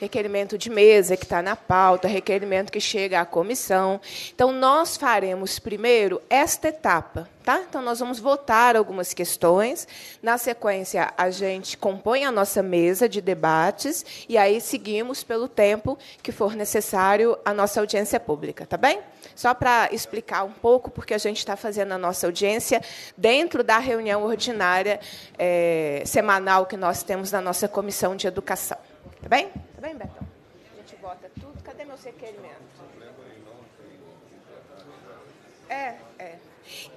requerimento de mesa que está na pauta, requerimento que chega à comissão. Então, nós faremos primeiro esta etapa. Tá? Então, nós vamos votar algumas questões. Na sequência, a gente compõe a nossa mesa de debates e aí seguimos pelo tempo que for necessário a nossa audiência pública, tá bem? Só para explicar um pouco, porque a gente está fazendo a nossa audiência dentro da reunião ordinária é, semanal que nós temos na nossa comissão de educação. Tá bem? Tá bem, Betão? A gente bota tudo. Cadê meu requerimento? É, é.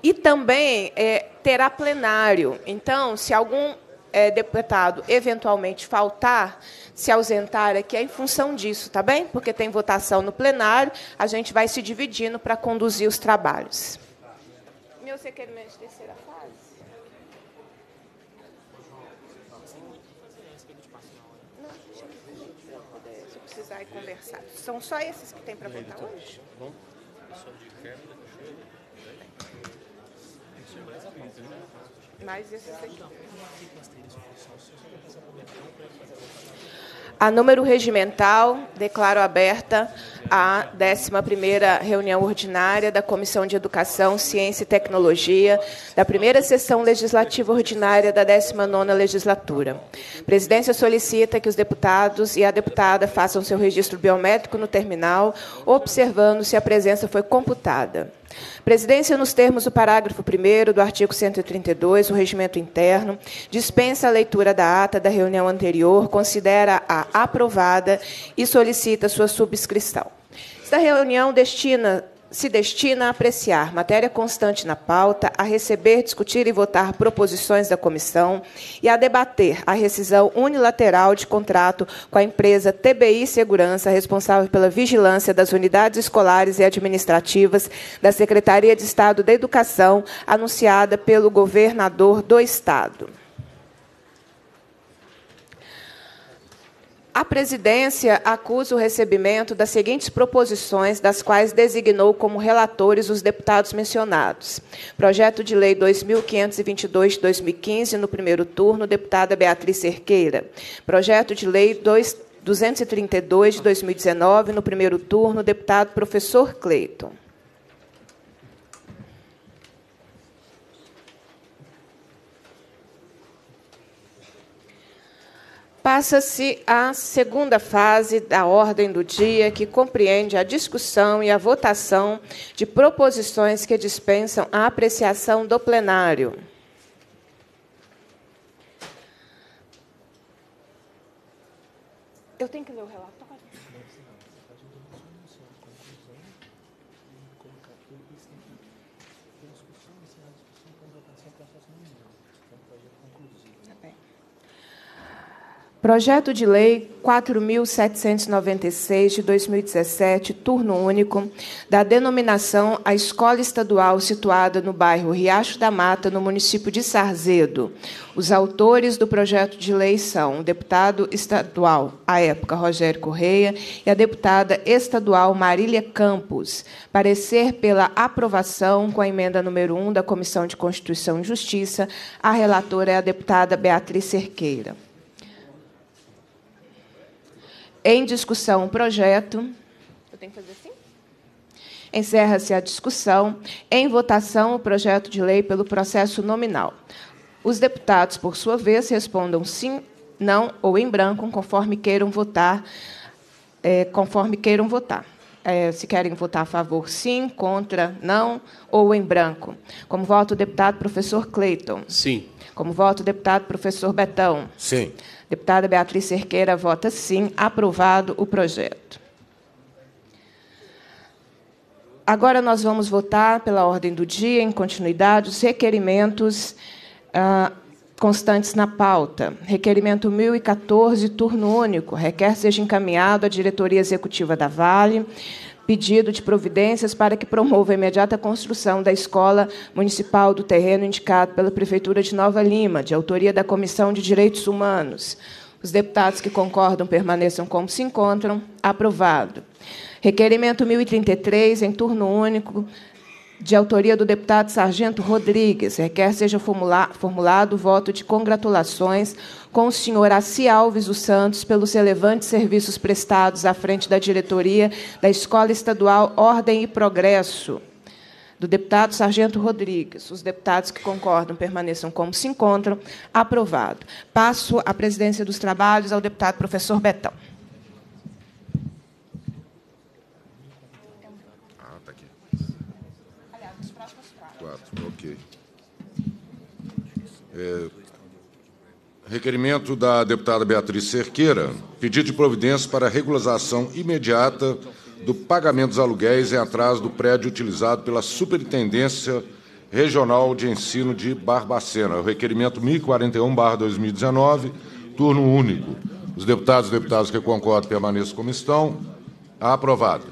E também é, terá plenário. Então, se algum é, deputado eventualmente faltar, se ausentar aqui, é em função disso, tá bem? Porque tem votação no plenário, a gente vai se dividindo para conduzir os trabalhos. Meus requerimentos de terceira sentar e conversar. São só esses que tem para votar hoje? Bom, de Câmara, né? mais esses aqui. A número regimental, declaro aberta à 11ª reunião ordinária da Comissão de Educação, Ciência e Tecnologia, da primeira sessão legislativa ordinária da 19ª legislatura. A presidência solicita que os deputados e a deputada façam seu registro biométrico no terminal, observando se a presença foi computada. Presidência, nos termos do parágrafo 1 do artigo 132 do Regimento Interno, dispensa a leitura da ata da reunião anterior, considera-a aprovada e solicita sua subscrição. Esta reunião destina, se destina a apreciar matéria constante na pauta, a receber, discutir e votar proposições da comissão e a debater a rescisão unilateral de contrato com a empresa TBI Segurança, responsável pela vigilância das unidades escolares e administrativas da Secretaria de Estado da Educação, anunciada pelo governador do Estado. A presidência acusa o recebimento das seguintes proposições, das quais designou como relatores os deputados mencionados. Projeto de Lei 2522 de 2015, no primeiro turno, deputada Beatriz Cerqueira. Projeto de Lei 232 de 2019, no primeiro turno, deputado professor Cleiton. Passa-se à segunda fase da ordem do dia, que compreende a discussão e a votação de proposições que dispensam a apreciação do plenário. Eu tenho que ler o Projeto de Lei 4.796 de 2017, turno único, da denominação à Escola Estadual situada no bairro Riacho da Mata, no município de Sarzedo. Os autores do projeto de lei são o deputado estadual, à época, Rogério Correia, e a deputada estadual Marília Campos. Parecer pela aprovação com a emenda número 1 da Comissão de Constituição e Justiça. A relatora é a deputada Beatriz Cerqueira. Em discussão o projeto. Eu tenho que fazer assim? Encerra-se a discussão. Em votação o projeto de lei pelo processo nominal. Os deputados, por sua vez, respondam sim, não ou em branco, conforme queiram votar. É, conforme queiram votar. É, se querem votar a favor, sim, contra, não ou em branco. Como vota o deputado professor Cleiton. Sim. Como voto, deputado professor Betão. Sim. Deputada Beatriz Cerqueira vota sim. Aprovado o projeto. Agora nós vamos votar, pela ordem do dia, em continuidade, os requerimentos ah, constantes na pauta. Requerimento 1014, turno único. Requer seja encaminhado à diretoria executiva da Vale pedido de providências para que promova a imediata construção da escola municipal do terreno indicado pela Prefeitura de Nova Lima, de autoria da Comissão de Direitos Humanos. Os deputados que concordam permaneçam como se encontram. Aprovado. Requerimento 1033, em turno único, de autoria do deputado Sargento Rodrigues, requer seja formulado voto de congratulações com o senhor Assi Alves dos Santos pelos relevantes serviços prestados à frente da diretoria da Escola Estadual Ordem e Progresso do deputado Sargento Rodrigues. Os deputados que concordam permaneçam como se encontram. Aprovado. Passo a presidência dos trabalhos ao deputado professor Betão. Ah, tá é, Requerimento da deputada Beatriz Cerqueira, pedido de providência para a regularização imediata do pagamento dos aluguéis em atraso do prédio utilizado pela Superintendência Regional de Ensino de Barbacena. O requerimento 1041-2019, turno único. Os deputados e deputadas que concordam permaneçam como estão. Aprovado.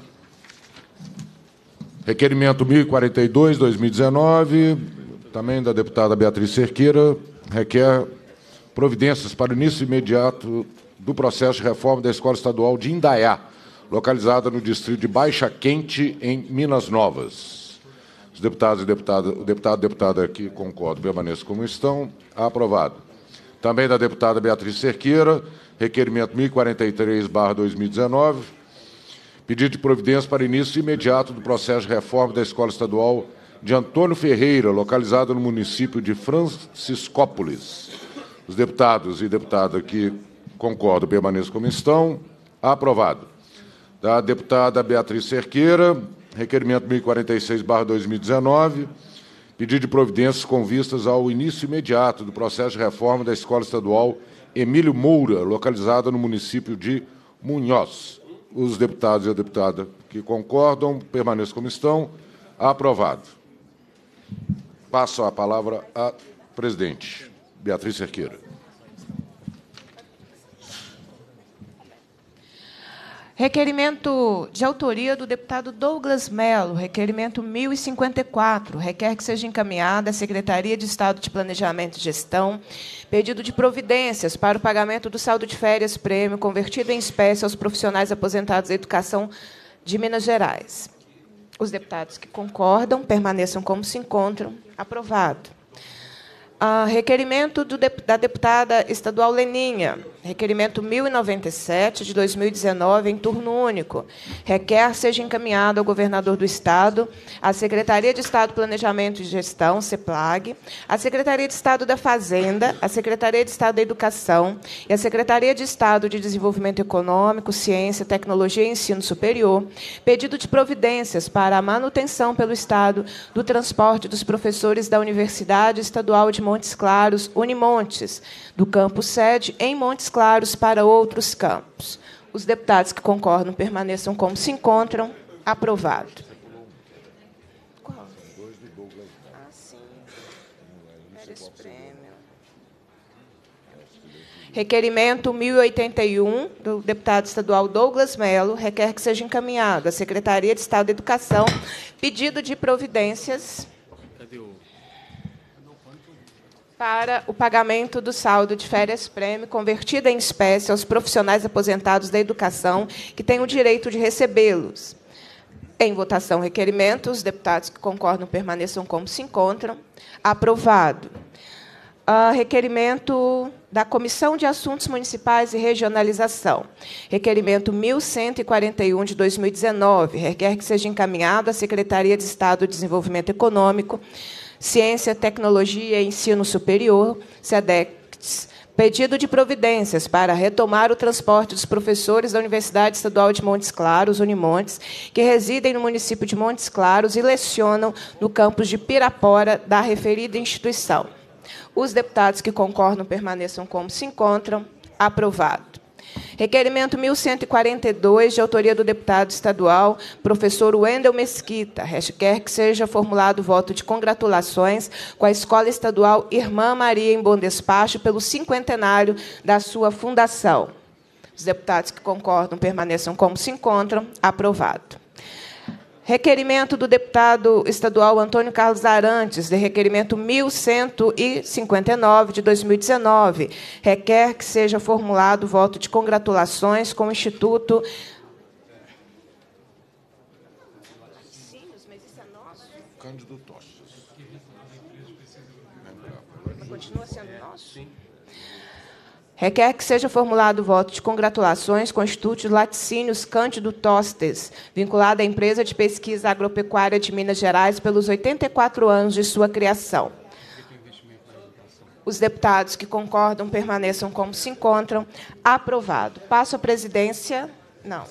Requerimento 1042-2019, também da deputada Beatriz Cerqueira, requer providências para o início imediato do processo de reforma da Escola Estadual de Indaiá, localizada no distrito de Baixa Quente, em Minas Novas. Os deputados e deputadas, o deputado e deputada que concordam permaneçam como estão. Aprovado. Também da deputada Beatriz Cerqueira, requerimento 1043-2019, pedido de providência para início imediato do processo de reforma da Escola Estadual de Antônio Ferreira, localizada no município de Franciscópolis os deputados e deputada que concordam permaneçam como estão. Aprovado. Da deputada Beatriz Cerqueira, requerimento 1046-2019, pedido de providências com vistas ao início imediato do processo de reforma da Escola Estadual Emílio Moura, localizada no município de Munhoz. Os deputados e a deputada que concordam permaneçam como estão. Aprovado. Passo a palavra à presidente. Beatriz Cerqueira. Requerimento de autoria do deputado Douglas Mello, requerimento 1054, requer que seja encaminhada à Secretaria de Estado de Planejamento e Gestão pedido de providências para o pagamento do saldo de férias prêmio convertido em espécie aos profissionais aposentados da educação de Minas Gerais. Os deputados que concordam permaneçam como se encontram. Aprovado requerimento do, da deputada estadual Leninha, Requerimento 1097 de 2019, em turno único. Requer seja encaminhado ao governador do Estado, à Secretaria de Estado Planejamento e Gestão, CEPLAG, à Secretaria de Estado da Fazenda, à Secretaria de Estado da Educação e à Secretaria de Estado de Desenvolvimento Econômico, Ciência, Tecnologia e Ensino Superior, pedido de providências para a manutenção pelo Estado do transporte dos professores da Universidade Estadual de Montes Claros, Unimontes, do campus sede em Montes Claros claros para outros campos. Os deputados que concordam permaneçam como se encontram. Aprovado. Ah, Requerimento 1081 do deputado estadual Douglas Melo requer que seja encaminhado à Secretaria de Estado da Educação pedido de providências para o pagamento do saldo de férias-prêmio convertida em espécie aos profissionais aposentados da educação que têm o direito de recebê-los. Em votação, requerimento. Os deputados que concordam permaneçam como se encontram. Aprovado. Uh, requerimento da Comissão de Assuntos Municipais e Regionalização. Requerimento 1141 de 2019. Requer que seja encaminhado à Secretaria de Estado do Desenvolvimento Econômico Ciência, Tecnologia e Ensino Superior, SEDECTS, pedido de providências para retomar o transporte dos professores da Universidade Estadual de Montes Claros, Unimontes, que residem no município de Montes Claros e lecionam no campus de Pirapora da referida instituição. Os deputados que concordam permaneçam como se encontram. Aprovado. Requerimento 1142, de autoria do deputado estadual, professor Wendel Mesquita. Quer que seja formulado voto de congratulações com a Escola Estadual Irmã Maria em Bom Despacho pelo cinquentenário da sua fundação. Os deputados que concordam permaneçam como se encontram. Aprovado. Requerimento do deputado estadual Antônio Carlos Arantes, de requerimento 1159 de 2019, requer que seja formulado voto de congratulações com o Instituto Requer que seja formulado voto de congratulações com o Instituto Laticínios Cândido Tostes, vinculado à empresa de pesquisa agropecuária de Minas Gerais pelos 84 anos de sua criação. Os deputados que concordam permaneçam como se encontram. Aprovado. Passo a presidência. Não.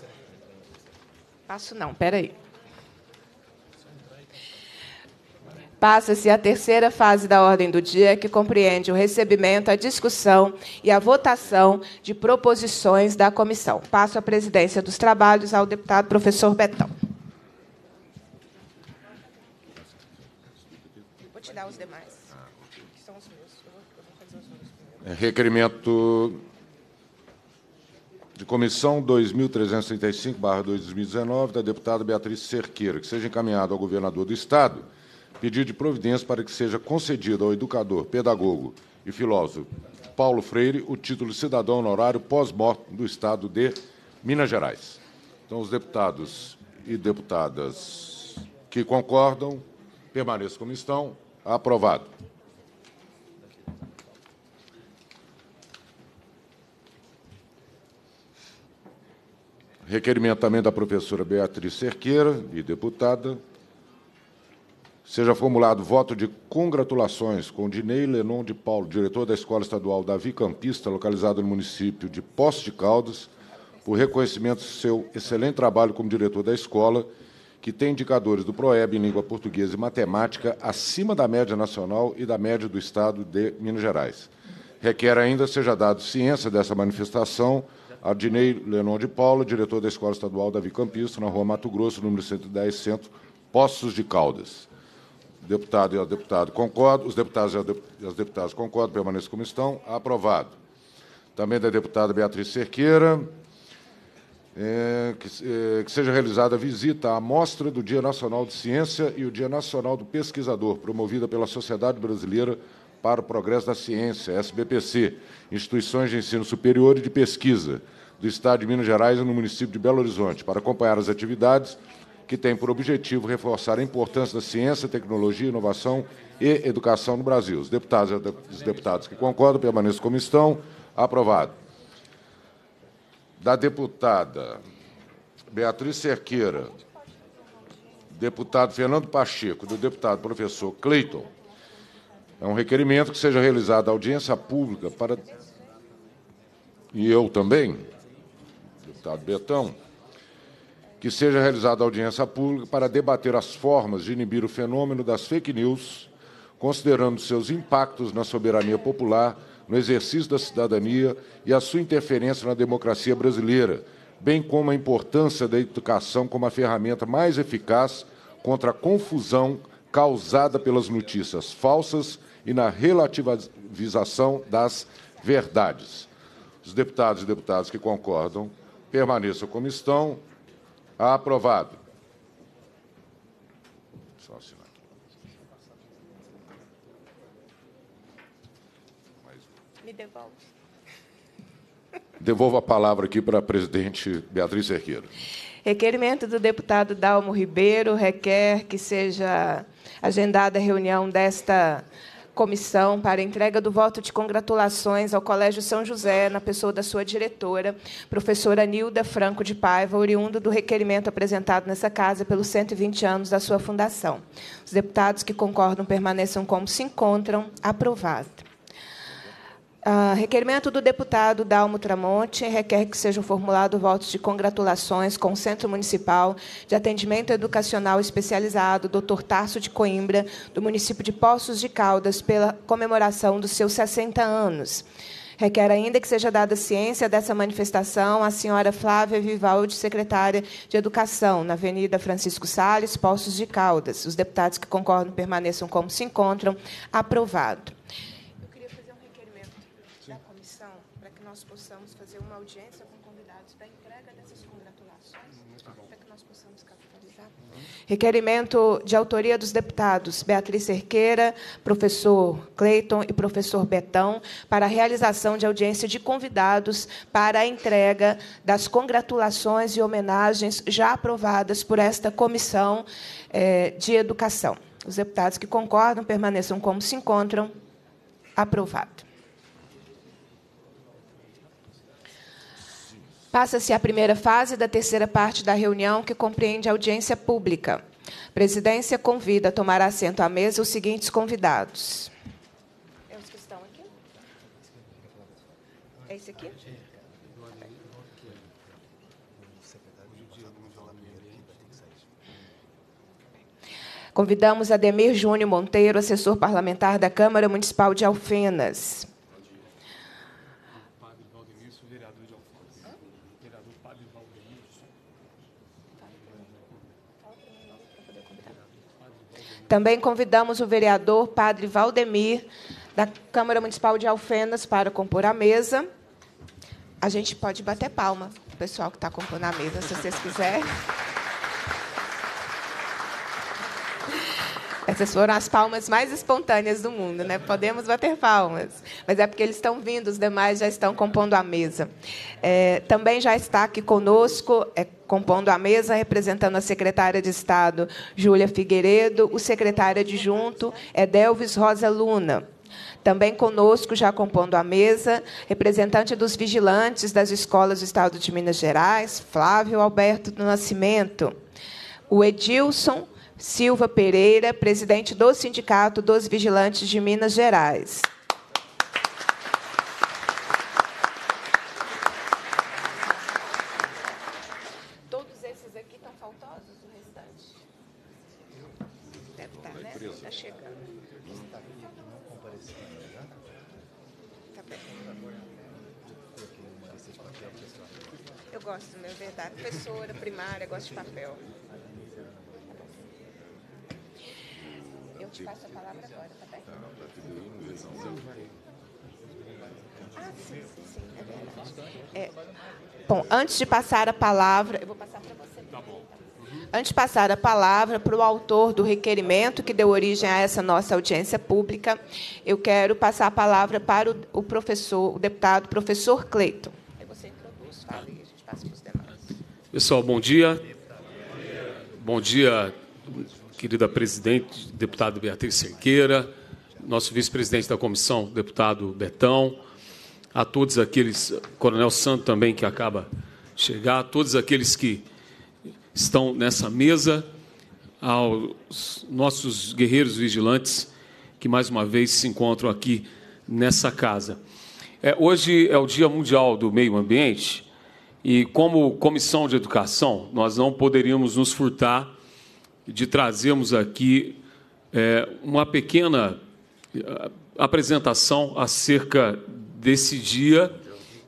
Passo não, peraí. aí. Passa-se a terceira fase da ordem do dia, que compreende o recebimento, a discussão e a votação de proposições da comissão. Passo a presidência dos trabalhos ao deputado professor Betão. Vou te dar os demais, que são os meus. Eu vou fazer os meus é, Requerimento de comissão 2335-2019, da deputada Beatriz Cerqueira, que seja encaminhado ao governador do Estado pedir de providência para que seja concedido ao educador, pedagogo e filósofo Paulo Freire o título de cidadão honorário pós-morte do Estado de Minas Gerais. Então, os deputados e deputadas que concordam, permaneçam como estão. Aprovado. Requerimento também da professora Beatriz Cerqueira e deputada, Seja formulado voto de congratulações com Dinei Lenon de Paulo, diretor da Escola Estadual Davi Campista, localizado no município de Poços de Caldas, por reconhecimento do seu excelente trabalho como diretor da escola, que tem indicadores do PROEB em língua portuguesa e matemática acima da média nacional e da média do Estado de Minas Gerais. Requer ainda seja dado ciência dessa manifestação a Dinei Lenon de Paulo, diretor da Escola Estadual Davi Campista, na rua Mato Grosso, número 110, Centro, Poços de Caldas. Deputado e a deputado concordo. Os deputados e as deputadas concordam, permaneçam como estão. Aprovado. Também da deputada Beatriz Cerqueira, é, que, é, que, seja realizada a visita à Mostra do Dia Nacional de Ciência e o Dia Nacional do Pesquisador, promovida pela Sociedade Brasileira para o Progresso da Ciência, SBPC, instituições de ensino superior e de pesquisa do Estado de Minas Gerais e no município de Belo Horizonte, para acompanhar as atividades que tem por objetivo reforçar a importância da ciência, tecnologia, inovação e educação no Brasil. Os deputados e deputados que concordam permaneçam como estão. Aprovado. Da deputada Beatriz Cerqueira, deputado Fernando Pacheco, do deputado professor Cleiton, é um requerimento que seja realizada audiência pública para. E eu também, deputado Betão que seja realizada audiência pública para debater as formas de inibir o fenômeno das fake news, considerando seus impactos na soberania popular, no exercício da cidadania e a sua interferência na democracia brasileira, bem como a importância da educação como a ferramenta mais eficaz contra a confusão causada pelas notícias falsas e na relativização das verdades. Os deputados e deputadas que concordam permaneçam como estão. Aprovado. Só assinar. Me devolve. Devolvo a palavra aqui para a presidente Beatriz Cerqueira. Requerimento do deputado Dalmo Ribeiro requer que seja agendada a reunião desta comissão para entrega do voto de congratulações ao Colégio São José, na pessoa da sua diretora, professora Nilda Franco de Paiva, oriundo do requerimento apresentado nessa casa pelos 120 anos da sua fundação. Os deputados que concordam permaneçam como se encontram. Aprovado. Uh, requerimento do deputado Dalmo Tramonte requer que sejam formulados votos de congratulações com o Centro Municipal de Atendimento Educacional Especializado Dr. Tarso de Coimbra, do município de Poços de Caldas, pela comemoração dos seus 60 anos. Requer ainda que seja dada ciência dessa manifestação à senhora Flávia Vivaldi, secretária de Educação, na Avenida Francisco Sales, Poços de Caldas. Os deputados que concordam permaneçam como se encontram. Aprovado. Requerimento de autoria dos deputados Beatriz Cerqueira, professor Cleiton e professor Betão, para a realização de audiência de convidados para a entrega das congratulações e homenagens já aprovadas por esta Comissão eh, de Educação. Os deputados que concordam permaneçam como se encontram. Aprovado. Passa-se a primeira fase da terceira parte da reunião, que compreende audiência pública. Presidência convida a tomar assento à mesa os seguintes convidados. É os que estão aqui? É esse aqui? Convidamos Ademir Júnior Monteiro, assessor parlamentar da Câmara Municipal de Alfenas. Também convidamos o vereador Padre Valdemir, da Câmara Municipal de Alfenas, para compor a mesa. A gente pode bater palma, o pessoal que está compondo a mesa, se vocês quiserem. Essas foram as palmas mais espontâneas do mundo, né? Podemos bater palmas. Mas é porque eles estão vindo, os demais já estão compondo a mesa. É, também já está aqui conosco, é, compondo a mesa, representando a secretária de Estado, Júlia Figueiredo, o secretário adjunto, Edelvis Rosa Luna. Também conosco, já compondo a mesa, representante dos vigilantes das escolas do Estado de Minas Gerais, Flávio Alberto do Nascimento. O Edilson Silva Pereira, presidente do Sindicato dos Vigilantes de Minas Gerais. professora primária, gosto de papel. Eu te passo a palavra agora, tá bem? Ah, sim, sim, sim, é verdade. É, bom, antes de passar a palavra, eu vou passar para você. Tá bom. Antes de passar a palavra para o autor do requerimento que deu origem a essa nossa audiência pública, eu quero passar a palavra para o professor, o deputado professor Cleiton. Aí você introduz, fala e a gente passa para os Pessoal, bom dia. Bom dia, querida presidente, deputado Beatriz Cerqueira, nosso vice-presidente da comissão, deputado Betão, a todos aqueles, Coronel Santo também, que acaba de chegar, a todos aqueles que estão nessa mesa, aos nossos guerreiros vigilantes que mais uma vez se encontram aqui nessa casa. É, hoje é o Dia Mundial do Meio Ambiente e como comissão de educação, nós não poderíamos nos furtar de trazermos aqui é, uma pequena é, apresentação acerca desse dia.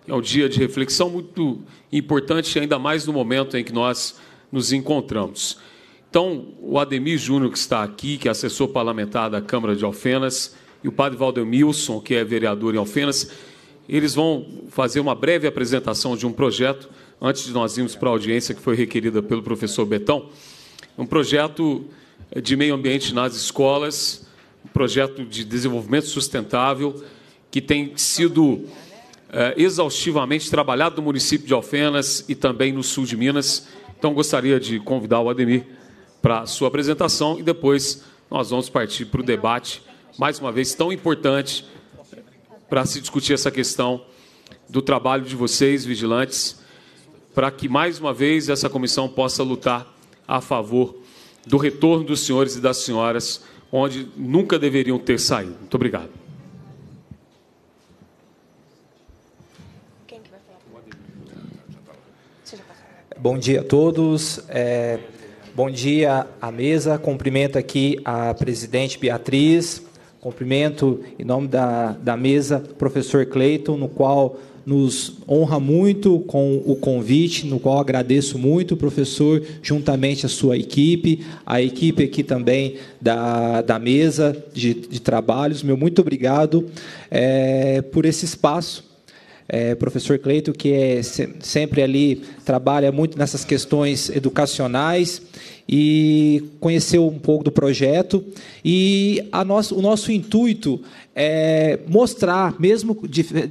É um dia de reflexão muito importante, ainda mais no momento em que nós nos encontramos. Então, o Ademir Júnior, que está aqui, que é assessor parlamentar da Câmara de Alfenas, e o padre Valdemilson, que é vereador em Alfenas, eles vão fazer uma breve apresentação de um projeto, antes de nós irmos para a audiência que foi requerida pelo professor Betão. Um projeto eh, de meio ambiente nas escolas, um projeto de desenvolvimento sustentável, que tem sido é, exaustivamente trabalhado no município de Alfenas e também no sul de Minas. Então, gostaria de convidar o Ademir para a sua apresentação e depois nós vamos partir para o debate, mais uma vez tão importante para se discutir essa questão do trabalho de vocês, vigilantes, para que mais uma vez essa comissão possa lutar a favor do retorno dos senhores e das senhoras, onde nunca deveriam ter saído. Muito obrigado. Bom dia a todos. É, bom dia à mesa. Cumprimento aqui a presidente Beatriz, Cumprimento em nome da, da mesa o professor Cleiton, no qual nos honra muito com o convite, no qual agradeço muito, professor, juntamente a sua equipe, a equipe aqui também da, da mesa de, de trabalhos. Meu muito obrigado é, por esse espaço é, professor Cleito, que é sempre ali trabalha muito nessas questões educacionais e conheceu um pouco do projeto. E a nosso, o nosso intuito é mostrar, mesmo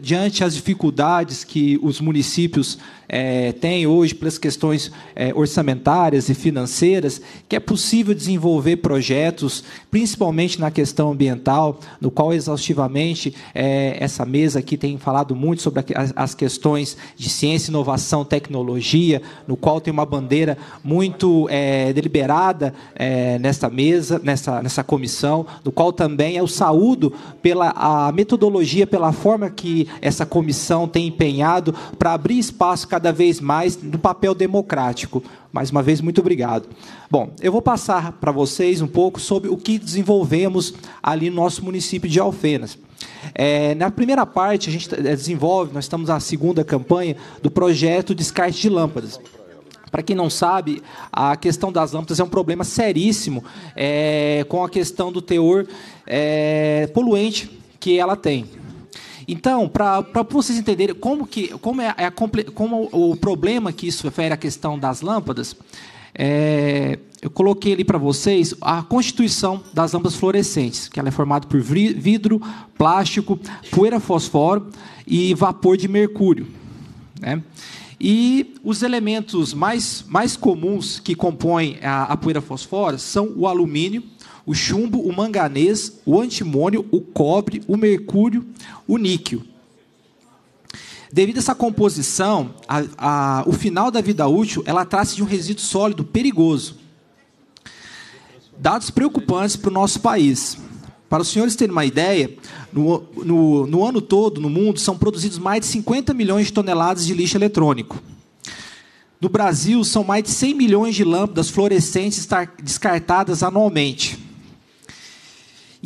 diante as dificuldades que os municípios é, tem hoje pelas questões é, orçamentárias e financeiras, que é possível desenvolver projetos, principalmente na questão ambiental, no qual exaustivamente é, essa mesa aqui tem falado muito sobre a, as questões de ciência, inovação, tecnologia, no qual tem uma bandeira muito é, deliberada é, nesta mesa, nessa, nessa comissão, no qual também eu é saúdo pela a metodologia, pela forma que essa comissão tem empenhado para abrir espaço cada vez mais no papel democrático. Mais uma vez, muito obrigado. Bom, eu vou passar para vocês um pouco sobre o que desenvolvemos ali no nosso município de Alfenas. É, na primeira parte, a gente é, desenvolve, nós estamos na segunda campanha do projeto Descarte de Lâmpadas. Para quem não sabe, a questão das lâmpadas é um problema seríssimo é, com a questão do teor é, poluente que ela tem. Então, para vocês entenderem como, que, como, é, é a, como o problema que isso refere à questão das lâmpadas, é, eu coloquei ali para vocês a constituição das lâmpadas fluorescentes, que ela é formada por vidro, plástico, poeira fosforo e vapor de mercúrio. Né? E os elementos mais, mais comuns que compõem a, a poeira fosforo são o alumínio, o chumbo, o manganês, o antimônio, o cobre, o mercúrio, o níquel. Devido a essa composição, a, a, o final da vida útil ela traz se de um resíduo sólido perigoso. Dados preocupantes para o nosso país. Para os senhores terem uma ideia, no, no, no ano todo, no mundo, são produzidos mais de 50 milhões de toneladas de lixo eletrônico. No Brasil, são mais de 100 milhões de lâmpadas fluorescentes descartadas anualmente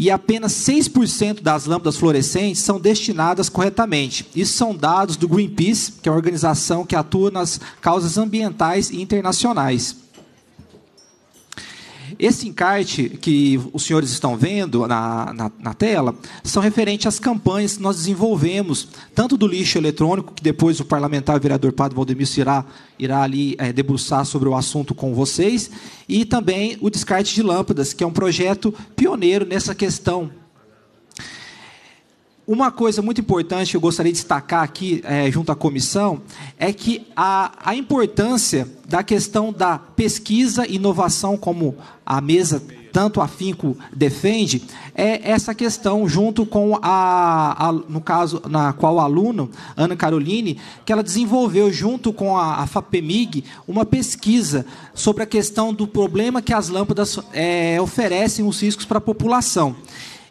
e apenas 6% das lâmpadas fluorescentes são destinadas corretamente. Isso são dados do Greenpeace, que é a organização que atua nas causas ambientais e internacionais. Esse encarte que os senhores estão vendo na, na, na, tela são referentes às campanhas que nós desenvolvemos, tanto do lixo eletrônico, que depois o parlamentar o vereador Padre Valdemir irá, irá ali é, debruçar sobre o assunto com vocês, e também o descarte de lâmpadas, que é um projeto pioneiro nessa questão uma coisa muito importante que eu gostaria de destacar aqui, é, junto à comissão, é que a, a importância da questão da pesquisa e inovação, como a mesa tanto afinco defende, é essa questão junto com a, a, no caso na qual o aluno Ana Caroline, que ela desenvolveu junto com a, a FAPEMIG uma pesquisa sobre a questão do problema que as lâmpadas é, oferecem os riscos para a população.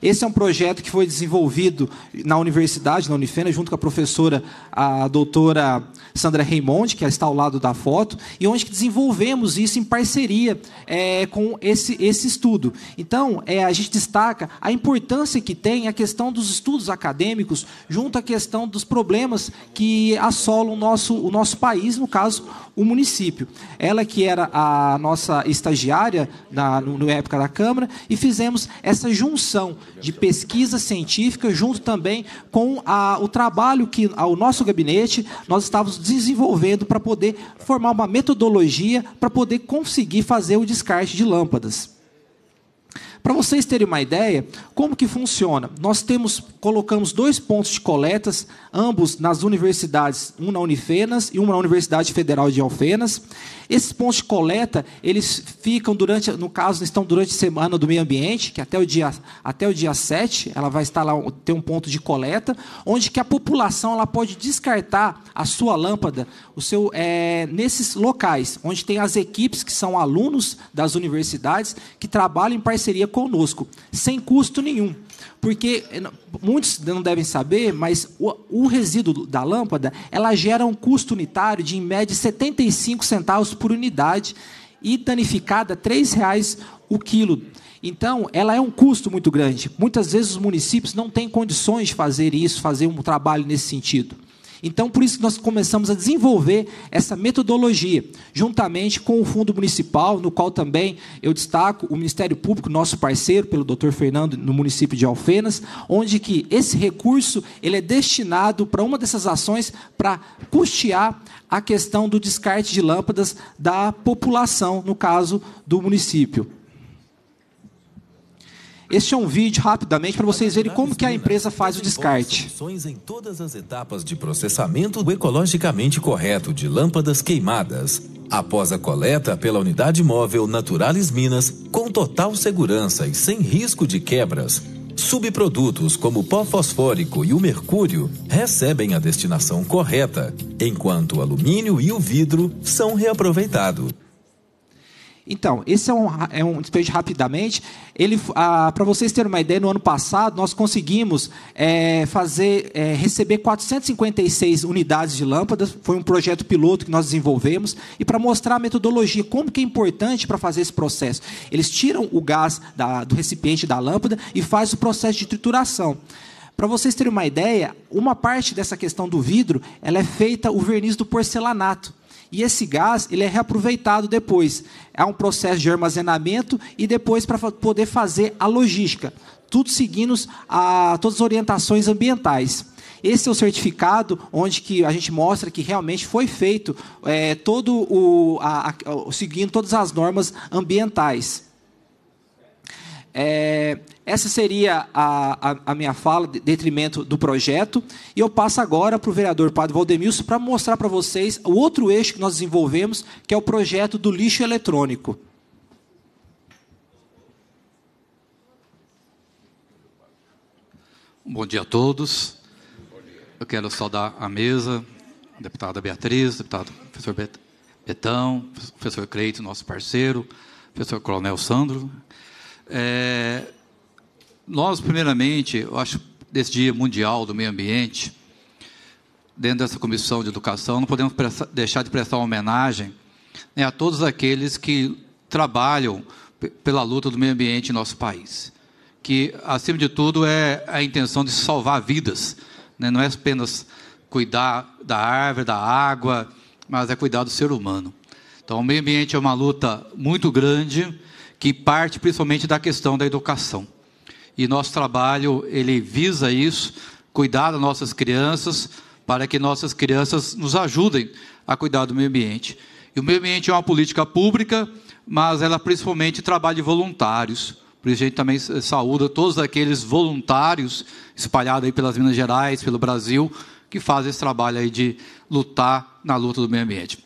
Esse é um projeto que foi desenvolvido na universidade, na Unifena, junto com a professora, a doutora Sandra Raimondi, que está ao lado da foto, e onde desenvolvemos isso em parceria é, com esse, esse estudo. Então, é, a gente destaca a importância que tem a questão dos estudos acadêmicos junto à questão dos problemas que assolam o nosso, o nosso país, no caso, o município. Ela que era a nossa estagiária na, no, na época da Câmara, e fizemos essa junção de pesquisa científica, junto também com a, o trabalho que ao nosso gabinete nós estávamos desenvolvendo para poder formar uma metodologia para poder conseguir fazer o descarte de lâmpadas. Para vocês terem uma ideia, como que funciona? Nós temos, colocamos dois pontos de coletas, ambos nas universidades, um na Unifenas e um na Universidade Federal de Alfenas. Esses pontos de coleta, eles ficam durante, no caso, estão durante a semana do meio ambiente, que até o dia, até o dia 7, ela vai estar lá, ter um ponto de coleta, onde que a população ela pode descartar a sua lâmpada, o seu, é, nesses locais, onde tem as equipes que são alunos das universidades, que trabalham em parceria conosco, sem custo nenhum. Porque eh, muitos não devem saber, mas o, o resíduo da lâmpada, ela gera um custo unitário de em média 75 centavos por unidade e danificada R$ 3,00 o quilo. Então, ela é um custo muito grande. Muitas vezes os municípios não têm condições de fazer isso, fazer um trabalho nesse sentido. Então, por isso que nós começamos a desenvolver essa metodologia, juntamente com o Fundo Municipal, no qual também eu destaco o Ministério Público, nosso parceiro, pelo Dr. Fernando, no município de Alfenas, onde que esse recurso ele é destinado para uma dessas ações para custear a questão do descarte de lâmpadas da população, no caso do município. Este é um vídeo rapidamente para vocês verem como que a empresa faz o descarte. em todas as etapas de processamento ecologicamente correto de lâmpadas queimadas. Após a coleta pela unidade móvel Naturalis Minas, com total segurança e sem risco de quebras, Subprodutos como o pó fosfórico e o mercúrio recebem a destinação correta, enquanto o alumínio e o vidro são reaproveitados. Então, esse é um, é um despejo rapidamente. Ele, ah, para vocês terem uma ideia, no ano passado nós conseguimos é, fazer é, receber 456 unidades de lâmpadas. Foi um projeto piloto que nós desenvolvemos e para mostrar a metodologia, como que é importante para fazer esse processo. Eles tiram o gás da, do recipiente da lâmpada e faz o processo de trituração. Para vocês terem uma ideia, uma parte dessa questão do vidro, ela é feita o verniz do porcelanato. E esse gás ele é reaproveitado depois. É um processo de armazenamento e depois para poder fazer a logística. Tudo seguindo a, todas as orientações ambientais. Esse é o certificado onde que a gente mostra que realmente foi feito é, todo o a, a, seguindo todas as normas ambientais. É, essa seria a, a, a, minha fala, de detrimento do projeto. E eu passo agora para o vereador Padre Valdemilson para mostrar para vocês o outro eixo que nós desenvolvemos, que é o projeto do lixo eletrônico. Bom dia a todos. Eu quero saudar a mesa, a deputada Beatriz, deputado professor Betão, professor Creito, nosso parceiro, professor Coronel Sandro, é, nós, primeiramente, eu acho, desse Dia Mundial do Meio Ambiente, dentro dessa Comissão de Educação, não podemos prestar, deixar de prestar homenagem né, a todos aqueles que trabalham pela luta do meio ambiente em nosso país. Que, acima de tudo, é a intenção de salvar vidas. Né? Não é apenas cuidar da árvore, da água, mas é cuidar do ser humano. Então, o meio ambiente é uma luta muito grande que parte principalmente da questão da educação. E nosso trabalho, ele visa isso, cuidar das nossas crianças, para que nossas crianças nos ajudem a cuidar do meio ambiente. E o meio ambiente é uma política pública, mas ela principalmente trabalha de voluntários. Por isso a gente também saúda todos aqueles voluntários espalhados aí pelas Minas Gerais, pelo Brasil, que fazem esse trabalho aí de lutar na luta do meio ambiente.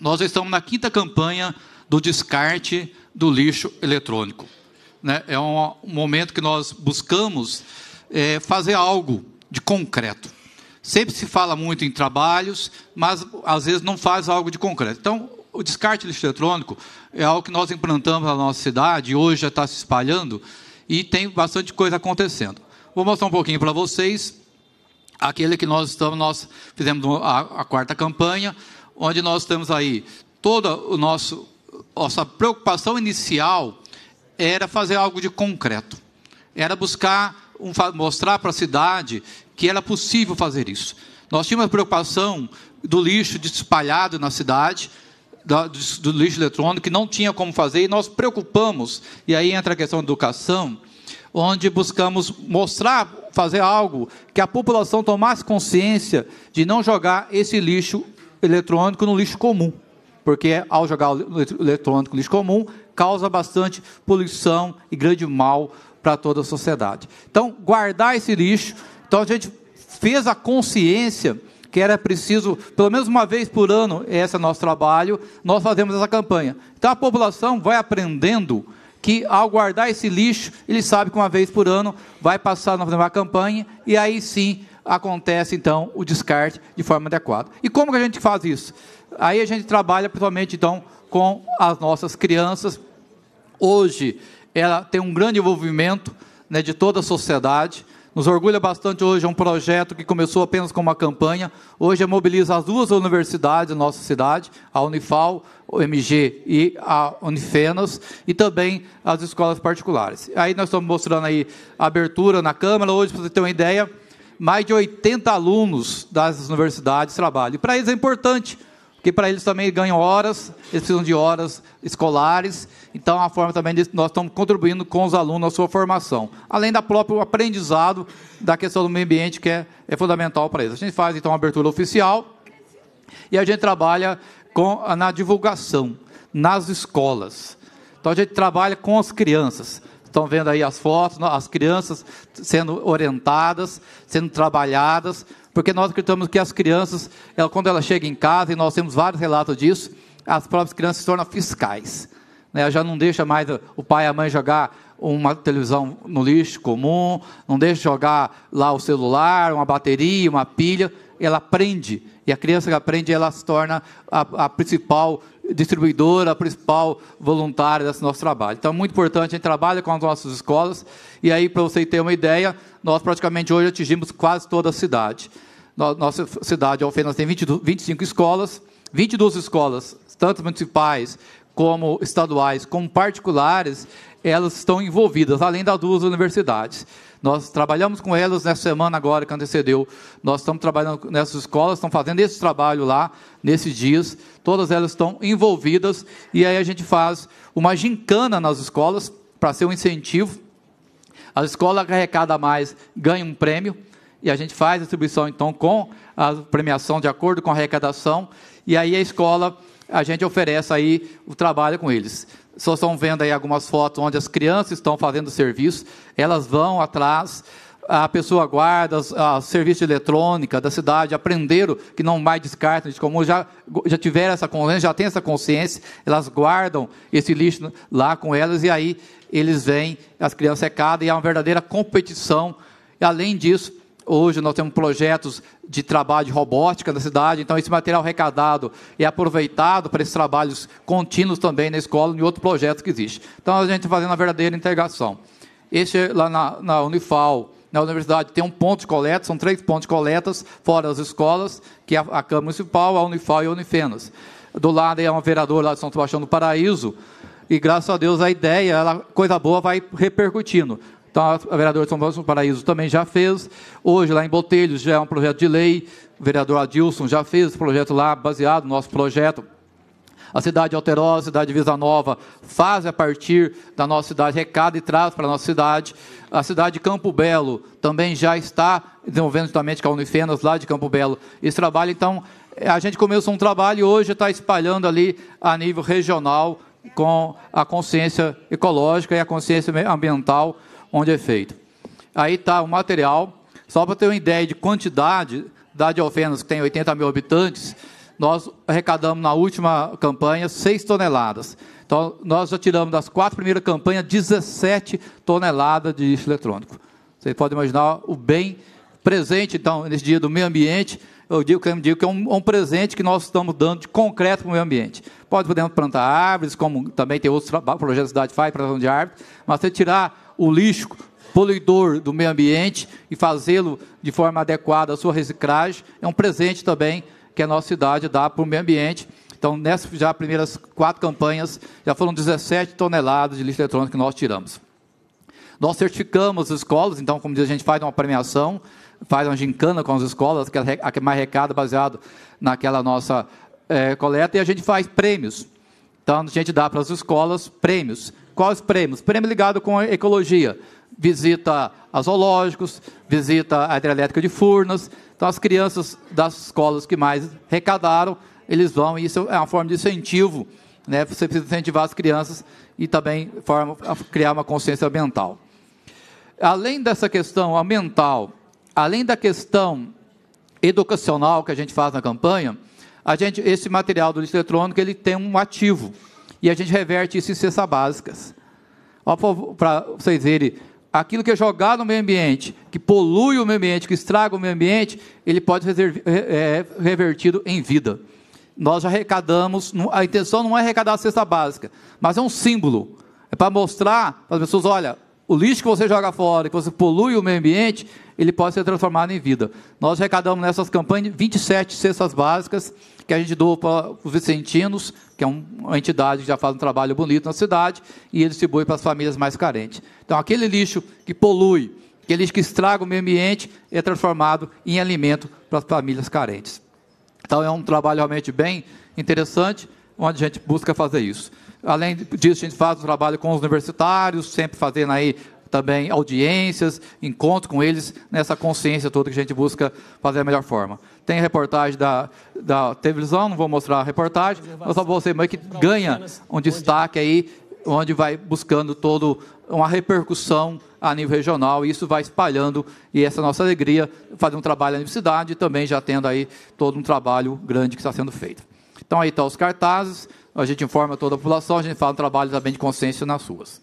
Nós estamos na quinta campanha do descarte do lixo eletrônico. Né? É um momento que nós buscamos é, fazer algo de concreto. Sempre se fala muito em trabalhos, mas às vezes não faz algo de concreto. Então, o descarte de lixo eletrônico é algo que nós implantamos na nossa cidade, hoje já está se espalhando e tem bastante coisa acontecendo. Vou mostrar um pouquinho para vocês aquele que nós estamos, nós fizemos a, a quarta campanha, onde nós temos aí todo o nosso nossa preocupação inicial era fazer algo de concreto. Era buscar um, mostrar para a cidade que era possível fazer isso. Nós tínhamos a preocupação do lixo espalhado na cidade, do, lixo eletrônico, que não tinha como fazer, e nós preocupamos, e aí entra a questão da educação, onde buscamos mostrar, fazer algo que a população tomasse consciência de não jogar esse lixo eletrônico no lixo comum porque ao jogar o eletrônico lixo comum, causa bastante poluição e grande mal para toda a sociedade. Então, guardar esse lixo. Então, a gente fez a consciência que era preciso, pelo menos uma vez por ano, esse é nosso trabalho, nós fazemos essa campanha. Então, a população vai aprendendo que ao guardar esse lixo, ele sabe que uma vez por ano vai passar uma campanha e aí sim acontece então o descarte de forma adequada. E como que a gente faz isso? Aí a gente trabalha principalmente então com as nossas crianças. Hoje ela tem um grande envolvimento né, de toda a sociedade. Nos orgulha bastante hoje é um projeto que começou apenas com uma campanha. Hoje mobiliza as duas universidades da nossa cidade, a Unifal, o MG e a Unifenas, e também as escolas particulares. Aí nós estamos mostrando aí a abertura na Câmara. Hoje, para você ter uma ideia, mais de 80 alunos das universidades trabalham. E para eles é importante que para eles também ganham horas, eles precisam de horas escolares. Então, é uma forma também de nós estamos contribuindo com os alunos na sua formação. Além da próprio aprendizado da questão do meio ambiente, que é, é fundamental para eles. A gente faz, então, uma abertura oficial e a gente trabalha com, ah, na divulgação, nas escolas. Então, a gente trabalha com as crianças. Estão vendo aí as fotos, as crianças sendo orientadas, sendo trabalhadas porque nós acreditamos que as crianças, ela, quando ela chega em casa, e nós temos vários relatos disso, as próprias crianças se tornam fiscais. Né? Ela já não deixa mais o pai e a mãe jogar uma televisão no lixo comum, não deixa jogar lá o celular, uma bateria, uma pilha, ela aprende. E a criança que aprende, ela se torna a, a principal distribuidora, principal voluntária desse nosso trabalho. Então, é muito importante, a gente trabalha com as nossas escolas, e aí, para você ter uma ideia, nós praticamente hoje atingimos quase toda a cidade. Nossa cidade, Alfenas, tem 22, 25 escolas, 22 escolas, tanto municipais como estaduais, como particulares, elas estão envolvidas, além das duas universidades. Nós trabalhamos com elas nessa semana agora que antecedeu. Nós estamos trabalhando nessas escolas, estão fazendo esse trabalho lá, nesses dias. Todas elas estão envolvidas. E aí a gente faz uma gincana nas escolas, para ser um incentivo. A escola que arrecada mais ganha um prêmio. E a gente faz a distribuição, então, com a premiação de acordo com a arrecadação. E aí a escola, a gente oferece aí o trabalho com eles. Só estão vendo aí algumas fotos onde as crianças estão fazendo serviço, elas vão atrás, a pessoa guarda, o serviço de eletrônica da cidade aprenderam que não mais descartam de comum, já, já tiveram essa consciência, já tem essa consciência, elas guardam esse lixo lá com elas e aí eles vêm, as crianças secada é e há uma verdadeira competição. E, além disso, Hoje nós temos projetos de trabalho de robótica na cidade, então esse material arrecadado é aproveitado para esses trabalhos contínuos também na escola e em outro projeto que existe. Então a gente fazendo a verdadeira integração. Este lá na, na Unifal, na universidade, tem um ponto de coleta, são três pontos de coletas, fora as escolas, que é a, a Câmara Municipal, a Unifal e a Unifenas. Do lado é uma vereadora lá de São Sebastião do Paraíso, e graças a Deus a ideia, ela, coisa boa, vai repercutindo. Então, a vereadora de São Paulo do Paraíso também já fez. Hoje, lá em Botelhos, já é um projeto de lei. O vereador Adilson já fez esse projeto lá, baseado no nosso projeto. A cidade de Alterosa, a cidade de Visa Nova, faz a partir da nossa cidade, recada e traz para a nossa cidade. A cidade de Campo Belo também já está desenvolvendo juntamente com a Unifenas, lá de Campo Belo, esse trabalho. Então, a gente começou um trabalho e hoje está espalhando ali a nível regional com a consciência ecológica e a consciência ambiental onde é feito. Aí está o material, só para ter uma ideia de quantidade, da de Alfenas, que tem 80 mil habitantes, nós arrecadamos na última campanha 6 toneladas. Então, nós já tiramos das quatro primeiras campanhas 17 toneladas de lixo eletrônico. Você pode imaginar o bem presente, então, nesse dia do meio ambiente, eu digo, eu digo que é um, é um, presente que nós estamos dando de concreto para o meio ambiente. Pode, podemos plantar árvores, como também tem outros projetos da cidade faz, plantação de árvores, mas você tirar o lixo poluidor do meio ambiente e fazê-lo de forma adequada à sua reciclagem é um presente também que a nossa cidade dá para o meio ambiente. Então, nessas já primeiras quatro campanhas, já foram 17 toneladas de lixo eletrônico que nós tiramos. Nós certificamos as escolas, então, como diz, a gente faz uma premiação, faz uma gincana com as escolas, que é mais recado baseado naquela nossa é, coleta, e a gente faz prêmios. Então, a gente dá para as escolas prêmios Quais prêmios? Prêmio ligado com a ecologia. Visita a zoológicos, visita a hidrelétrica de Furnas. Então, as crianças das escolas que mais arrecadaram, eles vão, e isso é uma forma de incentivo. Né? Você precisa incentivar as crianças e também forma, criar uma consciência ambiental. Além dessa questão ambiental, além da questão educacional que a gente faz na campanha, a gente, esse material do lixo eletrônico ele tem um ativo. E a gente reverte isso em cesta básicas. Para vocês verem, aquilo que é jogado no meio ambiente, que polui o meio ambiente, que estraga o meio ambiente, ele pode ser é, revertido em vida. Nós já arrecadamos, a intenção não é arrecadar a cesta básica, mas é um símbolo. É para mostrar para as pessoas, olha, o lixo que você joga fora, que você polui o meio ambiente, ele pode ser transformado em vida. Nós arrecadamos nessas campanhas 27 cestas básicas que a gente doa para os vicentinos, que é uma entidade que já faz um trabalho bonito na cidade, e ele distribui para as famílias mais carentes. Então, aquele lixo que polui, aquele lixo que estraga o meio ambiente, é transformado em alimento para as famílias carentes. Então, é um trabalho realmente bem interessante, onde a gente busca fazer isso. Além disso, a gente faz o trabalho com os universitários, sempre fazendo aí também audiências, encontro com eles, nessa consciência toda que a gente busca fazer a melhor forma. Tem reportagem da, da televisão, não vou mostrar a reportagem, mas só você, mas que ganha um destaque aí, onde vai buscando todo uma repercussão a nível regional, e isso vai espalhando, e essa é a nossa alegria, fazer um trabalho na universidade, e também já tendo aí todo um trabalho grande que está sendo feito. Então, aí estão tá os cartazes, a gente informa toda a população, a gente faz um trabalho também de consciência nas ruas.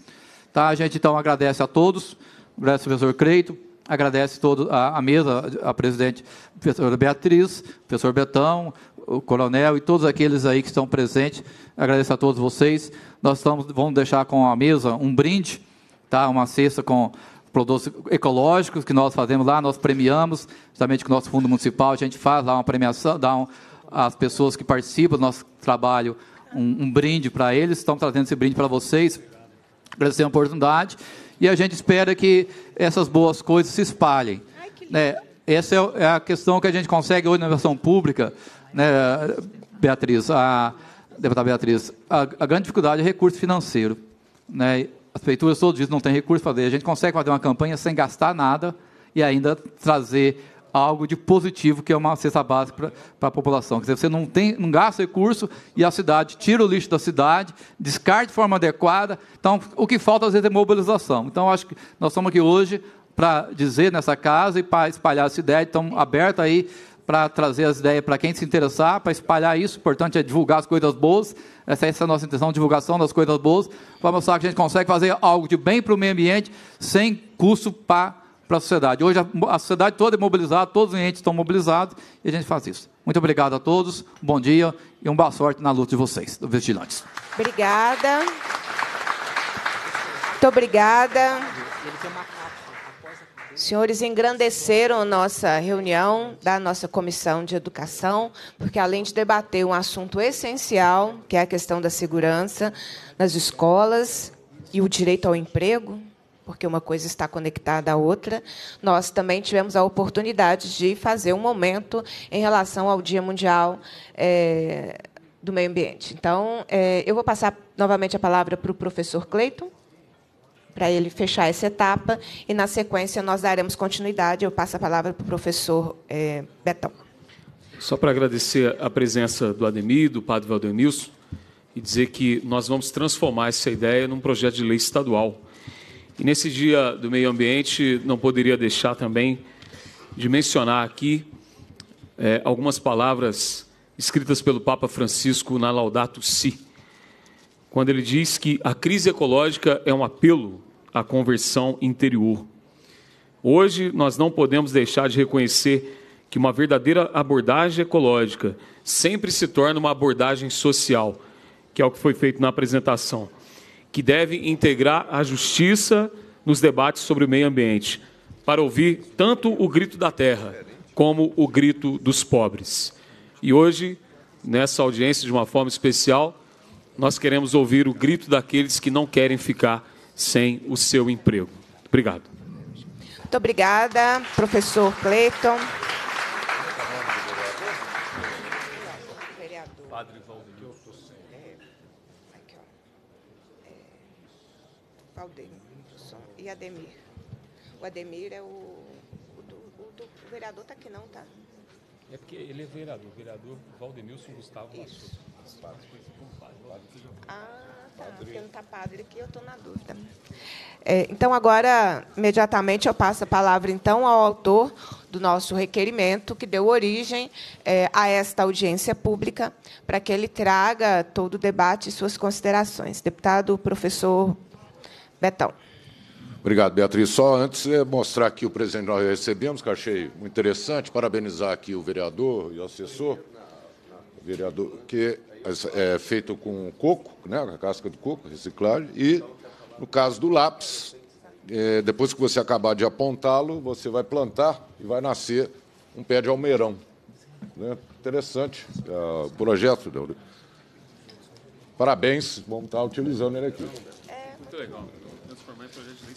Tá? A gente então agradece a todos, agradece ao professor Creito, agradece todo a, a mesa, a presidente, professora Beatriz, professor Betão, o coronel e todos aqueles aí que estão presentes. Agradeço a todos vocês. Nós estamos, vamos deixar com a mesa um brinde, tá? uma cesta com produtos ecológicos que nós fazemos lá, nós premiamos, justamente com o nosso fundo municipal, a gente faz lá uma premiação, dá um, às pessoas que participam do nosso trabalho um, um brinde para eles, estão trazendo esse brinde para vocês. Agradecer a oportunidade. E a gente espera que essas boas coisas se espalhem. Ai, né? Essa é, é a questão que a gente consegue hoje na versão pública, né, Beatriz, a deputada Beatriz, a, a grande dificuldade é recurso financeiro. Né? As prefeituras todos os dias não têm recurso para fazer. A gente consegue fazer uma campanha sem gastar nada e ainda trazer algo de positivo, que é uma cesta básica para a população. Quer dizer, você não, tem, não gasta recurso e a cidade tira o lixo da cidade, descarte de forma adequada. Então, o que falta às vezes é mobilização. Então, acho que nós estamos aqui hoje para dizer nessa casa e para espalhar essa ideia. Estamos aberta aí para trazer as ideias para quem se interessar, para espalhar isso. O importante é divulgar as coisas boas. Essa, essa é a nossa intenção, divulgação das coisas boas, para mostrar que a gente consegue fazer algo de bem para o meio ambiente sem custo para para a sociedade. Hoje a, a sociedade toda é mobilizada, todos os entes estão mobilizados e a gente faz isso. Muito obrigado a todos, bom dia e uma boa sorte na luta de vocês, dos vigilantes. Obrigada. Muito obrigada. Senhores engrandeceram nossa reunião da nossa comissão de educação, porque além de debater um assunto essencial, que é a questão da segurança nas escolas e o direito ao emprego, porque uma coisa está conectada à outra, nós também tivemos a oportunidade de fazer um momento em relação ao Dia Mundial é, do Meio Ambiente. Então, é, eu vou passar novamente a palavra para o professor Cleiton, para ele fechar essa etapa, e, na sequência, nós daremos continuidade. Eu passo a palavra para o professor é, Betão. Só para agradecer a presença do Ademir, do padre Valdemilson, e dizer que nós vamos transformar essa ideia num projeto de lei estadual e nesse dia do meio ambiente, não poderia deixar também de mencionar aqui é, algumas palavras escritas pelo Papa Francisco na Laudato Si, quando ele diz que a crise ecológica é um apelo à conversão interior. Hoje, nós não podemos deixar de reconhecer que uma verdadeira abordagem ecológica sempre se torna uma abordagem social, que é o que foi feito na apresentação que deve integrar a justiça nos debates sobre o meio ambiente, para ouvir tanto o grito da terra como o grito dos pobres. E hoje, nessa audiência, de uma forma especial, nós queremos ouvir o grito daqueles que não querem ficar sem o seu emprego. Obrigado. Muito obrigada, professor Cleiton. Ademir. O Ademir é o. O do, o do o vereador está aqui não, tá? É porque ele é vereador, vereador Valdemilson Gustavo Isso. Ah, tá. Padre. Porque não está padre aqui, eu estou na dúvida. É, então, agora, imediatamente, eu passo a palavra então ao autor do nosso requerimento, que deu origem é, a esta audiência pública, para que ele traga todo o debate e suas considerações. Deputado professor Betão. Obrigado, Beatriz. Só antes é, mostrar aqui o presente que nós recebemos, que achei muito interessante, parabenizar aqui o vereador e o assessor, o vereador, que é feito com coco, né, a casca do coco, reciclagem, e no caso do lápis, é, depois que você acabar de apontá-lo, você vai plantar e vai nascer um pé de almeirão. Né? Interessante é, o projeto. Né? Parabéns, vamos estar utilizando ele aqui. É. Muito legal. Transformar em projeto de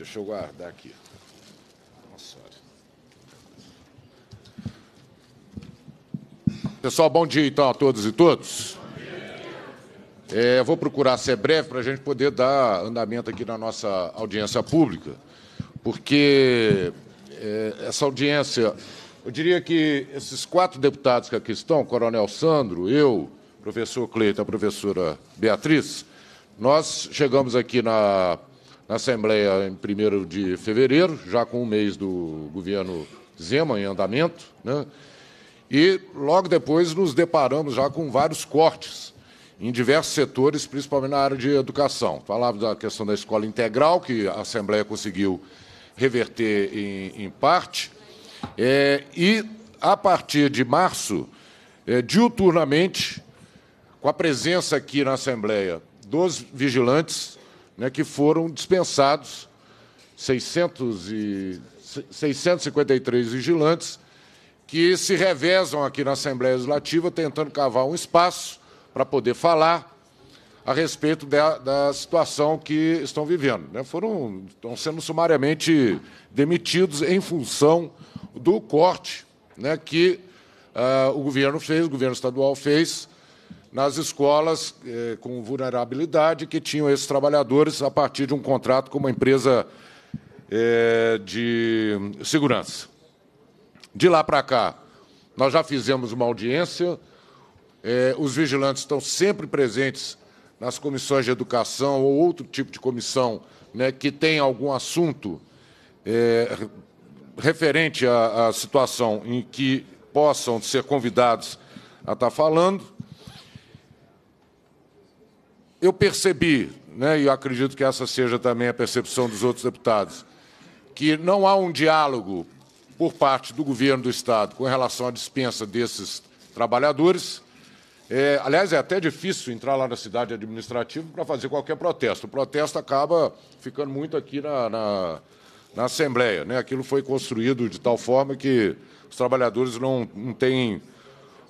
Deixa eu guardar aqui. Pessoal, bom dia então a todos e todos. É, vou procurar ser breve para a gente poder dar andamento aqui na nossa audiência pública, porque é, essa audiência, eu diria que esses quatro deputados que aqui estão, Coronel Sandro, eu, professor Cleiton, a professora Beatriz, nós chegamos aqui na na Assembleia em 1 de fevereiro, já com um mês do governo Zema em andamento, né? e logo depois nos deparamos já com vários cortes em diversos setores, principalmente na área de educação. Falava da questão da escola integral, que a Assembleia conseguiu reverter em, em parte, é, e a partir de março, é, diuturnamente, com a presença aqui na Assembleia dos vigilantes, né, que foram dispensados 600 e, 653 vigilantes que se revezam aqui na Assembleia Legislativa tentando cavar um espaço para poder falar a respeito da, da situação que estão vivendo. Né? Foram, estão sendo sumariamente demitidos em função do corte né, que uh, o governo fez, o governo estadual fez, nas escolas eh, com vulnerabilidade que tinham esses trabalhadores a partir de um contrato com uma empresa eh, de segurança. De lá para cá, nós já fizemos uma audiência, eh, os vigilantes estão sempre presentes nas comissões de educação ou outro tipo de comissão né, que tem algum assunto eh, referente à, à situação em que possam ser convidados a estar tá falando eu percebi, né, e eu acredito que essa seja também a percepção dos outros deputados, que não há um diálogo por parte do governo do Estado com relação à dispensa desses trabalhadores. É, aliás, é até difícil entrar lá na cidade administrativa para fazer qualquer protesto. O protesto acaba ficando muito aqui na, na, na Assembleia. Né? Aquilo foi construído de tal forma que os trabalhadores não, não têm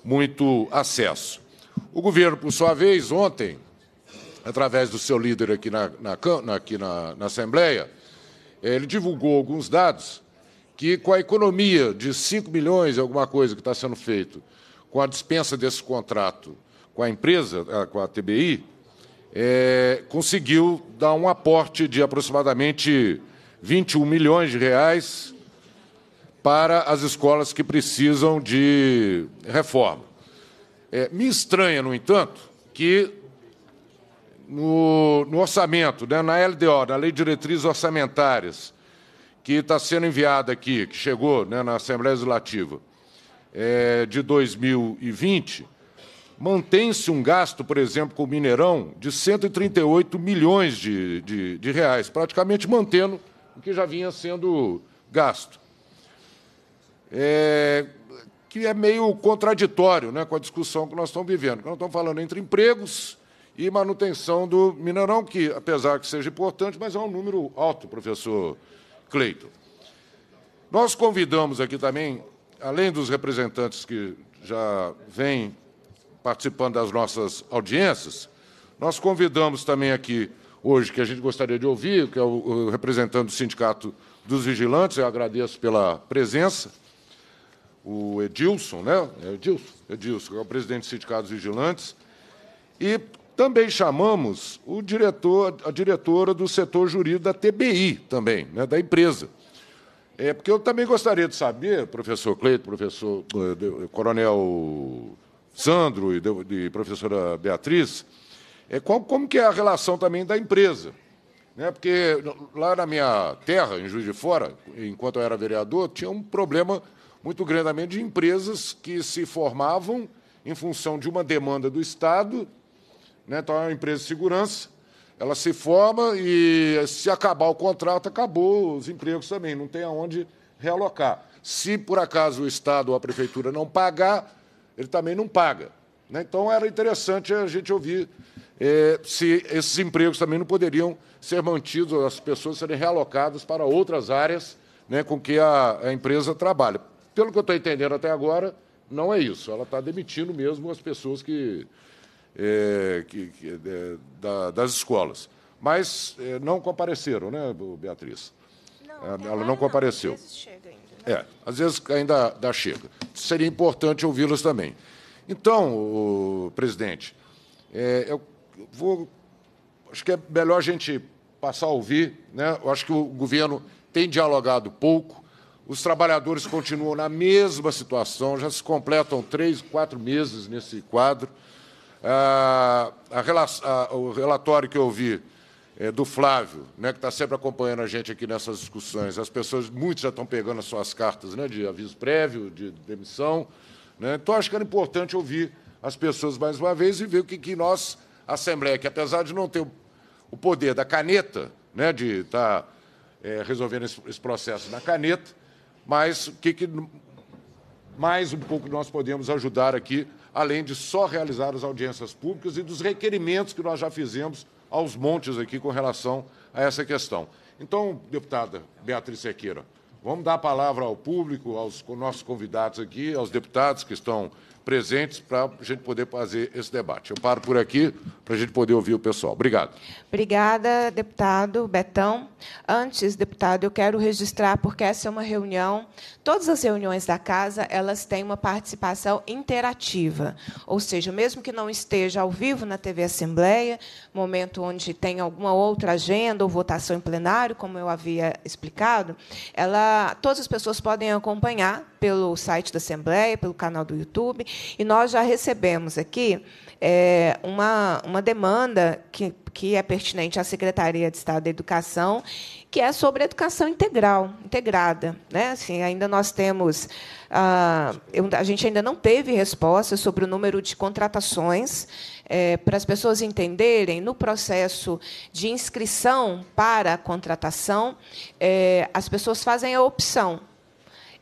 muito acesso. O governo, por sua vez, ontem, através do seu líder aqui na, na, aqui na, na Assembleia, ele divulgou alguns dados que, com a economia de 5 milhões, e alguma coisa que está sendo feito, com a dispensa desse contrato com a empresa, com a TBI, é, conseguiu dar um aporte de aproximadamente 21 milhões de reais para as escolas que precisam de reforma. É, me estranha, no entanto, que no, no orçamento, né, na LDO, na Lei de Diretrizes Orçamentárias, que está sendo enviada aqui, que chegou né, na Assembleia Legislativa é, de 2020, mantém-se um gasto, por exemplo, com o Mineirão, de 138 milhões de, de, de reais, praticamente mantendo o que já vinha sendo gasto. É, que é meio contraditório né, com a discussão que nós estamos vivendo. Nós estamos falando entre empregos e manutenção do Mineirão, que, apesar que seja importante, mas é um número alto, professor Cleito. Nós convidamos aqui também, além dos representantes que já vêm participando das nossas audiências, nós convidamos também aqui hoje, que a gente gostaria de ouvir, que é o representante do Sindicato dos Vigilantes, eu agradeço pela presença, o Edilson, né? É Edilson, Edilson, que é o presidente do Sindicato dos Vigilantes, e também chamamos o diretor, a diretora do setor jurídico da TBI, também, né, da empresa. É, porque eu também gostaria de saber, professor Cleito, professor eh, Coronel Sandro e, de, professora Beatriz, é, qual, como que é a relação também da empresa. Né? Porque lá na minha terra, em Juiz de Fora, enquanto eu era vereador, tinha um problema muito grande de empresas que se formavam em função de uma demanda do Estado né? Então, é uma empresa de segurança, ela se forma e, se acabar o contrato, acabou os empregos também, não tem aonde realocar. Se, por acaso, o Estado ou a Prefeitura não pagar, ele também não paga. Né? Então, era interessante a gente ouvir é, se esses empregos também não poderiam ser mantidos, as pessoas serem realocadas para outras áreas né, com que a, a, empresa trabalha. Pelo que eu estou entendendo até agora, não é isso. Ela está demitindo mesmo as pessoas que é, que, que, é, da, das escolas. Mas é, não compareceram, né, Beatriz? Não, Ela é não compareceu. Não, às vezes chega ainda. Né? É, às vezes ainda dá chega. Seria importante ouvi-los também. Então, o, presidente, é, eu vou. Acho que é melhor a gente passar a ouvir. Né? Eu acho que o governo tem dialogado pouco. Os trabalhadores continuam na mesma situação, já se completam três, quatro meses nesse quadro. A, a, o relatório que eu vi é, do Flávio, né, que está sempre acompanhando a gente aqui nessas discussões, as pessoas, muitos já estão pegando as suas cartas né, de aviso prévio, de demissão. Né? Então, acho que era importante ouvir as pessoas mais uma vez e ver o que, que nós, Assembleia, que apesar de não ter o poder da caneta, né, de estar tá, é, resolvendo esse, esse, processo na caneta, mas o que, que mais um pouco nós podemos ajudar aqui além de só realizar as audiências públicas e dos requerimentos que nós já fizemos aos montes aqui com relação a essa questão. Então, deputada Beatriz Sequeira, vamos dar a palavra ao público, aos nossos convidados aqui, aos deputados que estão presentes para a gente poder fazer esse debate. Eu paro por aqui para a gente poder ouvir o pessoal. Obrigado. Obrigada, deputado Betão. Antes, deputado, eu quero registrar, porque essa é uma reunião, todas as reuniões da Casa, elas têm uma participação interativa, ou seja, mesmo que não esteja ao vivo na TV Assembleia, momento onde tem alguma outra agenda ou votação em plenário, como eu havia explicado, ela, todas as pessoas podem acompanhar pelo site da Assembleia, pelo canal do YouTube, e nós já recebemos aqui é, uma, uma demanda que, que é pertinente à Secretaria de Estado da Educação, que é sobre educação integral, integrada. Né? Assim, ainda nós temos. Ah, a gente ainda não teve resposta sobre o número de contratações, é, para as pessoas entenderem, no processo de inscrição para a contratação, é, as pessoas fazem a opção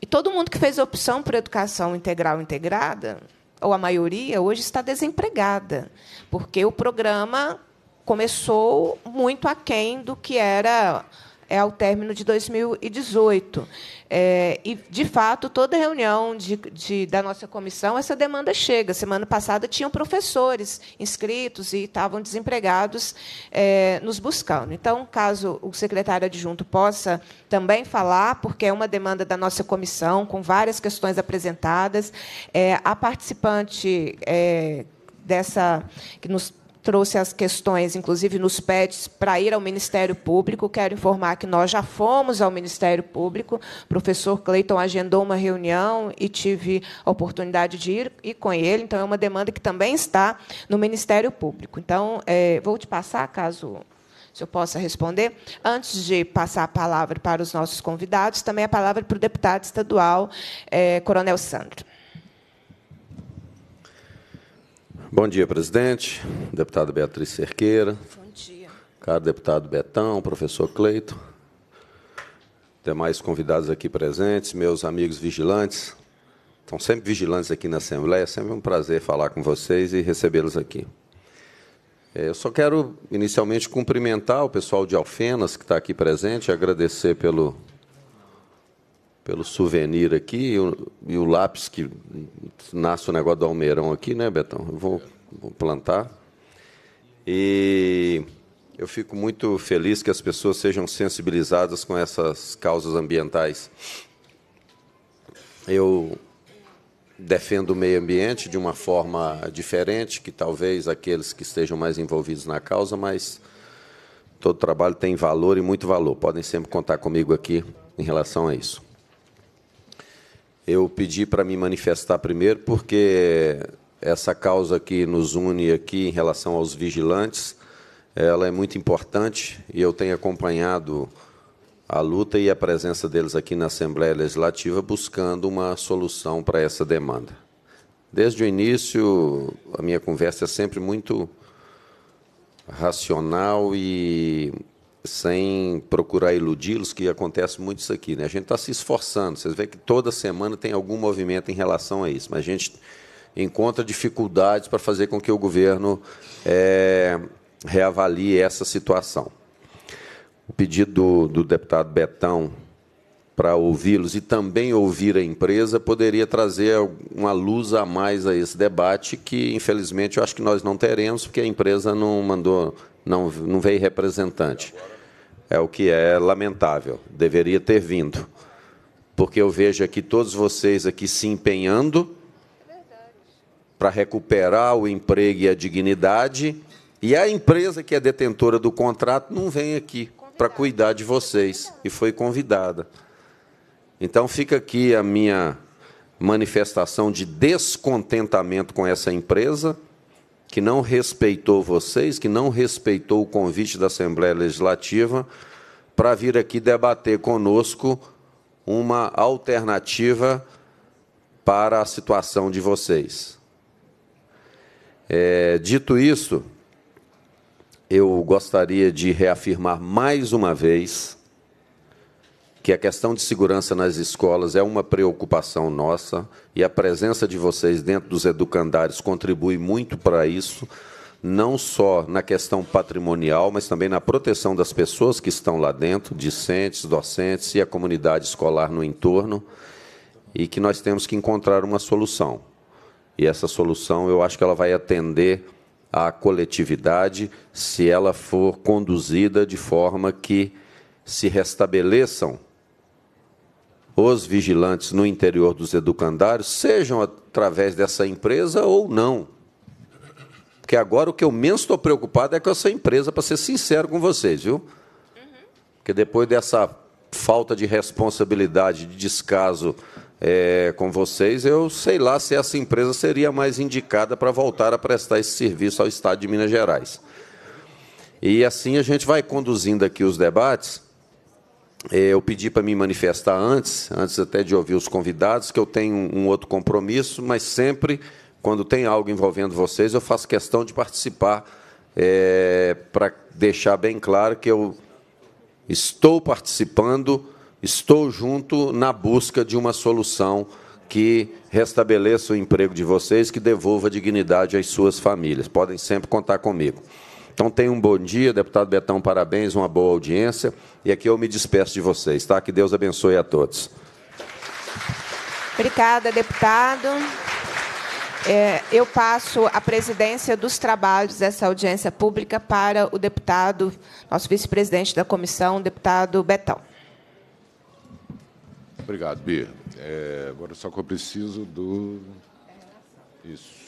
e todo mundo que fez opção por educação integral integrada, ou a maioria, hoje está desempregada, porque o programa começou muito aquém do que era é, ao término de 2018. É, e, de fato, toda reunião de, de, da nossa comissão, essa demanda chega. Semana passada tinham professores inscritos e estavam desempregados é, nos buscando. Então, caso o secretário adjunto possa também falar, porque é uma demanda da nossa comissão, com várias questões apresentadas, é, a participante é, dessa que nos trouxe as questões, inclusive nos PETs, para ir ao Ministério Público. Quero informar que nós já fomos ao Ministério Público. O professor Cleiton agendou uma reunião e tive a oportunidade de ir e com ele. Então, é uma demanda que também está no Ministério Público. Então, é, vou te passar, caso se eu possa responder. Antes de passar a palavra para os nossos convidados, também a palavra para o deputado estadual, é, Coronel Sandro. Bom dia, presidente, deputada Beatriz Cerqueira. Bom dia. Caro deputado Betão, professor Cleito, demais convidados aqui presentes, meus amigos vigilantes, estão sempre vigilantes aqui na Assembleia, é sempre um prazer falar com vocês e recebê-los aqui. É, eu só quero, inicialmente, cumprimentar o pessoal de Alfenas, que está aqui presente, agradecer pelo pelo souvenir aqui e o, e o lápis que nasce o negócio do almeirão aqui, né, Betão? Eu vou, vou plantar. E eu fico muito feliz que as pessoas sejam sensibilizadas com essas causas ambientais. Eu defendo o meio ambiente de uma forma diferente que talvez aqueles que estejam mais envolvidos na causa, mas todo trabalho tem valor e muito valor. Podem sempre contar comigo aqui em relação a isso. Eu pedi para me manifestar primeiro, porque essa causa que nos une aqui em relação aos vigilantes, ela é muito importante e eu tenho acompanhado a luta e a presença deles aqui na Assembleia Legislativa buscando uma solução para essa demanda. Desde o início, a minha conversa é sempre muito racional e sem procurar iludi-los, que acontece muito isso aqui. Né? A gente está se esforçando. Vocês veem que toda semana tem algum movimento em relação a isso, mas a gente encontra dificuldades para fazer com que o governo é, reavalie essa situação. O pedido do, do deputado Betão para ouvi-los e também ouvir a empresa poderia trazer uma luz a mais a esse debate que, infelizmente, eu acho que nós não teremos, porque a empresa não mandou não, não veio representante. É o que é lamentável, deveria ter vindo. Porque eu vejo aqui todos vocês aqui se empenhando para recuperar o emprego e a dignidade, e a empresa que é detentora do contrato não vem aqui para cuidar de vocês, e foi convidada. Então fica aqui a minha manifestação de descontentamento com essa empresa, que não respeitou vocês, que não respeitou o convite da Assembleia Legislativa para vir aqui debater conosco uma alternativa para a situação de vocês. É, dito isso, eu gostaria de reafirmar mais uma vez que a questão de segurança nas escolas é uma preocupação nossa e a presença de vocês dentro dos educandários contribui muito para isso, não só na questão patrimonial, mas também na proteção das pessoas que estão lá dentro, discentes, docentes e a comunidade escolar no entorno, e que nós temos que encontrar uma solução. E essa solução, eu acho que ela vai atender à coletividade se ela for conduzida de forma que se restabeleçam os vigilantes no interior dos educandários, sejam através dessa empresa ou não. Porque agora o que eu menos estou preocupado é com essa empresa, para ser sincero com vocês, viu? Porque depois dessa falta de responsabilidade, de descaso é, com vocês, eu sei lá se essa empresa seria mais indicada para voltar a prestar esse serviço ao Estado de Minas Gerais. E assim a gente vai conduzindo aqui os debates é, eu pedi para me manifestar antes, antes até de ouvir os convidados, que eu tenho um outro compromisso, mas sempre, quando tem algo envolvendo vocês, eu faço questão de participar é, para deixar bem claro que eu estou participando, estou junto na busca de uma solução que restabeleça o emprego de vocês, que devolva dignidade às suas famílias. Podem sempre contar comigo. Então tenha um bom dia, deputado Betão, parabéns, uma boa audiência. E aqui eu me despeço de vocês, tá? Que Deus abençoe a todos. Obrigada, deputado. É, eu passo a presidência dos trabalhos dessa audiência pública para o deputado, nosso vice-presidente da comissão, deputado Betão. Obrigado, Bia. É, agora só que eu preciso do. Isso.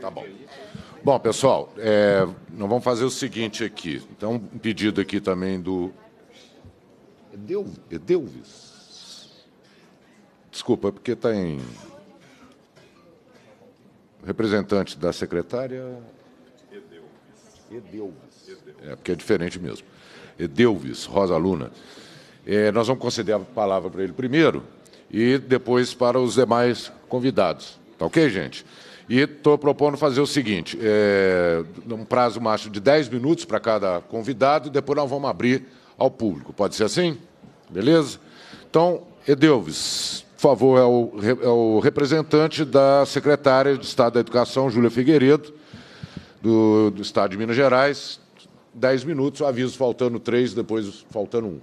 Tá bom. Bom, pessoal, é, nós vamos fazer o seguinte aqui. Então, um pedido aqui também do. Edelvis? Desculpa, porque está em. Representante da secretária. Edelvis. É, porque é diferente mesmo. Edelvis, Rosa Luna. É, nós vamos conceder a palavra para ele primeiro e depois para os demais convidados. Tá ok, gente? E estou propondo fazer o seguinte: é, um prazo máximo de 10 minutos para cada convidado, e depois nós vamos abrir ao público. Pode ser assim? Beleza? Então, Edelves, por favor, é o, é o representante da secretária de Estado da Educação, Júlia Figueiredo, do, do Estado de Minas Gerais. 10 minutos, aviso faltando três, depois faltando um.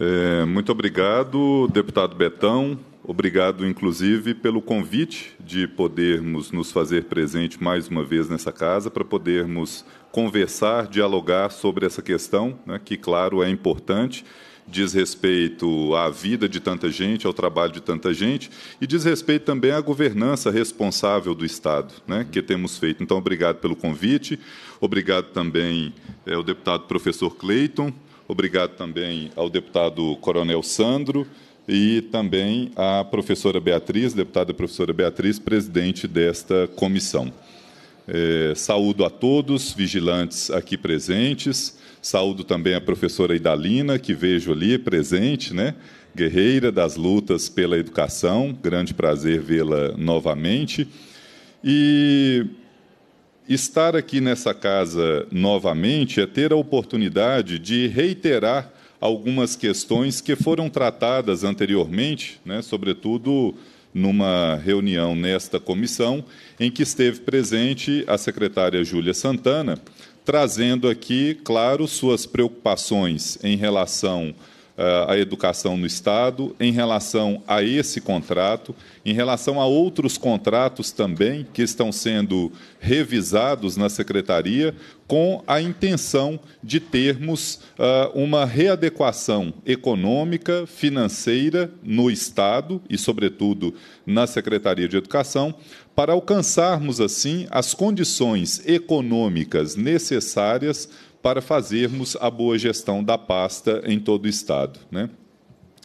É, muito obrigado, deputado Betão. Obrigado, inclusive, pelo convite de podermos nos fazer presente mais uma vez nessa casa para podermos conversar, dialogar sobre essa questão, né, que, claro, é importante, diz respeito à vida de tanta gente, ao trabalho de tanta gente, e diz respeito também à governança responsável do Estado, né, que temos feito. Então, obrigado pelo convite, obrigado também é, ao deputado professor Cleiton, obrigado também ao deputado Coronel Sandro e também a professora Beatriz, deputada professora Beatriz, presidente desta comissão. É, saúdo a todos vigilantes aqui presentes, saúdo também a professora Idalina, que vejo ali presente, né? guerreira das lutas pela educação, grande prazer vê-la novamente. E estar aqui nessa casa novamente é ter a oportunidade de reiterar algumas questões que foram tratadas anteriormente, né, sobretudo numa reunião nesta comissão, em que esteve presente a secretária Júlia Santana, trazendo aqui, claro, suas preocupações em relação eh, a educação no Estado, em relação a esse contrato, em relação a outros contratos também que estão sendo revisados na Secretaria, com a intenção de termos eh, uma readequação econômica, financeira no Estado e, sobretudo, na Secretaria de Educação, para alcançarmos, assim, as condições econômicas necessárias para fazermos a boa gestão da pasta em todo o Estado. Né?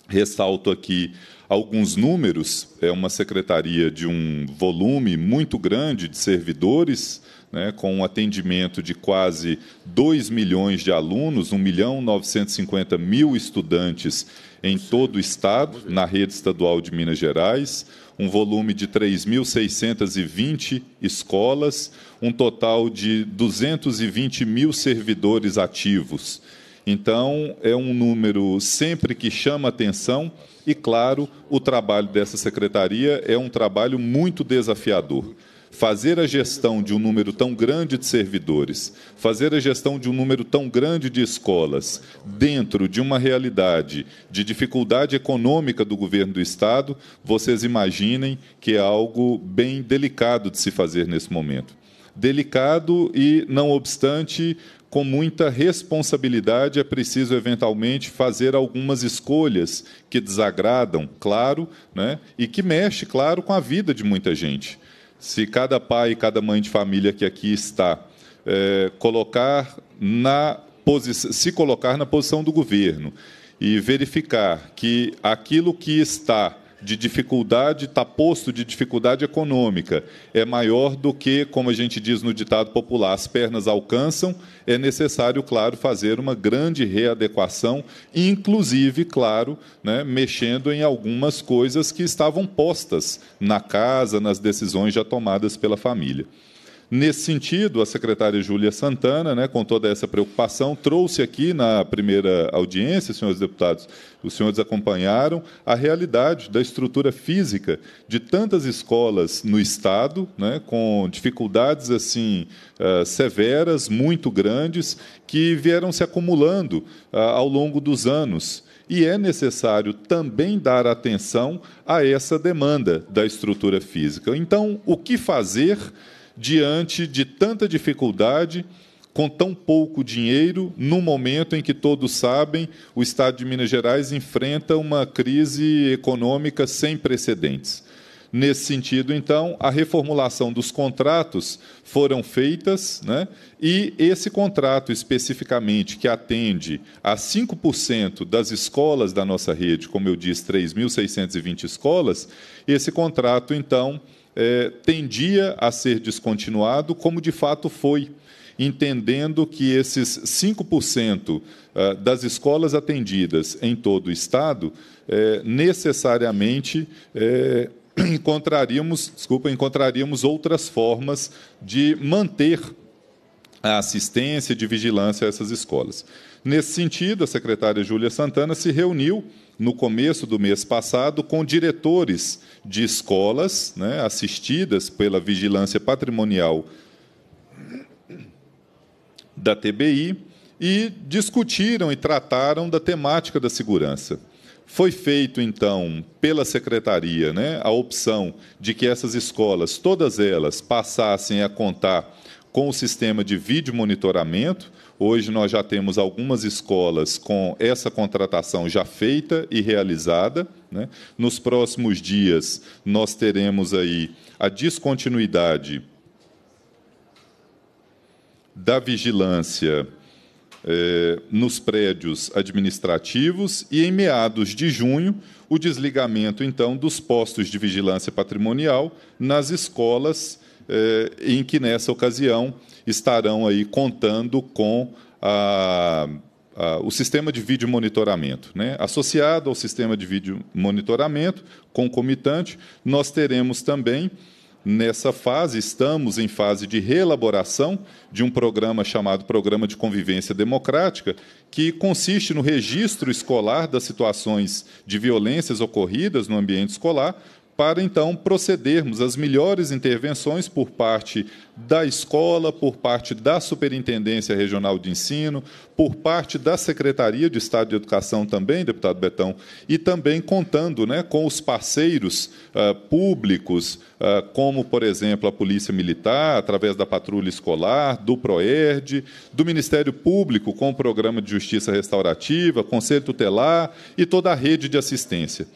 Ressalto aqui alguns números, é uma secretaria de um volume muito grande de servidores, né, com um atendimento de quase 2 milhões de alunos, 1 milhão 950 mil estudantes em todo o Estado, na rede estadual de Minas Gerais, um volume de 3.620 escolas, um total de 220 mil servidores ativos. Então, é um número sempre que chama atenção e, claro, o trabalho dessa secretaria é um trabalho muito desafiador fazer a gestão de um número tão grande de servidores, fazer a gestão de um número tão grande de escolas, dentro de uma realidade de dificuldade econômica do governo do Estado, vocês imaginem que é algo bem delicado de se fazer nesse momento. Delicado e, não obstante, com muita responsabilidade é preciso eventualmente fazer algumas escolhas que desagradam, claro, né? e que mexe, claro, com a vida de muita gente se cada pai e cada mãe de família que aqui está é, colocar na se colocar na posição do governo e verificar que aquilo que está de dificuldade, está posto de dificuldade econômica, é maior do que, como a gente diz no ditado popular, as pernas alcançam, é necessário, claro, fazer uma grande readequação, inclusive, claro, né, mexendo em algumas coisas que estavam postas na casa, nas decisões já tomadas pela família. Nesse sentido, a secretária Júlia Santana, né, com toda essa preocupação, trouxe aqui na primeira audiência, senhores deputados, os senhores acompanharam a realidade da estrutura física de tantas escolas no Estado, né, com dificuldades assim uh, severas, muito grandes, que vieram se acumulando uh, ao longo dos anos. E é necessário também dar atenção a essa demanda da estrutura física. Então, o que fazer diante de tanta dificuldade? com tão pouco dinheiro, num momento em que todos sabem o Estado de Minas Gerais enfrenta uma crise econômica sem precedentes. Nesse sentido, então, a reformulação dos contratos foram feitas, né? e esse contrato especificamente que atende a 5% das escolas da nossa rede, como eu disse, 3.620 escolas, esse contrato, então, é, tendia a ser descontinuado, como de fato foi entendendo que esses 5% ah, das escolas atendidas em todo o Estado eh, necessariamente eh, encontraríamos, desculpa, encontraríamos outras formas de manter a assistência e de vigilância a essas escolas. Nesse sentido, a secretária Júlia Santana se reuniu no começo do mês passado com diretores de escolas né, assistidas pela vigilância patrimonial da TBI e discutiram e trataram da temática da segurança. Foi feito, então, pela secretaria né, a opção de que essas escolas, todas elas, passassem a contar com o sistema de vídeo monitoramento. Hoje nós já temos algumas escolas com essa contratação já feita e realizada. Né? Nos próximos dias nós teremos aí a descontinuidade da vigilância eh, nos prédios administrativos e, em meados de junho, o desligamento, então, dos postos de vigilância patrimonial nas escolas, eh, em que, nessa ocasião, estarão aí contando com a o sistema de vídeo monitoramento. Né? Associado ao sistema de vídeo monitoramento concomitante, nós teremos também Nessa fase, estamos em fase de reelaboração de um programa chamado Programa de Convivência Democrática, que consiste no registro escolar das situações de violências ocorridas no ambiente escolar, para então procedermos às melhores intervenções por parte da escola, por parte da Superintendência Regional de Ensino, por parte da Secretaria de Estado de Educação também, deputado Betão, e também contando né, com os parceiros uh, públicos, uh, como, por exemplo, a Polícia Militar, através da Patrulha Escolar, do PROERD, do Ministério Público, com o Programa de Justiça Restaurativa, Conselho Tutelar e toda a rede de assistência.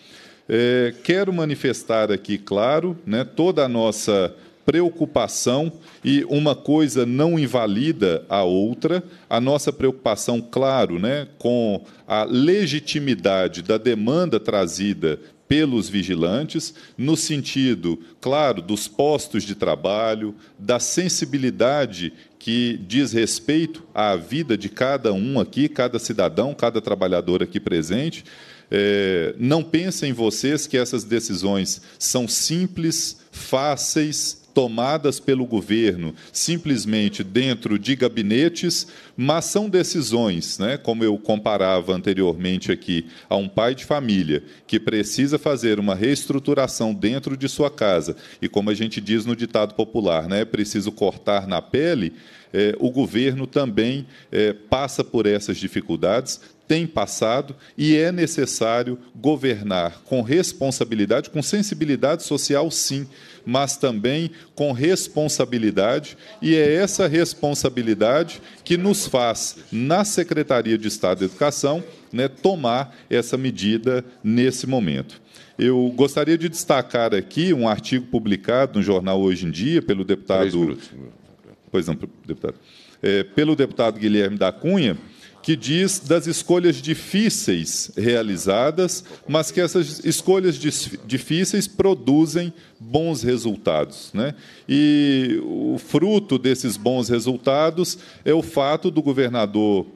É, quero manifestar aqui, claro, né, toda a nossa preocupação e uma coisa não invalida a outra, a nossa preocupação, claro, né, com a legitimidade da demanda trazida pelos vigilantes, no sentido, claro, dos postos de trabalho, da sensibilidade que diz respeito à vida de cada um aqui, cada cidadão, cada trabalhador aqui presente, é, não pensem vocês que essas decisões são simples, fáceis, tomadas pelo governo simplesmente dentro de gabinetes, mas são decisões, né? como eu comparava anteriormente aqui, a um pai de família que precisa fazer uma reestruturação dentro de sua casa. E como a gente diz no ditado popular, né? é preciso cortar na pele. É, o governo também é, passa por essas dificuldades, tem passado e é necessário governar com responsabilidade, com sensibilidade social, sim, mas também com responsabilidade, e é essa responsabilidade que nos faz, na Secretaria de Estado da Educação, né, tomar essa medida nesse momento. Eu gostaria de destacar aqui um artigo publicado no jornal Hoje em Dia pelo deputado. Pois não, deputado. É, pelo deputado Guilherme da Cunha, que diz das escolhas difíceis realizadas, mas que essas escolhas difíceis produzem bons resultados. Né? E o fruto desses bons resultados é o fato do governador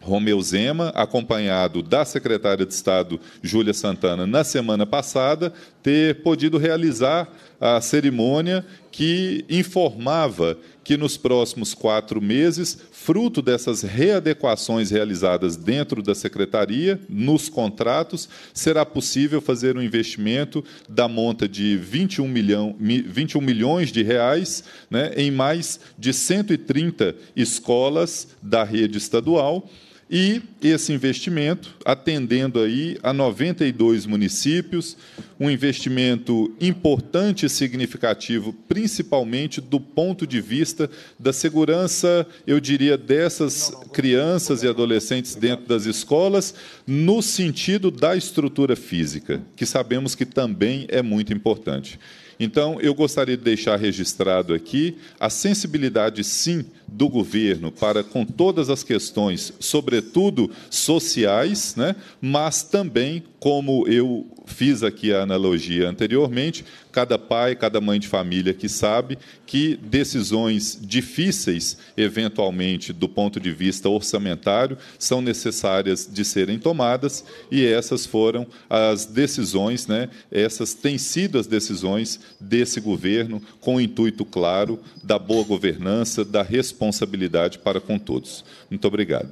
Romeu Zema, acompanhado da secretária de Estado Júlia Santana na semana passada, ter podido realizar a cerimônia que informava que nos próximos quatro meses, fruto dessas readequações realizadas dentro da secretaria, nos contratos, será possível fazer um investimento da monta de 21, milhão, 21 milhões de reais né, em mais de 130 escolas da rede estadual e esse investimento, atendendo aí a 92 municípios, um investimento importante e significativo, principalmente do ponto de vista da segurança, eu diria, dessas crianças e adolescentes dentro das escolas, no sentido da estrutura física, que sabemos que também é muito importante. Então, eu gostaria de deixar registrado aqui a sensibilidade, sim, do governo para com todas as questões, sobretudo sociais, né? mas também, como eu Fiz aqui a analogia anteriormente. Cada pai, cada mãe de família que sabe que decisões difíceis, eventualmente, do ponto de vista orçamentário, são necessárias de serem tomadas e essas foram as decisões, né? essas têm sido as decisões desse governo, com o intuito claro da boa governança, da responsabilidade para com todos. Muito obrigado.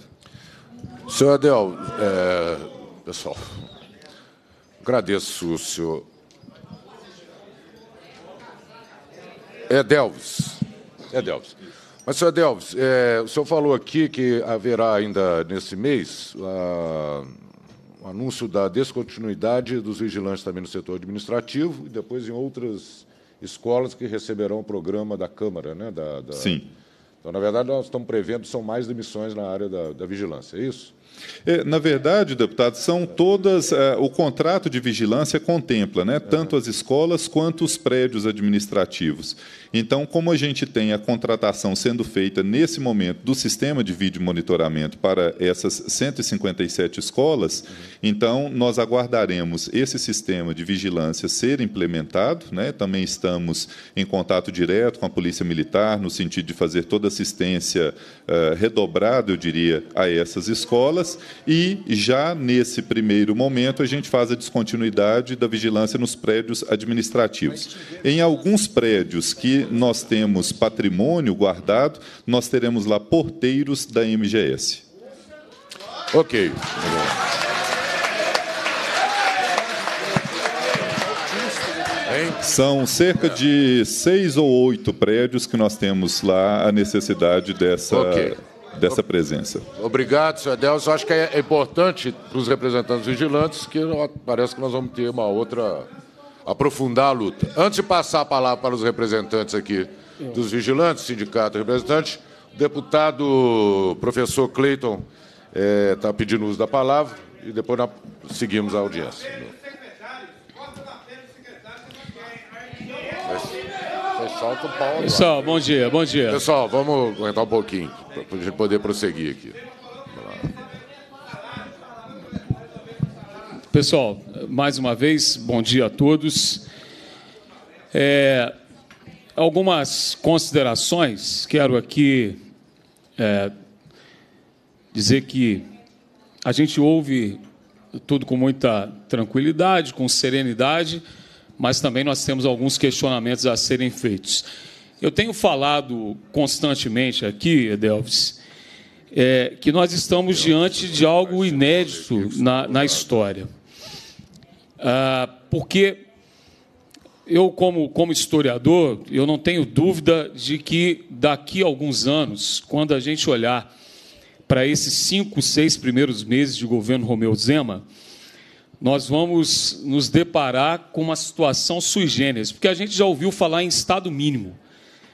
Senhor Adel, é... pessoal. Agradeço o senhor. É Delves. É Delves. Mas, senhor Delves, é, o senhor falou aqui que haverá ainda nesse mês a, ah, o anúncio da descontinuidade dos vigilantes também no setor administrativo e depois em outras escolas que receberão o programa da Câmara, né? Da, da... Sim. Então, na verdade, nós estamos prevendo, são mais demissões na área da, da vigilância, é isso? É, na verdade, deputado, são todas. É, o contrato de vigilância contempla né, tanto as escolas quanto os prédios administrativos. Então, como a gente tem a contratação sendo feita nesse momento do sistema de vídeo monitoramento para essas 157 escolas, então nós aguardaremos esse sistema de vigilância ser implementado. Né? Também estamos em contato direto com a Polícia Militar, no sentido de fazer toda assistência uh, redobrada, eu diria, a essas escolas e já nesse primeiro momento a gente faz a descontinuidade da vigilância nos prédios administrativos. Em alguns prédios que nós temos patrimônio guardado, nós teremos lá porteiros da MGS. Ok. São cerca de seis ou oito prédios que nós temos lá a necessidade dessa, okay dessa presença. Obrigado, senhor Adelso. Acho que é importante para os representantes vigilantes que parece que nós vamos ter uma outra. aprofundar a luta. Antes de passar a palavra para os representantes aqui dos vigilantes, sindicato representante, o deputado professor Cleiton está eh, é, pedindo uso da palavra e depois nós seguimos a audiência. Solta o pau. Pessoal, bom dia, bom dia. Pessoal, vamos aguentar um pouquinho, para a gente poder prosseguir aqui. Pessoal, mais uma vez, bom dia a todos. É, algumas considerações, quero aqui é, dizer que a gente ouve tudo com muita tranquilidade, com serenidade mas também nós temos alguns questionamentos a serem feitos. Eu tenho falado constantemente aqui, Edelvis, é, que nós estamos diante de algo inédito na, na história. Ah, porque eu, como, como historiador, eu não tenho dúvida de que daqui a alguns anos, quando a gente olhar para esses cinco, seis primeiros meses de governo Romeu Zema, nós vamos nos deparar com uma situação sui generis, porque a gente já ouviu falar em estado mínimo,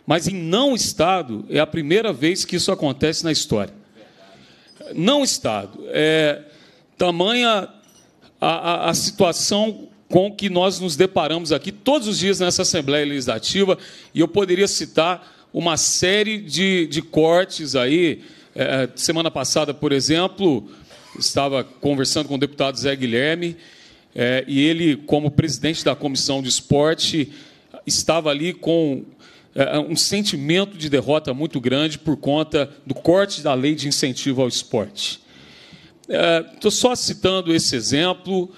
mas em não estado é a primeira vez que isso acontece na história. Não estado é tamanha a, a, a situação com que nós nos deparamos aqui todos os dias nessa Assembleia Legislativa, e eu poderia citar uma série de, de cortes aí. É, semana passada, por exemplo, estava conversando com o deputado Zé Guilherme, é, e ele, como presidente da comissão de esporte, estava ali com é, um sentimento de derrota muito grande por conta do corte da lei de incentivo ao esporte. Estou é, só citando esse exemplo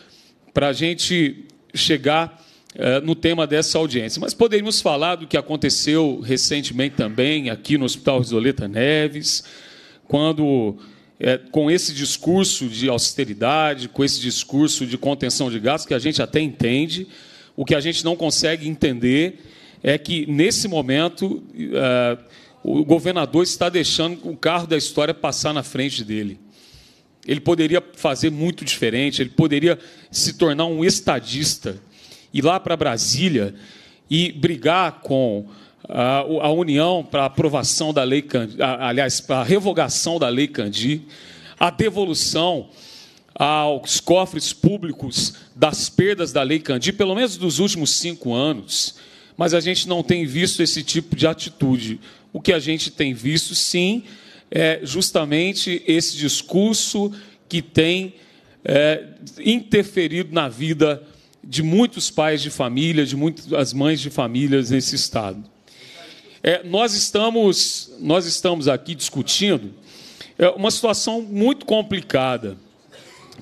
para a gente chegar é, no tema dessa audiência. Mas poderíamos falar do que aconteceu recentemente também aqui no Hospital Risoleta Neves, quando é, com esse discurso de austeridade, com esse discurso de contenção de gastos, que a gente até entende, o que a gente não consegue entender é que, nesse momento, é, o governador está deixando o carro da história passar na frente dele. Ele poderia fazer muito diferente, ele poderia se tornar um estadista, ir lá para Brasília e brigar com a, a união para aprovação da lei, aliás, para a revogação da lei Candi, a devolução aos cofres públicos das perdas da lei Candi, pelo menos dos últimos cinco anos, mas a gente não tem visto esse tipo de atitude. O que a gente tem visto, sim, é justamente esse discurso que tem é, interferido na vida de muitos pais de família, de muitas mães de famílias nesse estado. É, nós, estamos, nós estamos aqui discutindo é, uma situação muito complicada.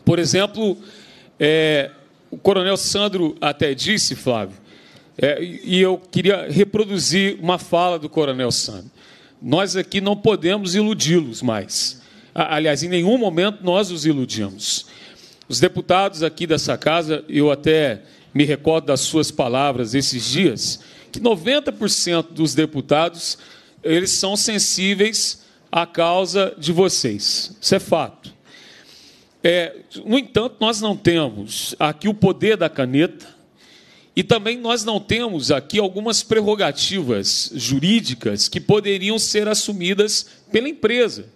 Por exemplo, é, o coronel Sandro até disse, Flávio, é, e eu queria reproduzir uma fala do coronel Sandro. Nós aqui não podemos iludi-los mais. Aliás, em nenhum momento nós os iludimos. Os deputados aqui dessa casa, eu até me recordo das suas palavras esses dias que 90% dos deputados eles são sensíveis à causa de vocês. Isso é fato. É, no entanto, nós não temos aqui o poder da caneta e também nós não temos aqui algumas prerrogativas jurídicas que poderiam ser assumidas pela empresa.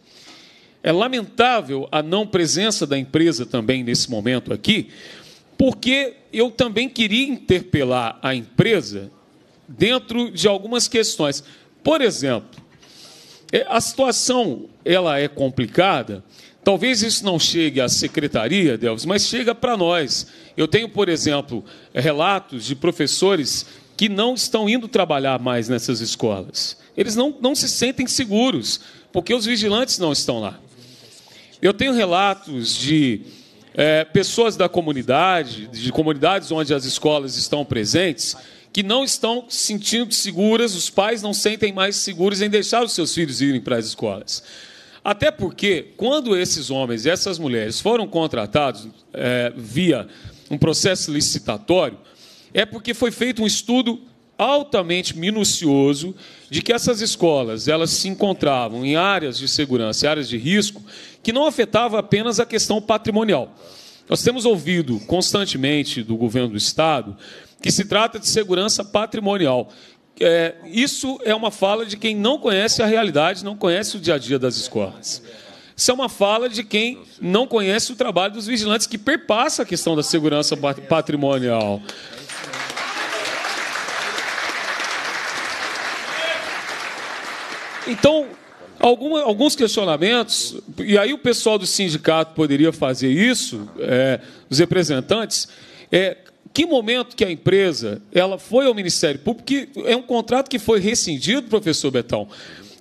É lamentável a não presença da empresa também nesse momento aqui, porque eu também queria interpelar a empresa dentro de algumas questões. Por exemplo, é, a situação ela é complicada. Talvez isso não chegue à secretaria, Delves, mas chega para nós. Eu tenho, por exemplo, relatos de professores que não estão indo trabalhar mais nessas escolas. Eles não, não se sentem seguros, porque os vigilantes não estão lá. Eu tenho relatos de é, pessoas da comunidade, de comunidades onde as escolas estão presentes, que não estão se sentindo seguras, os pais não sentem mais seguros em deixar os seus filhos irem para as escolas. Até porque, quando esses homens e essas mulheres foram contratados é, via um processo licitatório, é porque foi feito um estudo altamente minucioso de que essas escolas elas se encontravam em áreas de segurança, áreas de risco, que não afetava apenas a questão patrimonial. Nós temos ouvido constantemente do governo do estado que se trata de segurança patrimonial. É, isso é uma fala de quem não conhece a realidade, não conhece o dia a dia das escolas. Isso é uma fala de quem não conhece o trabalho dos vigilantes, que perpassa a questão da segurança patrimonial. Então, alguns questionamentos, e aí o pessoal do sindicato poderia fazer isso, é, os representantes, é, que momento que a empresa ela foi ao Ministério Público? Que é um contrato que foi rescindido, professor Betão,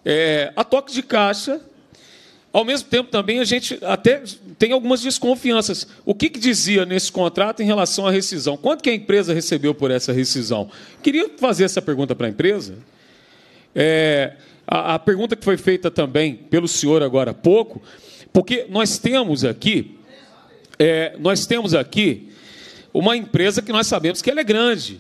é, a toque de caixa. Ao mesmo tempo, também a gente até tem algumas desconfianças. O que, que dizia nesse contrato em relação à rescisão? Quanto que a empresa recebeu por essa rescisão? Queria fazer essa pergunta para a empresa. É, a, a pergunta que foi feita também pelo senhor agora há pouco, porque nós temos aqui, é, nós temos aqui uma empresa que nós sabemos que ela é grande.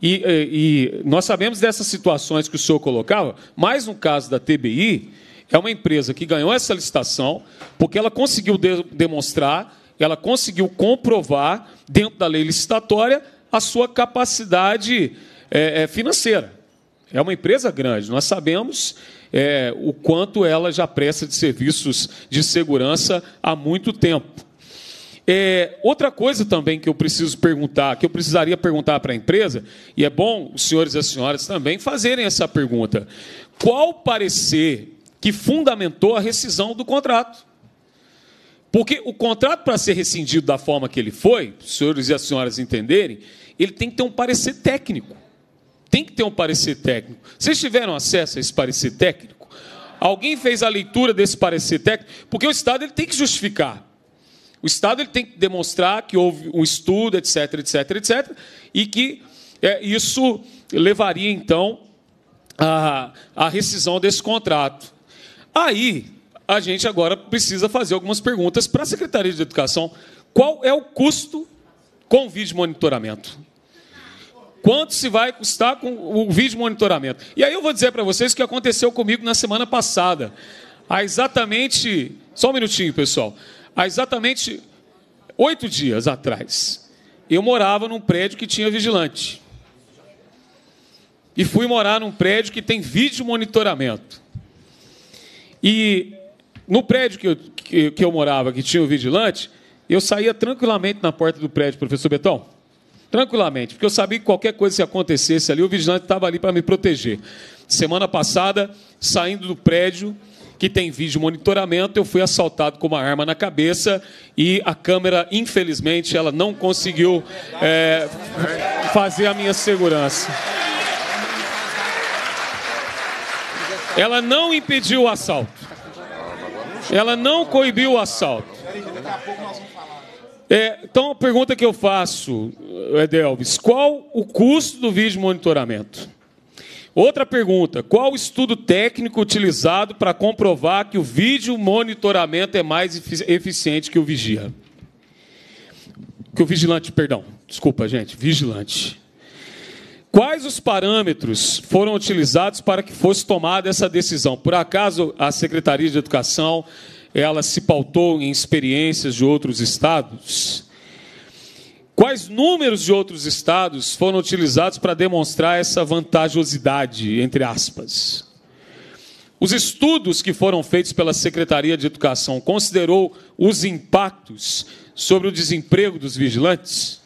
E, e, nós sabemos dessas situações que o senhor colocava, mas no caso da TBI, é uma empresa que ganhou essa licitação porque ela conseguiu de demonstrar, ela conseguiu comprovar, dentro da lei licitatória, a sua capacidade é, é financeira. É uma empresa grande, nós sabemos é, o quanto ela já presta de serviços de segurança há muito tempo. É, outra coisa também que eu preciso perguntar, que eu precisaria perguntar para a empresa, e é bom os senhores e as senhoras também fazerem essa pergunta: qual o parecer que fundamentou a rescisão do contrato? Porque o contrato, para ser rescindido da forma que ele foi, os senhores e as senhoras entenderem, ele tem que ter um parecer técnico. Tem que ter um parecer técnico. Vocês tiveram acesso a esse parecer técnico? Alguém fez a leitura desse parecer técnico? Porque o Estado ele tem que justificar. O Estado ele tem que demonstrar que houve um estudo, etc, etc, etc, e que é, isso levaria, então, à, a rescisão desse contrato. Aí, a gente agora precisa fazer algumas perguntas para a Secretaria de Educação. Qual é o custo com o vídeo monitoramento? Quanto se vai custar com o vídeo monitoramento? E aí eu vou dizer para vocês o que aconteceu comigo na semana passada. Há exatamente. Só um minutinho, pessoal. Há exatamente oito dias atrás, eu morava num prédio que tinha vigilante. E fui morar num prédio que tem vídeo monitoramento. E no prédio que eu, que, que eu morava, que tinha o vigilante, eu saía tranquilamente na porta do prédio, professor Betão. Tranquilamente, porque eu sabia que qualquer coisa que acontecesse ali, o vigilante estava ali para me proteger. Semana passada, saindo do prédio, que tem vídeo monitoramento, eu fui assaltado com uma arma na cabeça e a câmera, infelizmente, ela não conseguiu é, fazer a minha segurança. Ela não impediu o assalto. Ela não coibiu o assalto. É, então, a pergunta que eu faço, Edelvis, qual o custo do vídeo monitoramento? Outra pergunta: qual o estudo técnico utilizado para comprovar que o vídeo monitoramento é mais eficiente que o vigia? Que o vigilante, perdão. Desculpa, gente, vigilante. Quais os parâmetros foram utilizados para que fosse tomada essa decisão? Por acaso a Secretaria de Educação ela se pautou em experiências de outros estados? Quais números de outros estados foram utilizados para demonstrar essa vantajosidade, entre aspas? Os estudos que foram feitos pela Secretaria de Educação considerou os impactos sobre o desemprego dos vigilantes?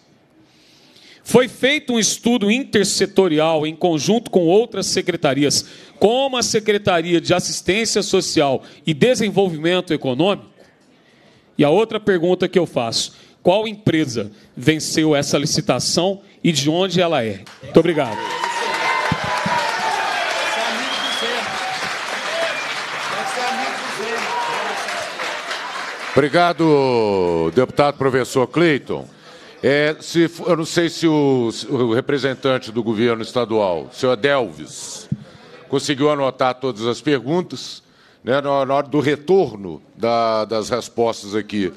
Foi feito um estudo intersetorial em conjunto com outras secretarias, como a Secretaria de Assistência Social e Desenvolvimento Econômico? E a outra pergunta que eu faço: qual empresa venceu essa licitação e de onde ela é? Muito obrigado. Obrigado, deputado professor Cleiton. É, se, eu não sei se o, o, representante do governo estadual, o senhor Delves, conseguiu anotar todas as perguntas. Né, na hora do retorno da, das respostas aqui,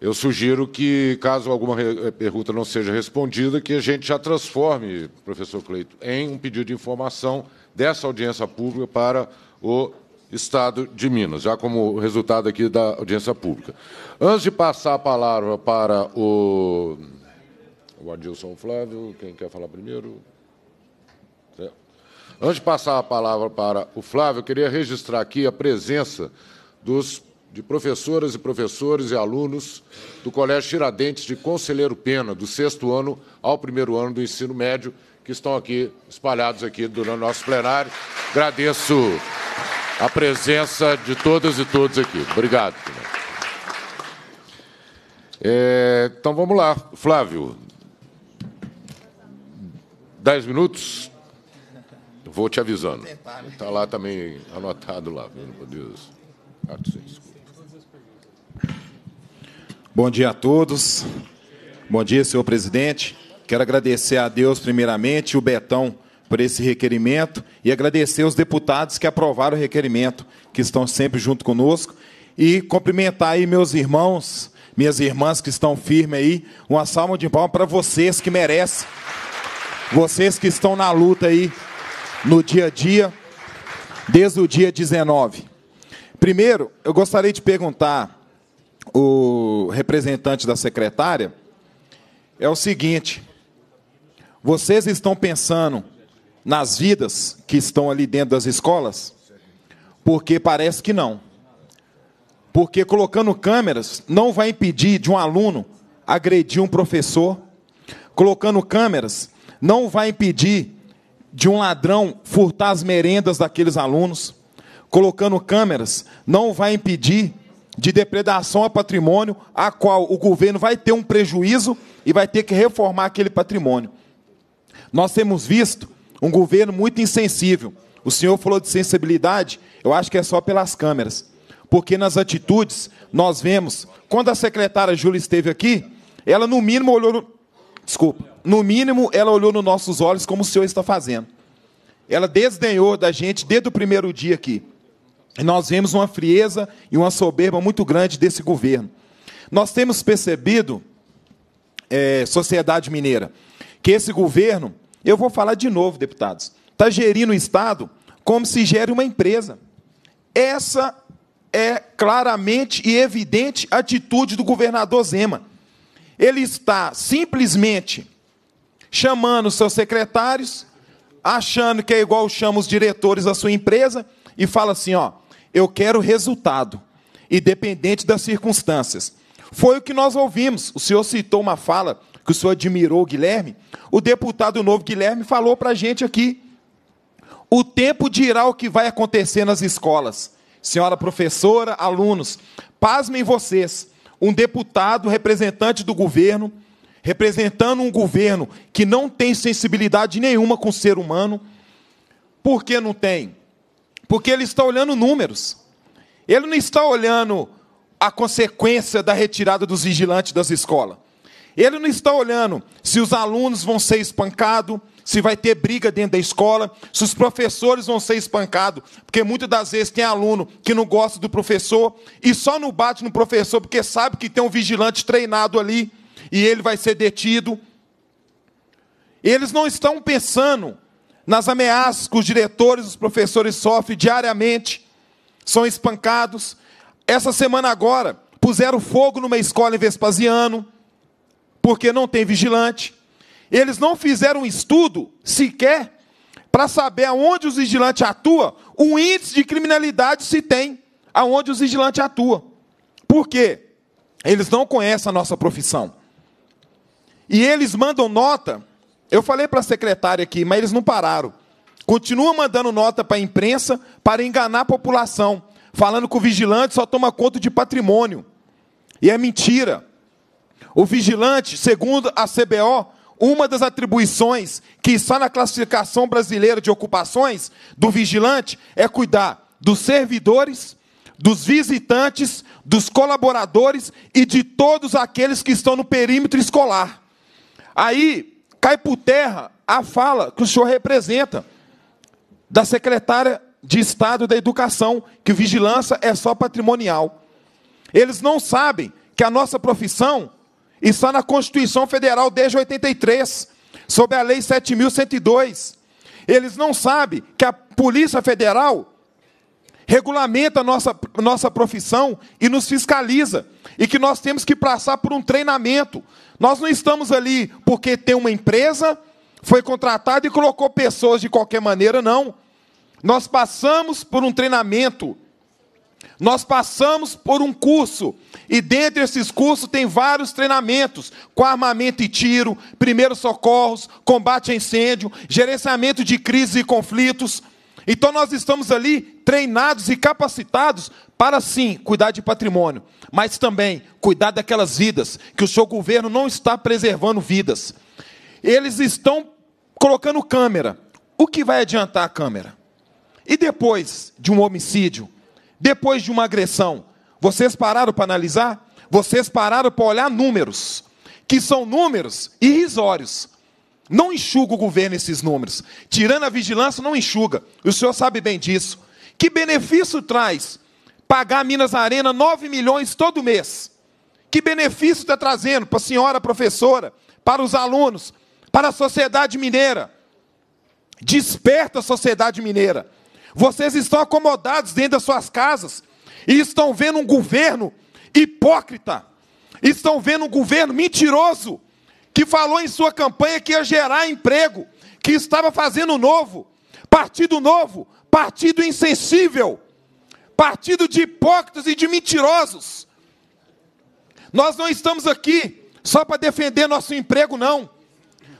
eu sugiro que, caso alguma eh, pergunta não seja respondida, que a gente já transforme, professor Cleito, em um pedido de informação dessa audiência pública para o Estado de Minas, já como resultado aqui da audiência pública. Antes de passar a palavra para o, o Adilson Flávio, quem quer falar primeiro? Antes de passar a palavra para o Flávio, eu queria registrar aqui a presença dos de professoras e professores e alunos do Colégio Tiradentes de Conselheiro Pena, do sexto ano ao primeiro ano do ensino médio, que estão aqui espalhados aqui durante o nosso plenário. Agradeço a presença de todas e todos aqui. Obrigado. É, então vamos lá, Flávio. Dez minutos. Vou te avisando. Está né? lá também anotado lá. Meu Deus. Artes Bom dia a todos. Bom dia, senhor presidente. Quero agradecer a Deus, primeiramente, o Betão, por esse requerimento e agradecer os deputados que aprovaram o requerimento, que estão sempre junto conosco. E cumprimentar aí meus irmãos, minhas irmãs que estão firmes aí. Uma salva de palmas para vocês que merecem. Vocês que estão na luta aí, no dia a dia, desde o dia 19. Primeiro, eu gostaria de perguntar o representante da secretária é o seguinte: vocês estão pensando nas vidas que estão ali dentro das escolas? Porque parece que não. Porque colocando câmeras não vai impedir de um aluno agredir um professor. Colocando câmeras não vai impedir de um ladrão furtar as merendas daqueles alunos. Colocando câmeras não vai impedir de depredação a patrimônio, a qual o governo vai ter um prejuízo e vai ter que reformar aquele patrimônio. Nós temos visto um governo muito insensível. O senhor falou de sensibilidade, eu acho que é só pelas câmeras. Porque nas atitudes nós vemos, quando a secretária Júlia esteve aqui, ela no mínimo olhou no... desculpa, no mínimo ela olhou nos nossos olhos como o senhor está fazendo. Ela desdenhou da gente desde o primeiro dia aqui nós vemos uma frieza e uma soberba muito grande desse governo. Nós temos percebido, é, sociedade mineira, que esse governo, eu vou falar de novo, deputados, está gerindo o Estado como se gere uma empresa. Essa é claramente e evidente atitude do governador Zema. Ele está simplesmente chamando seus secretários, achando que é igual chama os diretores da sua empresa, e fala assim: ó, eu quero resultado, independente das circunstâncias. Foi o que nós ouvimos. O senhor citou uma fala que o senhor admirou, Guilherme. O deputado novo Guilherme falou para a gente aqui. O tempo dirá o que vai acontecer nas escolas. Senhora professora, alunos, pasmem vocês. Um deputado, representante do governo, representando um governo que não tem sensibilidade nenhuma com o ser humano. Por que não tem? porque ele está olhando números. Ele não está olhando a consequência da retirada dos vigilantes das escolas. Ele não está olhando se os alunos vão ser espancados, se vai ter briga dentro da escola, se os professores vão ser espancados, porque muitas das vezes tem aluno que não gosta do professor e só não bate no professor porque sabe que tem um vigilante treinado ali e ele vai ser detido. Eles não estão pensando nas ameaças que os diretores, os professores sofrem diariamente, são espancados. Essa semana agora, puseram fogo numa escola em Vespasiano, porque não tem vigilante. Eles não fizeram um estudo sequer para saber aonde os vigilantes atuam, o índice de criminalidade se tem aonde os vigilantes atuam. Por quê? Eles não conhecem a nossa profissão. E eles mandam nota eu falei para a secretária aqui, mas eles não pararam. Continua mandando nota para a imprensa para enganar a população, falando que o vigilante só toma conta de patrimônio. E é mentira. O vigilante, segundo a CBO, uma das atribuições que está na classificação brasileira de ocupações do vigilante é cuidar dos servidores, dos visitantes, dos colaboradores e de todos aqueles que estão no perímetro escolar. Aí, Cai por terra a fala que o senhor representa da secretária de Estado da Educação, que vigilância é só patrimonial. Eles não sabem que a nossa profissão está na Constituição Federal desde 83, sob a Lei 7.102. Eles não sabem que a Polícia Federal regulamenta a nossa, nossa profissão e nos fiscaliza, e que nós temos que passar por um treinamento nós não estamos ali porque tem uma empresa, foi contratado e colocou pessoas de qualquer maneira, não. Nós passamos por um treinamento, nós passamos por um curso, e dentre esses cursos tem vários treinamentos: com armamento e tiro, primeiros socorros, combate a incêndio, gerenciamento de crises e conflitos. Então nós estamos ali treinados e capacitados para sim cuidar de patrimônio, mas também cuidar daquelas vidas que o seu governo não está preservando vidas. Eles estão colocando câmera. O que vai adiantar a câmera? E depois de um homicídio, depois de uma agressão, vocês pararam para analisar? Vocês pararam para olhar números, que são números irrisórios. Não enxuga o governo esses números. Tirando a vigilância, não enxuga. O senhor sabe bem disso. Que benefício traz pagar a Minas Arena 9 milhões todo mês? Que benefício está trazendo para a senhora professora, para os alunos, para a sociedade mineira? Desperta a sociedade mineira. Vocês estão acomodados dentro das suas casas e estão vendo um governo hipócrita, estão vendo um governo mentiroso que falou em sua campanha que ia gerar emprego, que estava fazendo novo, partido novo, partido insensível, partido de hipócritas e de mentirosos. Nós não estamos aqui só para defender nosso emprego, não.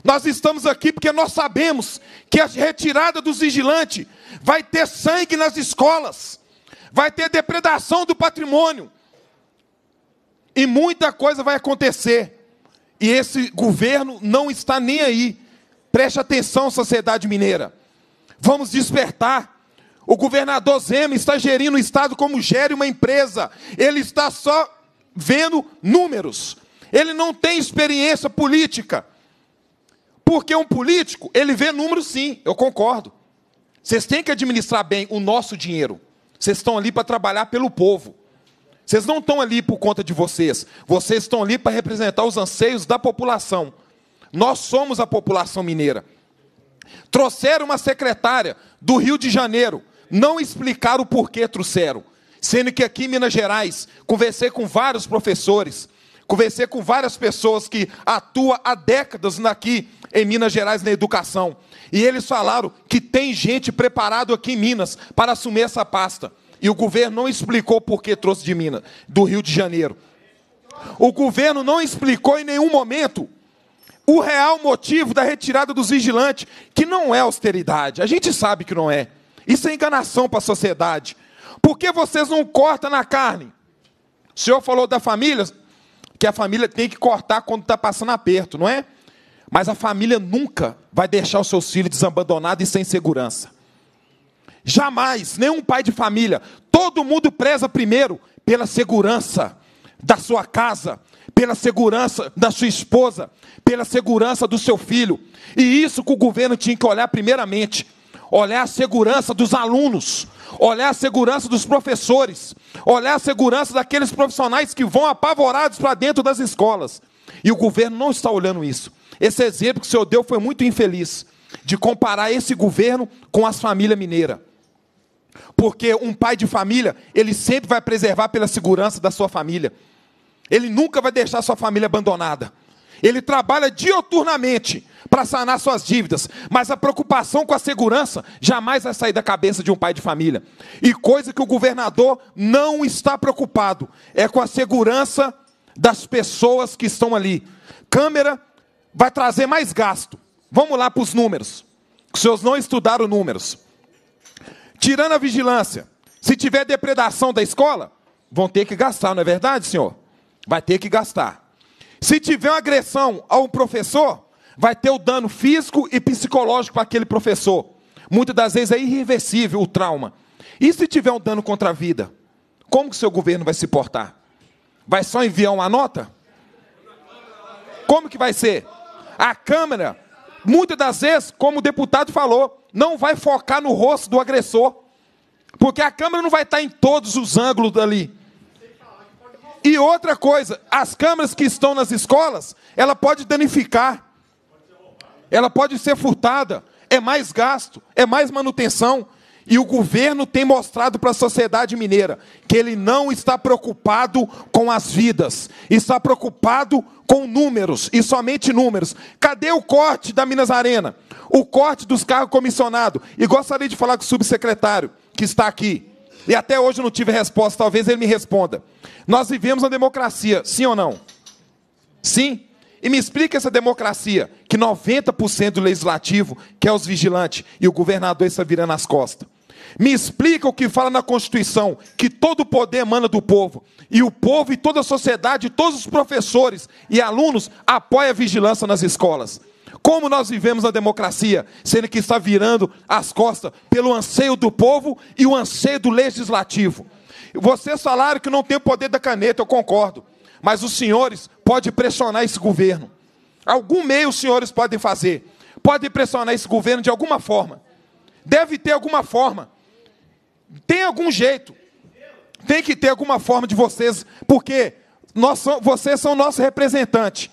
Nós estamos aqui porque nós sabemos que a retirada dos vigilantes vai ter sangue nas escolas, vai ter depredação do patrimônio, e muita coisa vai acontecer e esse governo não está nem aí. Preste atenção, sociedade mineira. Vamos despertar. O governador Zema está gerindo o Estado como gere uma empresa. Ele está só vendo números. Ele não tem experiência política. Porque um político, ele vê números sim, eu concordo. Vocês têm que administrar bem o nosso dinheiro. Vocês estão ali para trabalhar pelo povo. Vocês não estão ali por conta de vocês. Vocês estão ali para representar os anseios da população. Nós somos a população mineira. Trouxeram uma secretária do Rio de Janeiro. Não explicaram o porquê trouxeram. Sendo que aqui em Minas Gerais, conversei com vários professores, conversei com várias pessoas que atuam há décadas aqui em Minas Gerais na educação. E eles falaram que tem gente preparado aqui em Minas para assumir essa pasta. E o governo não explicou por que trouxe de Minas, do Rio de Janeiro. O governo não explicou em nenhum momento o real motivo da retirada dos vigilantes, que não é austeridade. A gente sabe que não é. Isso é enganação para a sociedade. Por que vocês não cortam na carne? O senhor falou da família, que a família tem que cortar quando está passando aperto, não é? Mas a família nunca vai deixar os seus filhos desabandonados e sem segurança. Jamais, nenhum pai de família. Todo mundo preza primeiro pela segurança da sua casa, pela segurança da sua esposa, pela segurança do seu filho. E isso que o governo tinha que olhar primeiramente. Olhar a segurança dos alunos, olhar a segurança dos professores, olhar a segurança daqueles profissionais que vão apavorados para dentro das escolas. E o governo não está olhando isso. Esse exemplo que o senhor deu foi muito infeliz de comparar esse governo com as famílias mineiras. Porque um pai de família, ele sempre vai preservar pela segurança da sua família. Ele nunca vai deixar sua família abandonada. Ele trabalha dioturnamente para sanar suas dívidas, mas a preocupação com a segurança jamais vai sair da cabeça de um pai de família. E coisa que o governador não está preocupado é com a segurança das pessoas que estão ali. Câmera vai trazer mais gasto. Vamos lá para os números. Os senhores não estudaram números tirando a vigilância, se tiver depredação da escola, vão ter que gastar, não é verdade, senhor? Vai ter que gastar. Se tiver uma agressão a um professor, vai ter o dano físico e psicológico para aquele professor. Muitas das vezes é irreversível o trauma. E se tiver um dano contra a vida? Como que o seu governo vai se portar? Vai só enviar uma nota? Como que vai ser? A Câmara, muitas das vezes, como o deputado falou, não vai focar no rosto do agressor, porque a câmera não vai estar em todos os ângulos dali. E outra coisa, as câmeras que estão nas escolas, ela pode danificar, ela pode ser furtada, é mais gasto, é mais manutenção. E o governo tem mostrado para a sociedade mineira que ele não está preocupado com as vidas, está preocupado com números e somente números. Cadê o corte da Minas Arena? O corte dos carros comissionados? E gostaria de falar com o subsecretário que está aqui. E até hoje não tive resposta, talvez ele me responda. Nós vivemos na democracia, sim ou não? Sim? E me explica essa democracia, que 90% do legislativo quer os vigilantes e o governador está virando as costas. Me explica o que fala na Constituição, que todo o poder emana do povo. E o povo e toda a sociedade, todos os professores e alunos apoiam a vigilância nas escolas. Como nós vivemos a democracia, sendo que está virando as costas pelo anseio do povo e o anseio do legislativo. Vocês falaram que não tem o poder da caneta, eu concordo. Mas os senhores podem pressionar esse governo. Algum meio os senhores podem fazer. Pode pressionar esse governo de alguma forma. Deve ter alguma forma. Tem algum jeito. Tem que ter alguma forma de vocês, porque nós, vocês são nosso representante.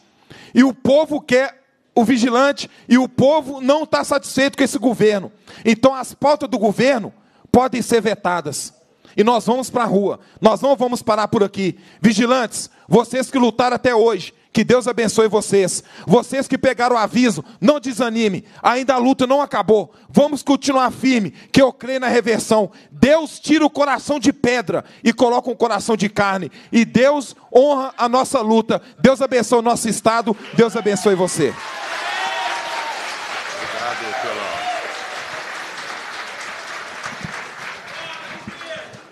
E o povo quer o vigilante e o povo não está satisfeito com esse governo. Então as pautas do governo podem ser vetadas e nós vamos para a rua. Nós não vamos parar por aqui. Vigilantes, vocês que lutaram até hoje, que Deus abençoe vocês. Vocês que pegaram o aviso, não desanime. Ainda a luta não acabou. Vamos continuar firme, que eu creio na reversão. Deus tira o coração de pedra e coloca um coração de carne. E Deus honra a nossa luta. Deus abençoe o nosso estado. Deus abençoe você.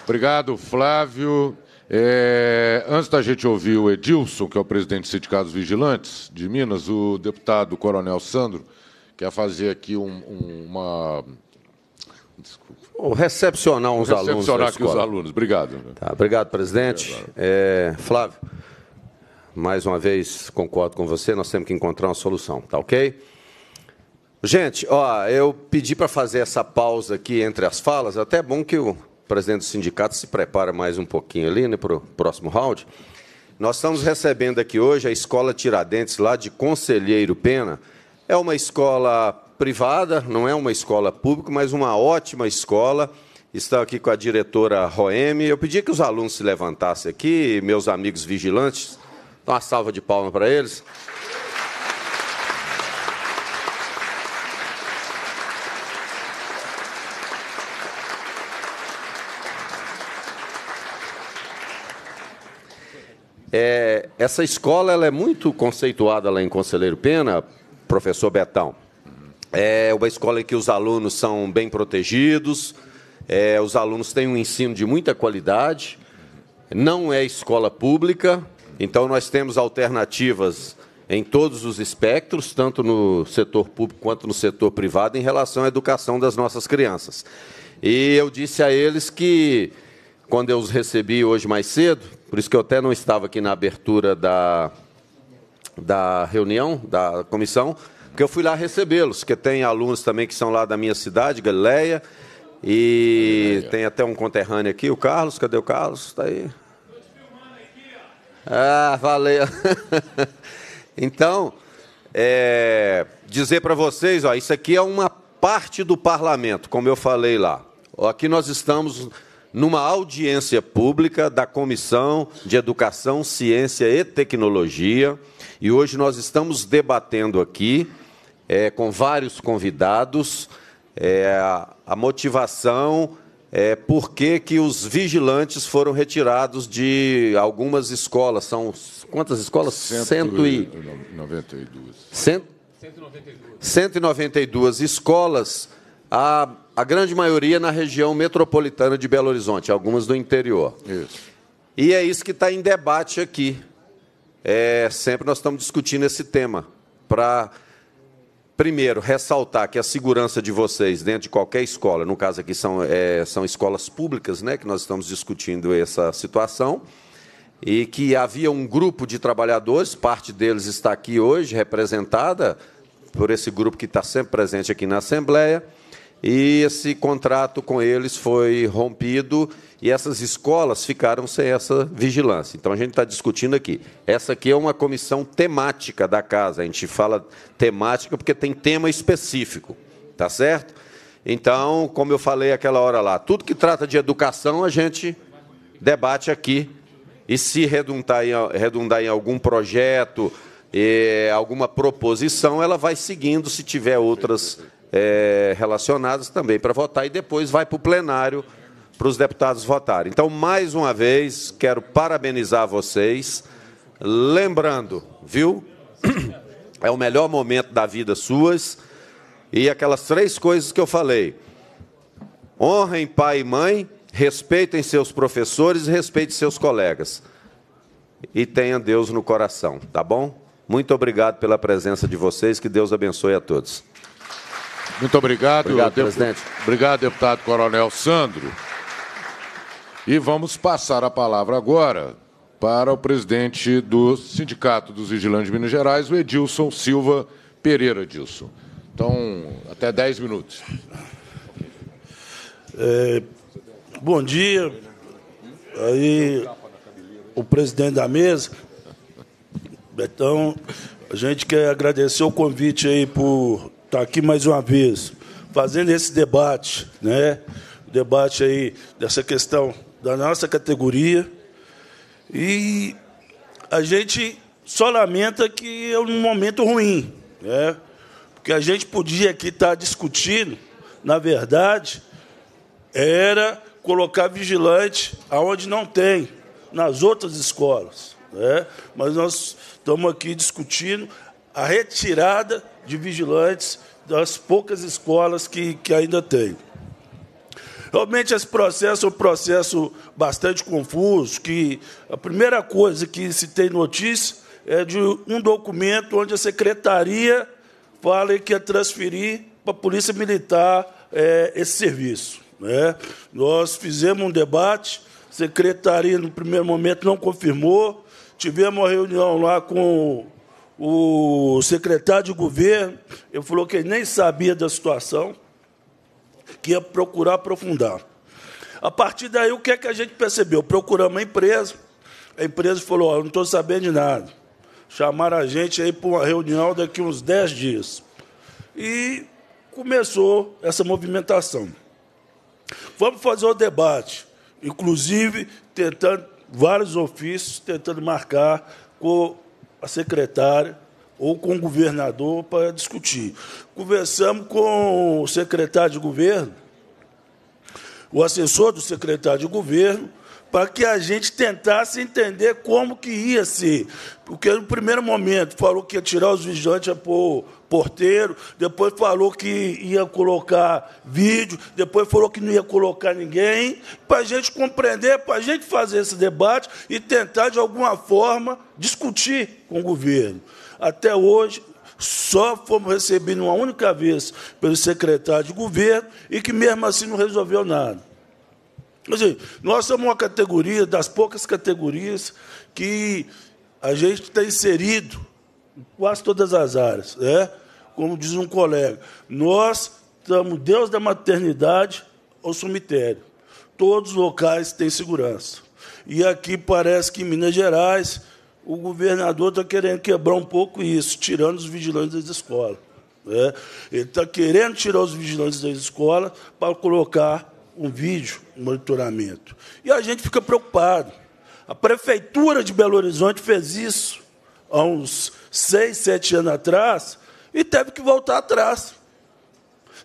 Obrigado, Flávio. É, antes da gente ouvir o Edilson, que é o presidente do Sindicato dos Vigilantes de Minas, o deputado Coronel Sandro quer fazer aqui um, um, uma. Desculpa. Ou recepcionar uns recepcionar alunos. Recepcionar aqui os alunos. Obrigado. Tá, obrigado, presidente. É, Flávio, mais uma vez concordo com você, nós temos que encontrar uma solução, tá ok? Gente, ó, eu pedi para fazer essa pausa aqui entre as falas, é até é bom que o. Eu presidente do sindicato se prepara mais um pouquinho ali né, para o próximo round. Nós estamos recebendo aqui hoje a Escola Tiradentes, lá de Conselheiro Pena. É uma escola privada, não é uma escola pública, mas uma ótima escola. Estão aqui com a diretora Roeme. Eu pedi que os alunos se levantassem aqui, meus amigos vigilantes. Dá uma salva de palmas para eles. Aplausos É, essa escola ela é muito conceituada lá em Conselheiro Pena, professor Betão. É uma escola em que os alunos são bem protegidos, é, os alunos têm um ensino de muita qualidade, não é escola pública, então nós temos alternativas em todos os espectros, tanto no setor público quanto no setor privado, em relação à educação das nossas crianças. E eu disse a eles que, quando eu os recebi hoje mais cedo, por isso que eu até não estava aqui na abertura da, da reunião, da comissão, porque eu fui lá recebê-los, que tem alunos também que são lá da minha cidade, Galileia, e Galileia. tem até um conterrâneo aqui, o Carlos. Cadê o Carlos? Está aí. Ah, valeu. então, é, dizer para vocês, ó, isso aqui é uma parte do parlamento, como eu falei lá. Aqui nós estamos numa audiência pública da Comissão de Educação, Ciência e Tecnologia. E hoje nós estamos debatendo aqui, é, com vários convidados, é, a motivação é, por que, que, os vigilantes foram retirados de algumas escolas. São quantas escolas? 192. 192. 192 escolas. A a grande maioria na região metropolitana de Belo Horizonte, algumas do interior. Isso. E é isso que está em debate aqui. É, sempre nós estamos discutindo esse tema para primeiro, ressaltar que a segurança de vocês dentro de qualquer escola, no caso aqui são, é, são escolas públicas, né, que nós estamos discutindo essa situação, e que havia um grupo de trabalhadores, parte deles está aqui hoje, representada por esse grupo que está sempre presente aqui na Assembleia, e esse contrato com eles foi rompido e essas escolas ficaram sem essa vigilância. Então a gente está discutindo aqui. Essa aqui é uma comissão temática da casa. A gente fala temática porque tem tema específico, tá certo? Então, como eu falei aquela hora lá, tudo que trata de educação a gente debate aqui e se redundar em, redundar em algum projeto, eh, alguma proposição, ela vai seguindo se tiver outras é, relacionadas também para votar e depois vai para o plenário para os deputados votarem. Então, mais uma vez, quero parabenizar vocês, lembrando, viu? É o melhor momento da vida suas e aquelas três coisas que eu falei. Honrem pai e mãe, respeitem seus professores, respeitem seus colegas. E tenha Deus no coração, tá bom? Muito obrigado pela presença de vocês, que Deus abençoe a todos. Muito obrigado, obrigado deputado, presidente. Obrigado, deputado Coronel Sandro. E vamos passar a palavra agora para o presidente do Sindicato dos Vigilantes de Minas Gerais, o Edilson Silva Pereira, Edilson. Então, até 10 minutos. É, bom dia. Aí, o presidente da mesa. Betão, a gente quer agradecer o convite aí por estar tá aqui mais uma vez, fazendo esse debate, né? O debate aí dessa questão da nossa categoria. E a gente só lamenta que é um momento ruim, né? Porque a gente podia aqui estar tá discutindo, na verdade, era colocar vigilante aonde não tem, nas outras escolas, né? Mas nós estamos aqui discutindo a retirada de vigilantes das poucas escolas que, que ainda tem. Realmente esse processo é um processo bastante confuso, que a primeira coisa que se tem notícia é de um documento onde a secretaria fala que ia é transferir para a Polícia Militar é, esse serviço. Né? Nós fizemos um debate, a secretaria no primeiro momento não confirmou, tivemos uma reunião lá com o secretário de governo ele falou que ele nem sabia da situação, que ia procurar aprofundar. A partir daí, o que é que a gente percebeu? Procuramos a empresa, a empresa falou: oh, não estou sabendo de nada. Chamaram a gente aí para uma reunião daqui uns 10 dias. E começou essa movimentação. Vamos fazer o debate, inclusive tentando vários ofícios, tentando marcar com a secretária ou com o governador para discutir. Conversamos com o secretário de governo, o assessor do secretário de governo, para que a gente tentasse entender como que ia ser. Porque no primeiro momento falou que ia tirar os vigilantes para pôr porteiro, depois falou que ia colocar vídeo, depois falou que não ia colocar ninguém, para a gente compreender, para a gente fazer esse debate e tentar, de alguma forma, discutir com o governo. Até hoje, só fomos recebidos uma única vez pelo secretário de governo e que, mesmo assim, não resolveu nada. Assim, nós somos uma categoria, das poucas categorias, que a gente está inserido quase todas as áreas. Né? Como diz um colega, nós estamos Deus da maternidade ao cemitério. Todos os locais têm segurança. E aqui parece que em Minas Gerais o governador está querendo quebrar um pouco isso, tirando os vigilantes das escolas. Né? Ele está querendo tirar os vigilantes das escolas para colocar um vídeo, um monitoramento. E a gente fica preocupado. A prefeitura de Belo Horizonte fez isso há uns seis, sete anos atrás, e teve que voltar atrás.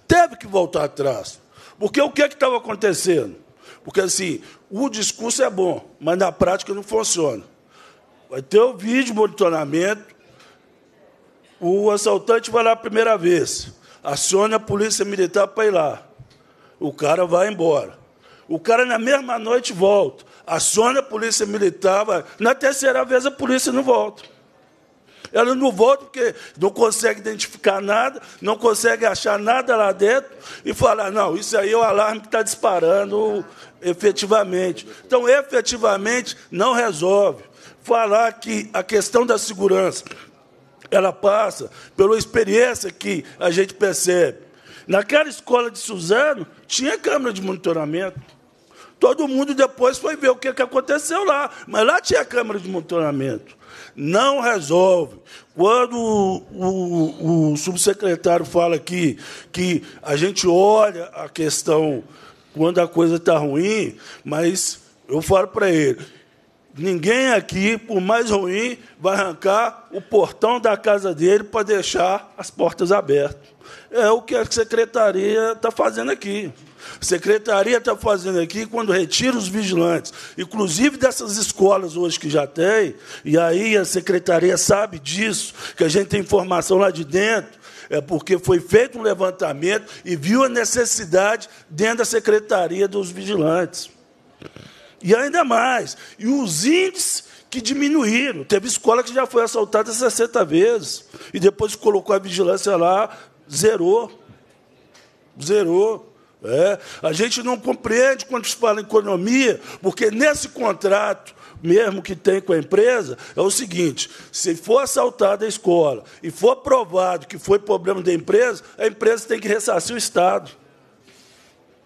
Teve que voltar atrás. Porque o que é estava acontecendo? Porque assim, o discurso é bom, mas na prática não funciona. Vai ter o vídeo monitoramento, o assaltante vai lá a primeira vez, aciona a polícia militar para ir lá. O cara vai embora. O cara na mesma noite volta. Aciona a polícia militar, vai. na terceira vez a polícia não volta. Ela não volta porque não consegue identificar nada, não consegue achar nada lá dentro e falar, não, isso aí é o alarme que está disparando efetivamente. Então, efetivamente, não resolve. Falar que a questão da segurança ela passa pela experiência que a gente percebe. Naquela escola de Suzano, tinha câmera de monitoramento. Todo mundo depois foi ver o que aconteceu lá, mas lá tinha câmera de monitoramento não resolve. Quando o, o, o subsecretário fala aqui que a gente olha a questão quando a coisa está ruim, mas eu falo para ele, Ninguém aqui, por mais ruim, vai arrancar o portão da casa dele para deixar as portas abertas. É o que a secretaria está fazendo aqui. Secretaria está fazendo aqui quando retira os vigilantes, inclusive dessas escolas hoje que já tem, e aí a secretaria sabe disso, que a gente tem informação lá de dentro, é porque foi feito um levantamento e viu a necessidade dentro da secretaria dos vigilantes. E ainda mais, e os índices que diminuíram. Teve escola que já foi assaltada 60 vezes. E depois colocou a vigilância lá, zerou. Zerou. É, a gente não compreende quando se fala em economia, porque nesse contrato mesmo que tem com a empresa é o seguinte: se for assaltada a escola e for provado que foi problema da empresa, a empresa tem que ressarcir o Estado.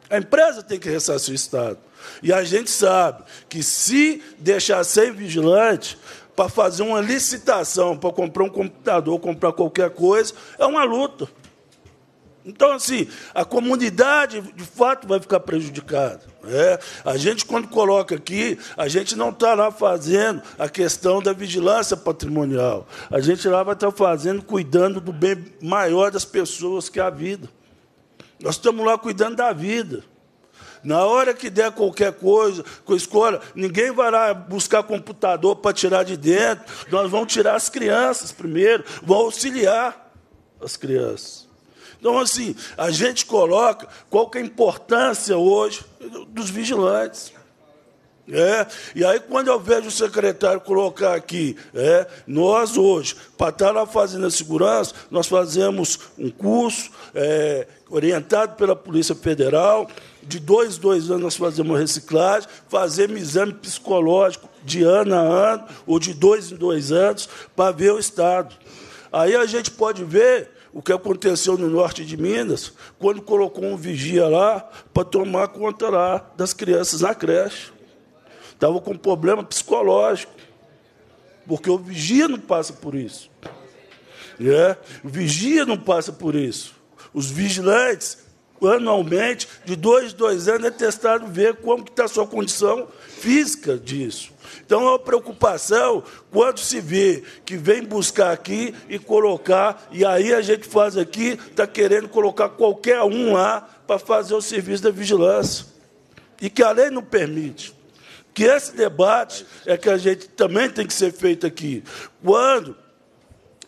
A empresa tem que ressarcir o Estado. E a gente sabe que se deixar sem vigilante, para fazer uma licitação, para comprar um computador, comprar qualquer coisa, é uma luta. Então, assim, a comunidade, de fato, vai ficar prejudicada. É? A gente, quando coloca aqui, a gente não está lá fazendo a questão da vigilância patrimonial. A gente lá vai estar tá fazendo, cuidando do bem maior das pessoas, que é a vida. Nós estamos lá cuidando da vida. Na hora que der qualquer coisa com a escola, ninguém vai lá buscar computador para tirar de dentro. Nós vamos tirar as crianças primeiro, vamos auxiliar as crianças. Então, assim, a gente coloca qual que é a importância hoje dos vigilantes. É, e aí quando eu vejo o secretário colocar aqui, é, nós hoje, para estar tá lá fazendo a segurança, nós fazemos um curso é, orientado pela Polícia Federal, de dois, dois anos nós fazemos reciclagem, fazemos exame psicológico de ano a ano, ou de dois em dois anos, para ver o estado. Aí a gente pode ver o que aconteceu no norte de Minas, quando colocou um vigia lá para tomar conta lá das crianças na creche. Estava com um problema psicológico, porque o vigia não passa por isso. É? O vigia não passa por isso. Os vigilantes, anualmente, de dois, dois anos, é testado ver como está a sua condição física disso. Então é uma preocupação quando se vê que vem buscar aqui e colocar, e aí a gente faz aqui, está querendo colocar qualquer um lá para fazer o serviço da vigilância. E que a lei não permite. Que esse debate é que a gente também tem que ser feito aqui. Quando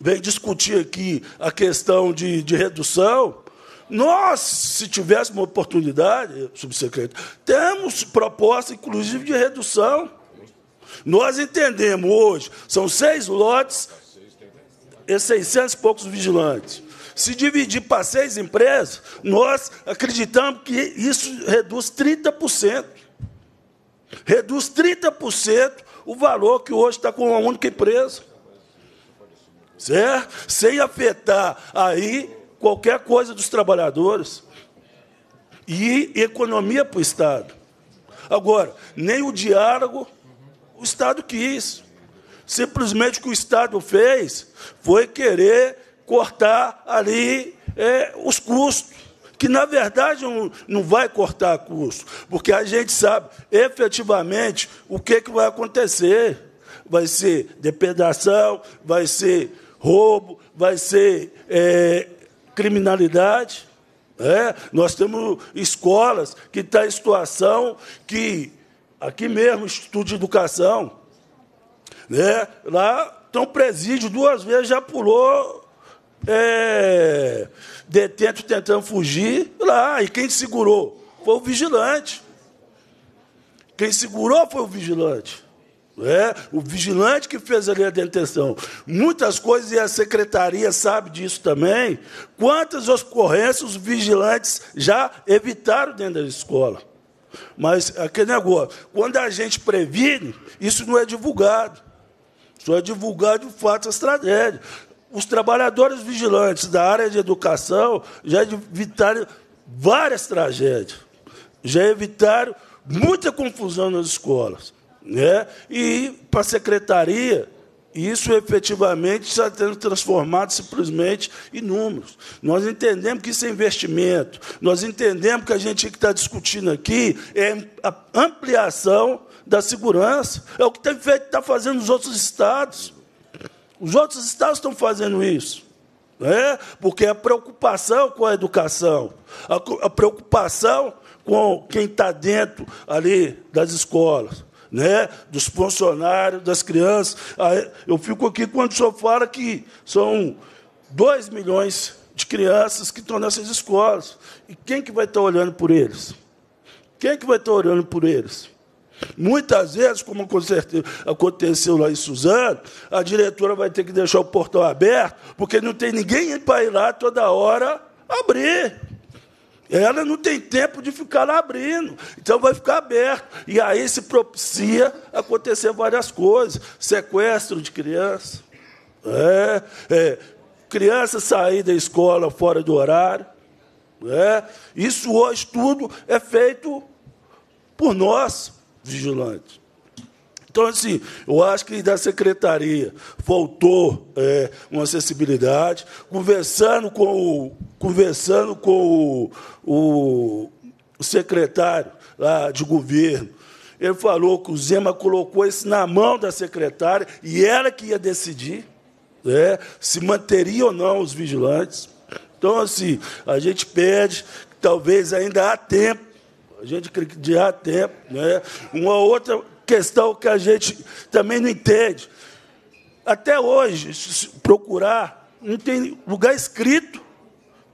vem discutir aqui a questão de, de redução, nós, se tivéssemos oportunidade, subsecretário, temos proposta, inclusive, de redução. Nós entendemos hoje, são seis lotes e 600 e poucos vigilantes. Se dividir para seis empresas, nós acreditamos que isso reduz 30%. Reduz 30% o valor que hoje está com uma única empresa. Certo? Sem afetar aí qualquer coisa dos trabalhadores e economia para o Estado. Agora, nem o diálogo o Estado quis. Simplesmente o que o Estado fez foi querer cortar ali é, os custos que na verdade não vai cortar custo, porque a gente sabe efetivamente o que, que vai acontecer. Vai ser depredação, vai ser roubo, vai ser é, criminalidade. É, nós temos escolas que estão tá em situação que, aqui mesmo, Instituto de Educação, né, lá tem um presídio, duas vezes já pulou é, detento tentando fugir lá. E quem segurou? Foi o vigilante. Quem segurou foi o vigilante. É, o vigilante que fez ali a detenção. Muitas coisas, e a secretaria sabe disso também. Quantas ocorrências os vigilantes já evitaram dentro da escola? Mas aquele negócio, quando a gente previne, isso não é divulgado. Só é divulgado de fato as tragédias. Os trabalhadores vigilantes da área de educação já evitaram várias tragédias, já evitaram muita confusão nas escolas. Né? E para a secretaria, isso efetivamente está sendo transformado simplesmente em números. Nós entendemos que isso é investimento, nós entendemos que a gente que está discutindo aqui é a ampliação da segurança, é o que tem feito, está fazendo os outros estados. Os outros estados estão fazendo isso. Né? Porque a preocupação com a educação, a, a preocupação com quem está dentro ali das escolas, né, dos funcionários, das crianças. Eu fico aqui quando o senhor fala que são 2 milhões de crianças que estão nessas escolas. E quem que vai estar olhando por eles? Quem que vai estar olhando por eles? Muitas vezes, como aconteceu lá em Suzano, a diretora vai ter que deixar o portão aberto, porque não tem ninguém para ir lá toda hora abrir. Ela não tem tempo de ficar lá abrindo, então vai ficar aberto. E aí se propicia acontecer várias coisas: sequestro de criança, é, é, criança sair da escola fora do horário. É, isso hoje tudo é feito por nós, vigilantes. Então, assim, eu acho que da secretaria faltou é, uma acessibilidade. Conversando com o, conversando com o, o secretário lá de governo, ele falou que o Zema colocou isso na mão da secretária e ela que ia decidir né, se manteria ou não os vigilantes. Então, assim, a gente pede que talvez ainda há tempo, a gente já há tempo, né, uma outra questão que a gente também não entende. Até hoje, se procurar, não tem lugar escrito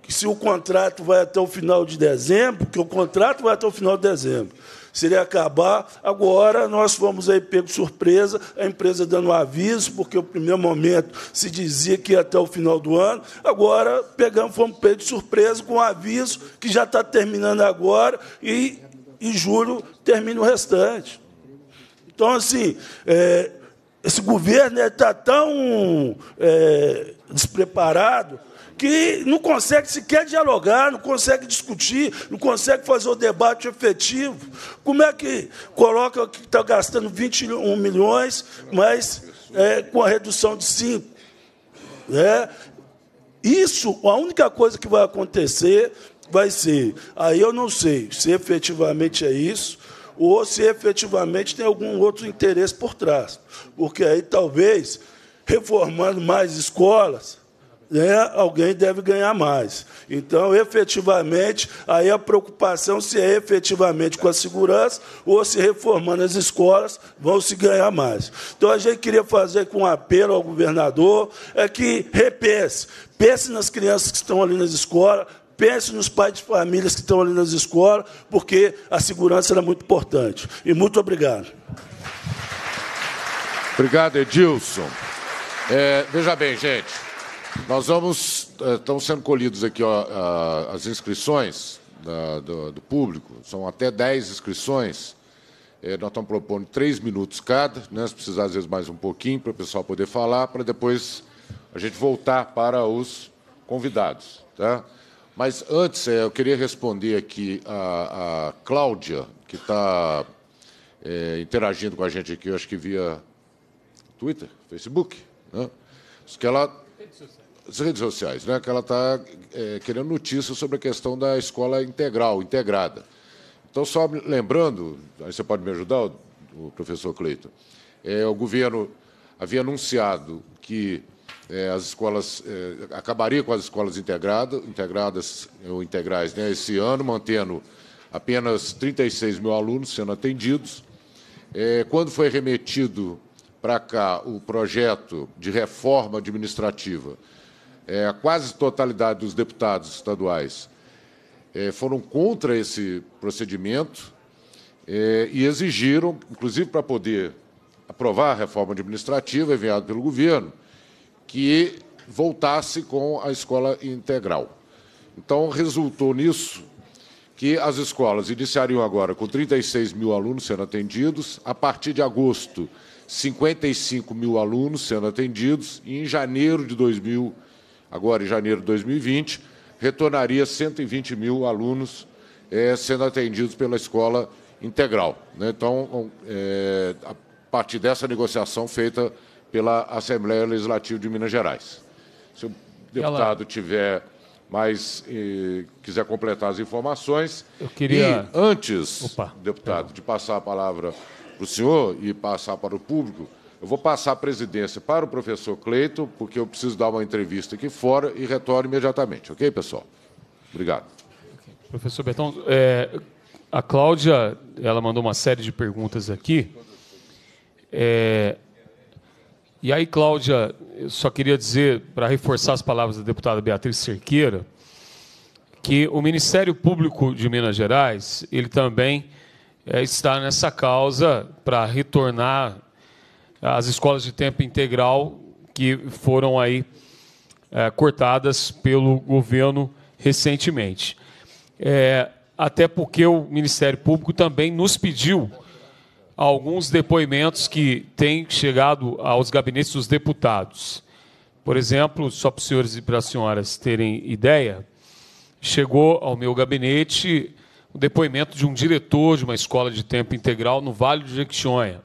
que se o contrato vai até o final de dezembro, que o contrato vai até o final de dezembro. Se ele acabar, agora nós fomos aí pego surpresa, a empresa dando um aviso, porque o primeiro momento se dizia que ia até o final do ano, agora pegamos, fomos pego surpresa com um aviso que já está terminando agora e em julho termina o restante. Então, assim, é, esse governo está né, tão é, despreparado que não consegue sequer dialogar, não consegue discutir, não consegue fazer o debate efetivo. Como é que coloca que está gastando 21 milhões, mas é, com a redução de 5? É, né? isso, a única coisa que vai acontecer vai ser, aí eu não sei se efetivamente é isso, ou se efetivamente tem algum outro interesse por trás. Porque aí talvez, reformando mais escolas, né, alguém deve ganhar mais. Então, efetivamente, aí a preocupação se é efetivamente com a segurança ou se reformando as escolas vão se ganhar mais. Então, a gente queria fazer com um apelo ao governador é que repense, pense nas crianças que estão ali nas escolas, pense nos pais de famílias que estão ali nas escolas, porque a segurança era muito importante. E muito obrigado. Obrigado, Edilson. É, veja bem, gente, nós vamos. É, estão sendo colhidos aqui ó, as inscrições da, do, do, público, são até 10 inscrições. É, nós estamos propondo três minutos cada, né, se precisar, às vezes, mais um pouquinho para o pessoal poder falar, para depois a gente voltar para os convidados. Tá? Mas antes, eh, eu queria responder aqui a, a Cláudia, que está é, eh, interagindo com a gente aqui, eu acho que via Twitter, Facebook, né? que ela as redes sociais, né? Que ela está é, eh, querendo notícias sobre a questão da escola integral, integrada. Então, só lembrando, aí você pode me ajudar, o, professor Cleiton, é, o governo havia anunciado que é, as escolas é, acabaria com as escolas integradas, integradas ou integrais né, esse ano, mantendo apenas 36 mil alunos sendo atendidos. É, quando foi remetido para cá o projeto de reforma administrativa, a quase totalidade dos deputados estaduais foram contra esse procedimento e exigiram, inclusive para poder aprovar a reforma administrativa enviada pelo governo, que voltasse com a escola integral. Então, resultou nisso que as escolas iniciariam agora com 36 mil alunos sendo atendidos, a partir de agosto, 55 mil alunos sendo atendidos, e em janeiro de 2000, agora em janeiro de 2020, retornaria 120 mil alunos é, sendo atendidos pela escola integral. Né? Então, é, a partir dessa negociação feita pela Assembleia Legislativa de Minas Gerais. Se o deputado tiver mais eh, quiser completar as informações. Eu queria. E antes, Opa, deputado, perdão. de passar a palavra para o senhor e passar para o público, eu vou passar a presidência para o professor Cleito, porque eu preciso dar uma entrevista aqui fora e retorno imediatamente, ok, pessoal? Obrigado. Professor Bertão, é, a Cláudia ela mandou uma série de perguntas aqui. É, e aí, Cláudia, eu só queria dizer, para reforçar as palavras da deputada Beatriz Cerqueira, que o Ministério Público de Minas Gerais, ele também é, está nessa causa para retornar as escolas de tempo integral que foram aí é, cortadas pelo governo recentemente. É, até porque o Ministério Público também nos pediu alguns depoimentos que têm chegado aos gabinetes dos deputados. Por exemplo, só para os senhores e para as senhoras terem ideia, chegou ao meu gabinete o depoimento de um diretor de uma escola de tempo integral no Vale do Jequitinhonha.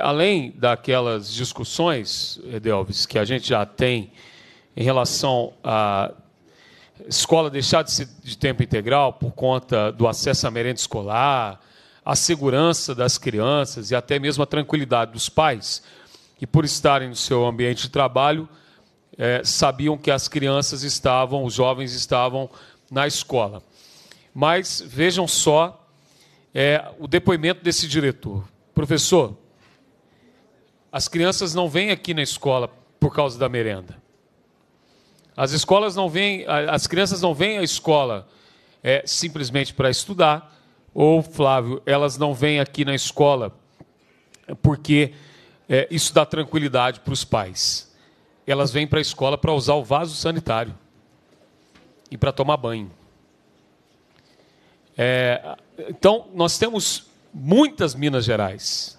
Além daquelas discussões, Edelvis, que a gente já tem em relação à escola deixar de ser de tempo integral por conta do acesso à merenda escolar, a segurança das crianças e até mesmo a tranquilidade dos pais, que por estarem no seu ambiente de trabalho, é, sabiam que as crianças estavam, os jovens estavam na escola. Mas vejam só é, o depoimento desse diretor. Professor, as crianças não vêm aqui na escola por causa da merenda. As escolas não vêm, as crianças não vêm à escola é, simplesmente para estudar ou Flávio, elas não vêm aqui na escola porque é, isso dá tranquilidade para os pais. Elas vêm para a escola para usar o vaso sanitário e para tomar banho. É, então, nós temos muitas Minas Gerais,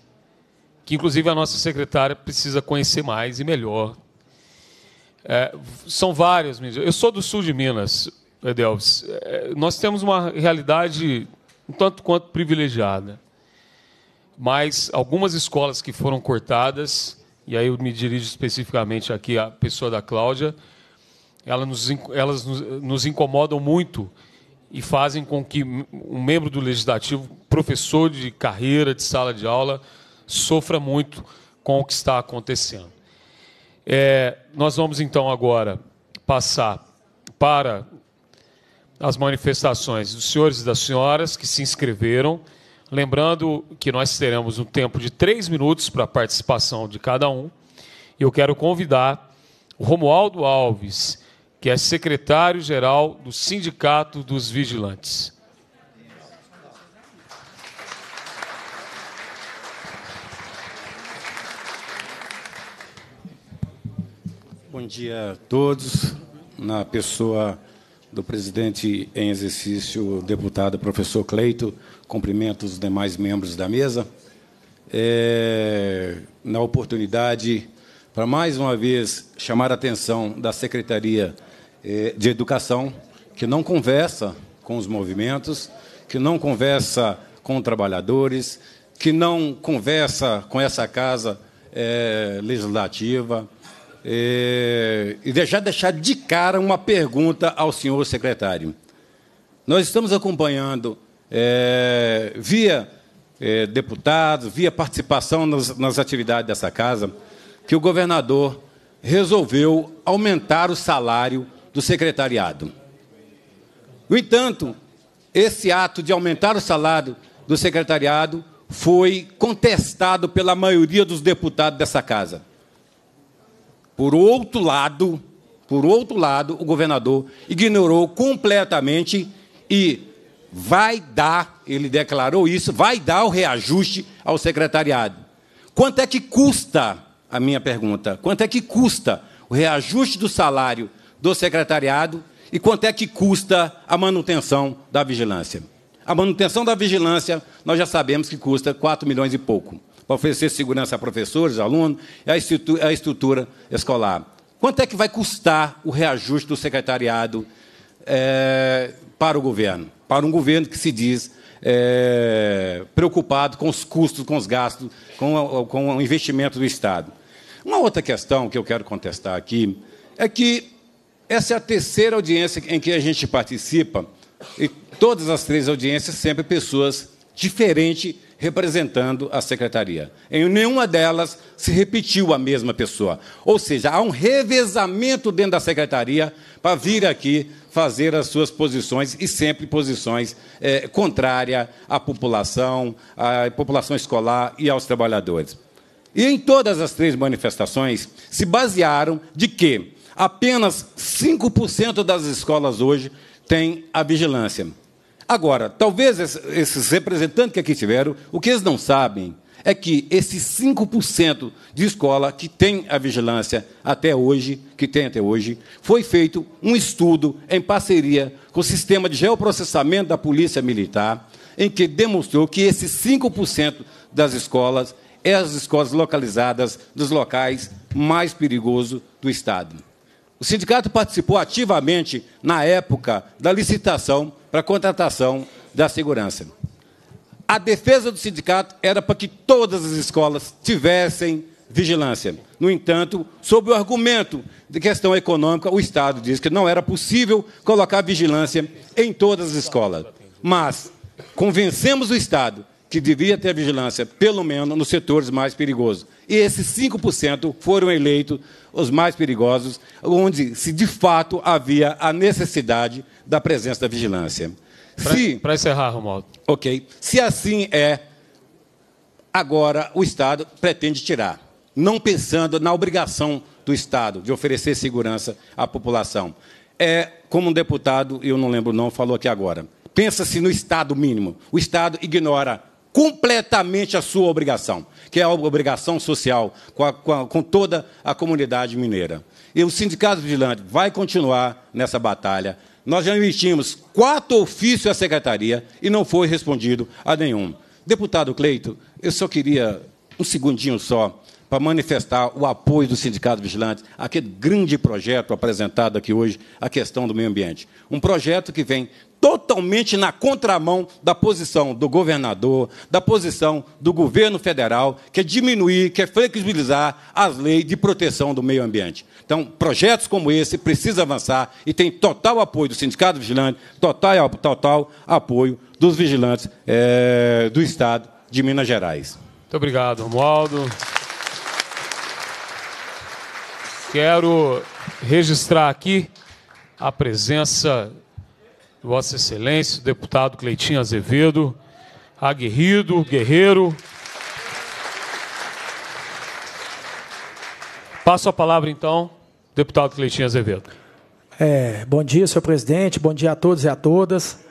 que inclusive a nossa secretária precisa conhecer mais e melhor. É, são várias Minas Eu sou do sul de Minas, Edelvis. É, nós temos uma realidade um tanto quanto privilegiada. Mas algumas escolas que foram cortadas, e aí eu me dirijo especificamente aqui à pessoa da Cláudia, elas nos, elas nos incomodam muito e fazem com que um membro do legislativo, professor de carreira, de sala de aula, sofra muito com o que está acontecendo. É, nós vamos então agora passar para as manifestações dos senhores e das senhoras que se inscreveram. Lembrando que nós teremos um tempo de três minutos para a participação de cada um. Eu quero convidar o Romualdo Alves, que é secretário-geral do Sindicato dos Vigilantes. Bom dia a todos. Na pessoa do presidente em exercício, deputado professor Cleito. Cumprimento os demais membros da mesa. É, na oportunidade, para mais uma vez chamar a atenção da Secretaria é, de Educação, que não conversa com os movimentos, que não conversa com trabalhadores, que não conversa com essa casa é, legislativa, é, e já deixar de cara uma pergunta ao senhor secretário. Nós estamos acompanhando é, via é, deputados, via participação nas, nas atividades dessa casa, que o governador resolveu aumentar o salário do secretariado. No entanto, esse ato de aumentar o salário do secretariado foi contestado pela maioria dos deputados dessa casa. Por outro lado, por outro lado, o governador ignorou completamente e vai dar, ele declarou isso, vai dar o reajuste ao secretariado. Quanto é que custa, a minha pergunta, quanto é que custa o reajuste do salário do secretariado e quanto é que custa a manutenção da vigilância? A manutenção da vigilância, nós já sabemos que custa 4 milhões e pouco para oferecer segurança a professores, alunos e a estrutura, estrutura escolar. Quanto é que vai custar o reajuste do secretariado é, para o governo? Para um governo que se diz é, preocupado com os custos, com os gastos, com, a, com o investimento do Estado. Uma outra questão que eu quero contestar aqui é que essa é a terceira audiência em que a gente participa, e todas as três audiências sempre pessoas diferentes representando a secretaria. Em nenhuma delas se repetiu a mesma pessoa. Ou seja, há um revezamento dentro da secretaria para vir aqui fazer as suas posições e sempre posições é, contrárias à população, à população escolar e aos trabalhadores. E em todas as três manifestações se basearam de que apenas 5% das escolas hoje têm a vigilância. Agora, talvez esses representantes que aqui tiveram, o que eles não sabem é que esses 5% de escola que tem a vigilância até hoje, que tem até hoje, foi feito um estudo em parceria com o sistema de geoprocessamento da Polícia Militar, em que demonstrou que esses 5% das escolas é as escolas localizadas nos locais mais perigosos do Estado. O sindicato participou ativamente, na época, da licitação para a contratação da segurança. A defesa do sindicato era para que todas as escolas tivessem vigilância. No entanto, sob o argumento de questão econômica, o Estado diz que não era possível colocar vigilância em todas as escolas. Mas convencemos o Estado que devia ter vigilância, pelo menos nos setores mais perigosos. E esses 5% foram eleitos os mais perigosos, onde se de fato havia a necessidade da presença da vigilância. Para encerrar, Romualdo. Ok. Se assim é, agora o Estado pretende tirar, não pensando na obrigação do Estado de oferecer segurança à população. É como um deputado, eu não lembro não, falou aqui agora. Pensa-se no Estado mínimo. O Estado ignora completamente a sua obrigação, que é a obrigação social com, a, com, a, com toda a comunidade mineira. E o Sindicato Vigilante vai continuar nessa batalha nós já emitimos quatro ofícios à secretaria e não foi respondido a nenhum. Deputado Cleito, eu só queria um segundinho só para manifestar o apoio do Sindicato Vigilante àquele grande projeto apresentado aqui hoje, a questão do meio ambiente. Um projeto que vem totalmente na contramão da posição do governador, da posição do governo federal, que é diminuir, que é flexibilizar as leis de proteção do meio ambiente. Então, projetos como esse precisam avançar e tem total apoio do Sindicato Vigilante, total, total apoio dos vigilantes é, do Estado de Minas Gerais. Muito obrigado, Romualdo. Quero registrar aqui a presença de Vossa Excelência, o deputado Cleitinho Azevedo, aguerrido, guerreiro. Passo a palavra, então, deputado Cleitinho Azevedo. É, bom dia, senhor presidente, bom dia a todos e a todas.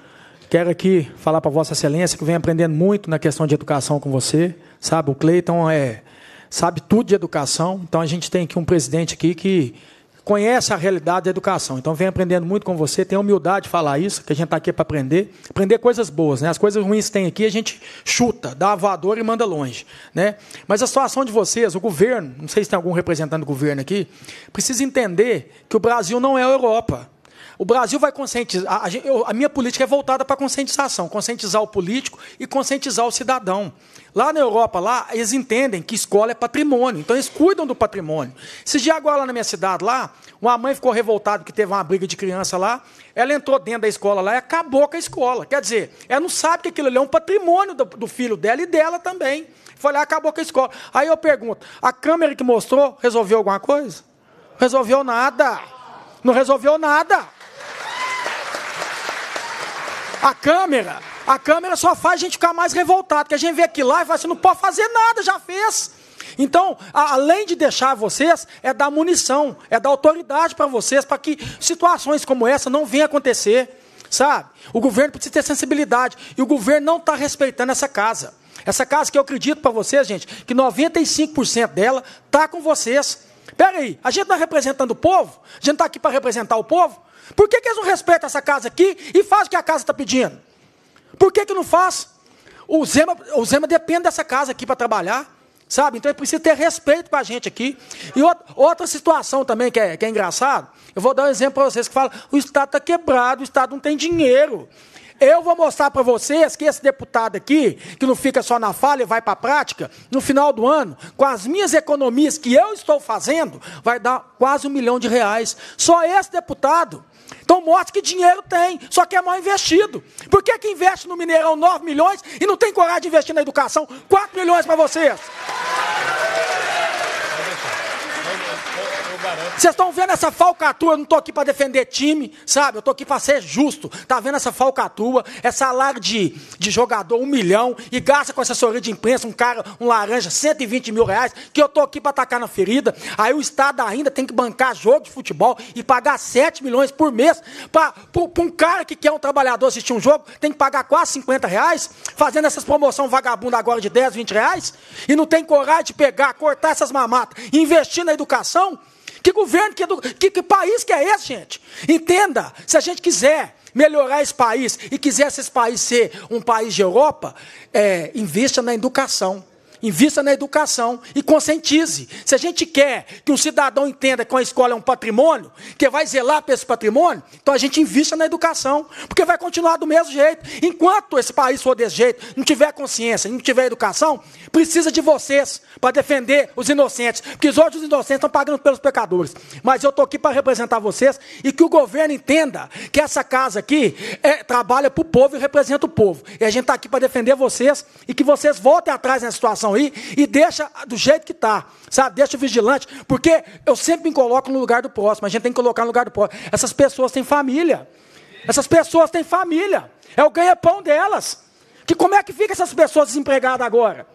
Quero aqui falar para Vossa Excelência que vem venho aprendendo muito na questão de educação com você. Sabe, o Cleiton é sabe tudo de educação. Então a gente tem aqui um presidente aqui que conhece a realidade da educação. Então vem aprendendo muito com você, tem humildade de falar isso, que a gente está aqui para aprender. Aprender coisas boas, né? As coisas ruins que tem aqui, a gente chuta, dá a voadora e manda longe. Né? Mas a situação de vocês, o governo, não sei se tem algum representante do governo aqui, precisa entender que o Brasil não é a Europa. O Brasil vai conscientizar. A, minha política é voltada para conscientização, conscientizar o político e conscientizar o cidadão. Lá na Europa, lá, eles entendem que escola é patrimônio, então eles cuidam do patrimônio. Esse dia agora lá na minha cidade, lá, uma mãe ficou revoltada que teve uma briga de criança lá, ela entrou dentro da escola lá e acabou com a escola. Quer dizer, ela não sabe que aquilo ali é um patrimônio do, do filho dela e dela também. Foi lá, acabou com a escola. Aí eu pergunto, a câmera que mostrou resolveu alguma coisa? Resolveu nada. Não resolveu nada. A câmera, a câmera só faz a gente ficar mais revoltado, que a gente vê aquilo lá e fala assim, não pode fazer nada, já fez. Então, além de deixar vocês, é dar munição, é dar autoridade para vocês, para que situações como essa não venham acontecer, sabe? O governo precisa ter sensibilidade e o governo não está respeitando essa casa. Essa casa que eu acredito para vocês, gente, que 95% dela está com vocês. Pera aí, a gente está representando o povo? A gente está aqui para representar o povo? Por que, que eles não respeitam essa casa aqui e fazem o que a casa está pedindo? Por que, que não faz? O Zema, o Zema depende dessa casa aqui para trabalhar. Sabe? Então ele precisa ter respeito com a gente aqui. E outra, outra situação também que é, que é engraçado, eu vou dar um exemplo para vocês que fala: o Estado está quebrado, o Estado não tem dinheiro. Eu vou mostrar para vocês que esse deputado aqui, que não fica só na fala e vai para a prática, no final do ano, com as minhas economias que eu estou fazendo, vai dar quase um milhão de reais. Só esse deputado. Então mostra que dinheiro tem, só que é mal investido. Por que, que investe no Mineirão 9 milhões e não tem coragem de investir na educação? 4 milhões para vocês. Vocês estão vendo essa falcatrua? Eu não estou aqui para defender time, sabe? Eu estou aqui para ser justo. Tá vendo essa falcatrua? É salário de, de jogador, um milhão, e gasta com assessoria de imprensa, um cara, um laranja, 120 mil reais, que eu estou aqui para atacar na ferida. Aí o Estado ainda tem que bancar jogo de futebol e pagar 7 milhões por mês para um cara que quer um trabalhador assistir um jogo, tem que pagar quase 50 reais, fazendo essas promoções vagabunda agora de 10, 20 reais, e não tem coragem de pegar, cortar essas mamatas, investir na educação. Que governo, que, que, que país que é esse, gente? Entenda, se a gente quiser melhorar esse país e quiser esse país ser um país de Europa, é, invista na educação invista na educação e conscientize. Se a gente quer que um cidadão entenda que uma escola é um patrimônio, que vai zelar por esse patrimônio, então a gente invista na educação, porque vai continuar do mesmo jeito. Enquanto esse país for desse jeito, não tiver consciência, não tiver educação, precisa de vocês para defender os inocentes, porque hoje os inocentes estão pagando pelos pecadores. Mas eu estou aqui para representar vocês e que o governo entenda que essa casa aqui é, trabalha para o povo e representa o povo. E a gente está aqui para defender vocês e que vocês voltem atrás nessa situação situação aí e deixa do jeito que está, sabe? Deixa o vigilante, porque eu sempre me coloco no lugar do próximo, a gente tem que colocar no lugar do próximo. Essas pessoas têm família, essas pessoas têm família, é o ganha-pão delas. Que como é que fica essas pessoas desempregadas agora?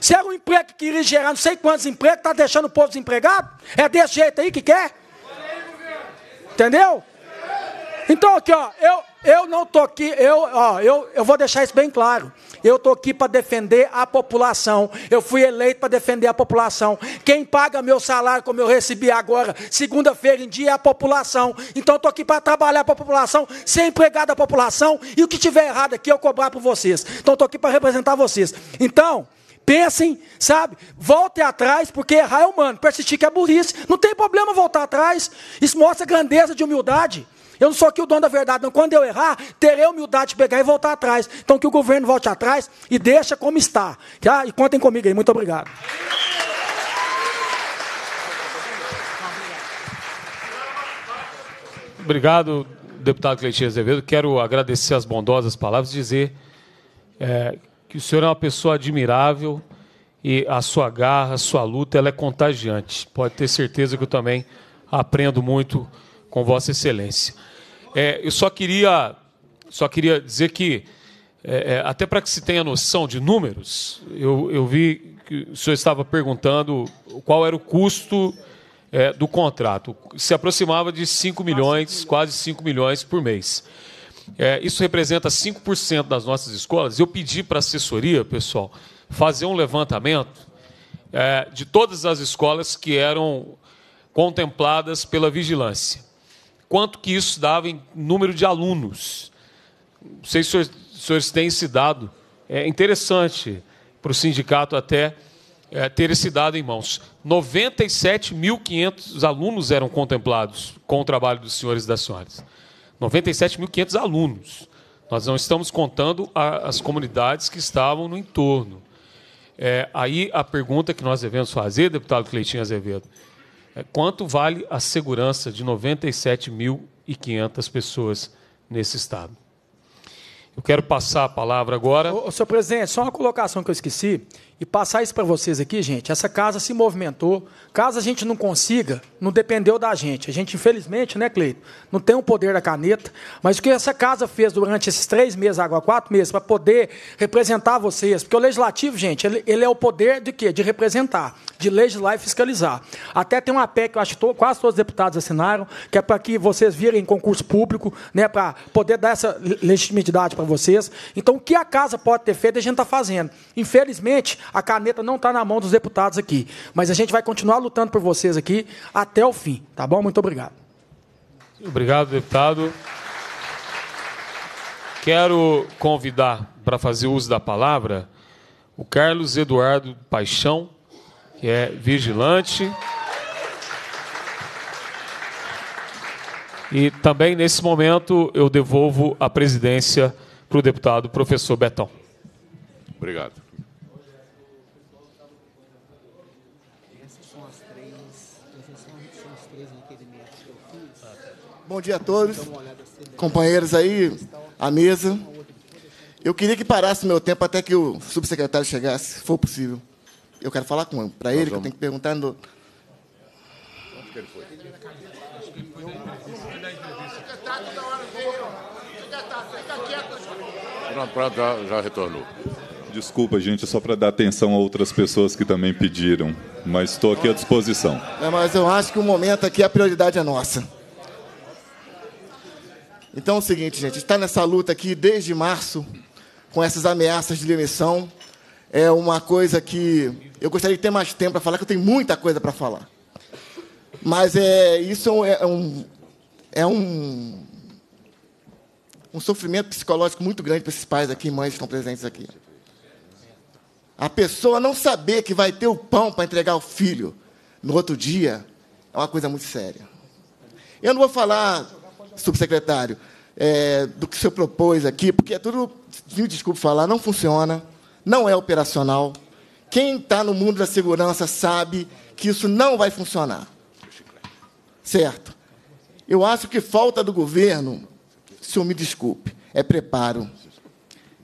Se era um emprego que queria gerar não sei quantos empregos, está deixando o povo desempregado? É desse jeito aí que quer? Entendeu? Então aqui, ó, eu, eu não estou aqui, eu, ó, eu, eu vou deixar isso bem claro. Eu estou aqui para defender a população. Eu fui eleito para defender a população. Quem paga meu salário, como eu recebi agora, segunda-feira em dia, é a população. Então estou aqui para trabalhar para a população, ser empregado da população e o que tiver errado aqui eu cobrar por vocês. Então estou aqui para representar vocês. Então. Pensem, sabe? Voltem atrás, porque errar é humano. Persistir que é burrice. Não tem problema voltar atrás. Isso mostra grandeza de humildade. Eu não sou aqui o dono da verdade, não. Quando eu errar, terei a humildade de pegar e voltar atrás. Então que o governo volte atrás e deixa como está. Tá? E contem comigo aí. Muito obrigado. Obrigado, deputado Cleitinho Azevedo. Quero agradecer as bondosas palavras e dizer é, que o senhor é uma pessoa admirável e a sua garra, a sua luta, ela é contagiante. Pode ter certeza que eu também aprendo muito com Vossa Excelência. É, eu só queria, só queria dizer que, é, é até para que se tenha noção de números, eu, eu vi que o senhor estava perguntando qual era o custo é, do contrato. Se aproximava de 5 milhões, quase 5 milhões por mês. É, isso representa 5% das nossas escolas. Eu pedi para a assessoria, pessoal, fazer um levantamento é, de todas as escolas que eram contempladas pela vigilância quanto que isso dava em número de alunos. Não sei se os senhores têm esse dado. É interessante para o sindicato até é, ter esse dado em mãos. 97.500 alunos eram contemplados com o trabalho dos senhores e das senhoras. 97.500 alunos. Nós não estamos contando as comunidades que estavam no entorno. É, aí a pergunta que nós devemos fazer, deputado Cleitinho Azevedo, é, quanto vale a segurança de 97.500 pessoas nesse estado. Eu quero passar a palavra agora. Ô, senhor presidente, só uma colocação que eu esqueci e passar isso para vocês aqui, gente, essa casa se movimentou. Caso a gente não consiga, não dependeu da gente. A gente, infelizmente, né, Cleito, não tem o poder da caneta, mas o que essa casa fez durante esses três meses, agora quatro meses, para poder representar vocês, porque o legislativo, gente, ele, ele, é o poder de quê? De representar, de legislar e fiscalizar. Até tem uma PEC, eu acho que quase todos os deputados assinaram, que é para que vocês virem concurso público, né, para poder dar essa legitimidade para vocês. Então, o que a casa pode ter feito, a gente está fazendo. Infelizmente, a caneta não está na mão dos deputados aqui. Mas a gente vai continuar lutando por vocês aqui até o fim, tá bom? Muito obrigado. Obrigado, deputado. Quero convidar para fazer uso da palavra o Carlos Eduardo Paixão, que é vigilante. E também, nesse momento, eu devolvo a presidência para o deputado professor Betão. Obrigado. Bom dia a todos, companheiros aí, à mesa. Eu queria que parasse meu tempo até que o subsecretário chegasse, se for possível. Eu quero falar com para ele, que eu tenho que perguntar. No... Onde que ele foi? Pronto, já, já retornou. Desculpa, gente, é só para dar atenção a outras pessoas que também pediram, mas estou aqui à disposição. É, mas eu acho que o momento aqui, a prioridade é nossa. Então é o seguinte, gente, está nessa luta aqui desde março com essas ameaças de demissão. É uma coisa que eu gostaria de ter mais tempo para falar, que eu tenho muita coisa para falar. Mas é, isso é, é um, é um, um sofrimento psicológico muito grande para esses pais aqui, mães que estão presentes aqui. A pessoa não saber que vai ter o pão para entregar ao filho no outro dia é uma coisa muito séria. Eu não vou falar subsecretário, é, do que o senhor propôs aqui, porque é tudo, me desculpe falar, não funciona, não é operacional. Quem está no mundo da segurança sabe que isso não vai funcionar. Certo? Eu acho que falta do governo, o senhor me desculpe, é preparo.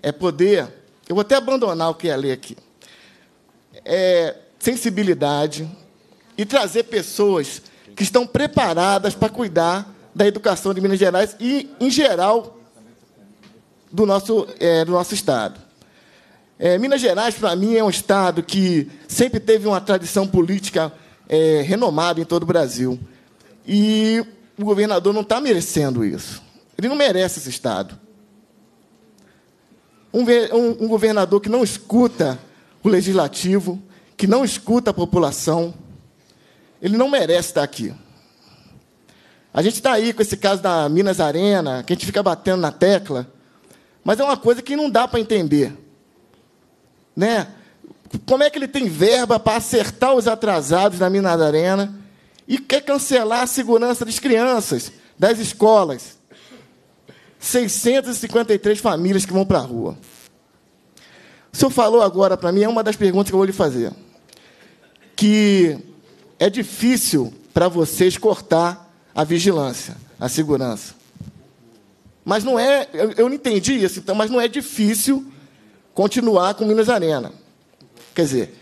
É poder. Eu vou até abandonar o que ia é ler aqui. É sensibilidade e trazer pessoas que estão preparadas para cuidar da educação de Minas Gerais e, em geral, do nosso, é, do nosso Estado. É, Minas Gerais, para mim, é um Estado que sempre teve uma tradição política é, renomada em todo o Brasil. E o governador não está merecendo isso. Ele não merece esse Estado. Um, um, um governador que não escuta o legislativo, que não escuta a população, ele não merece estar aqui. A gente está aí com esse caso da Minas Arena, que a gente fica batendo na tecla, mas é uma coisa que não dá para entender. Né? Como é que ele tem verba para acertar os atrasados na Minas Arena e quer cancelar a segurança das crianças, das escolas? 653 famílias que vão para a rua. O senhor falou agora para mim, é uma das perguntas que eu vou lhe fazer, que é difícil para vocês cortar a vigilância, a segurança. Mas não é, eu, eu não entendi isso, então, mas não é difícil continuar com Minas Arena. Quer dizer,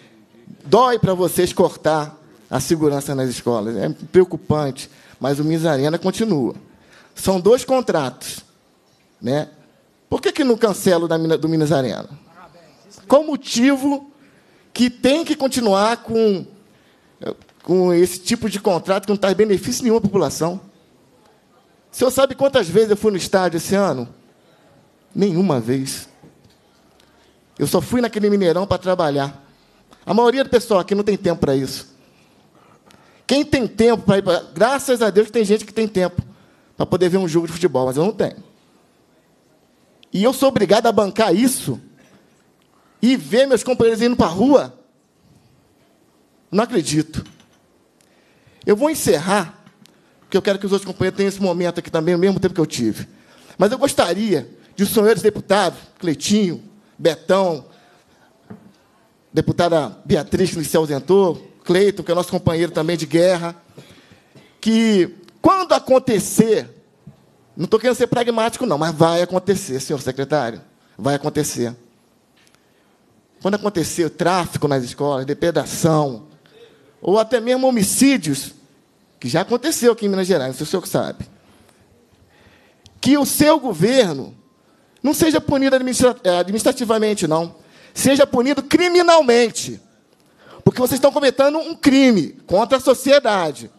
dói para vocês cortar a segurança nas escolas, é preocupante, mas o Minas Arena continua. São dois contratos, né? Por que, que não cancelo da, do Minas Arena? Qual motivo que tem que continuar com com esse tipo de contrato que não traz benefício nenhum à população. O senhor sabe quantas vezes eu fui no estádio esse ano? Nenhuma vez. Eu só fui naquele Mineirão para trabalhar. A maioria do pessoal aqui não tem tempo para isso. Quem tem tempo para ir para. Graças a Deus tem gente que tem tempo para poder ver um jogo de futebol, mas eu não tenho. E eu sou obrigado a bancar isso e ver meus companheiros indo para a rua. Não acredito. Eu vou encerrar, porque eu quero que os outros companheiros tenham esse momento aqui também, ao mesmo tempo que eu tive. Mas eu gostaria de os senhores deputados, Cleitinho, Betão, deputada Beatriz, que se ausentou, Cleiton, que é nosso companheiro também de guerra, que quando acontecer, não estou querendo ser pragmático, não, mas vai acontecer, senhor secretário, vai acontecer. Quando acontecer o tráfico nas escolas, depredação, ou até mesmo homicídios, que já aconteceu aqui em Minas Gerais, não sei se o senhor sabe. Que o seu governo não seja punido eh, administrativamente, não. Seja punido criminalmente. Porque vocês estão cometendo um crime contra a sociedade.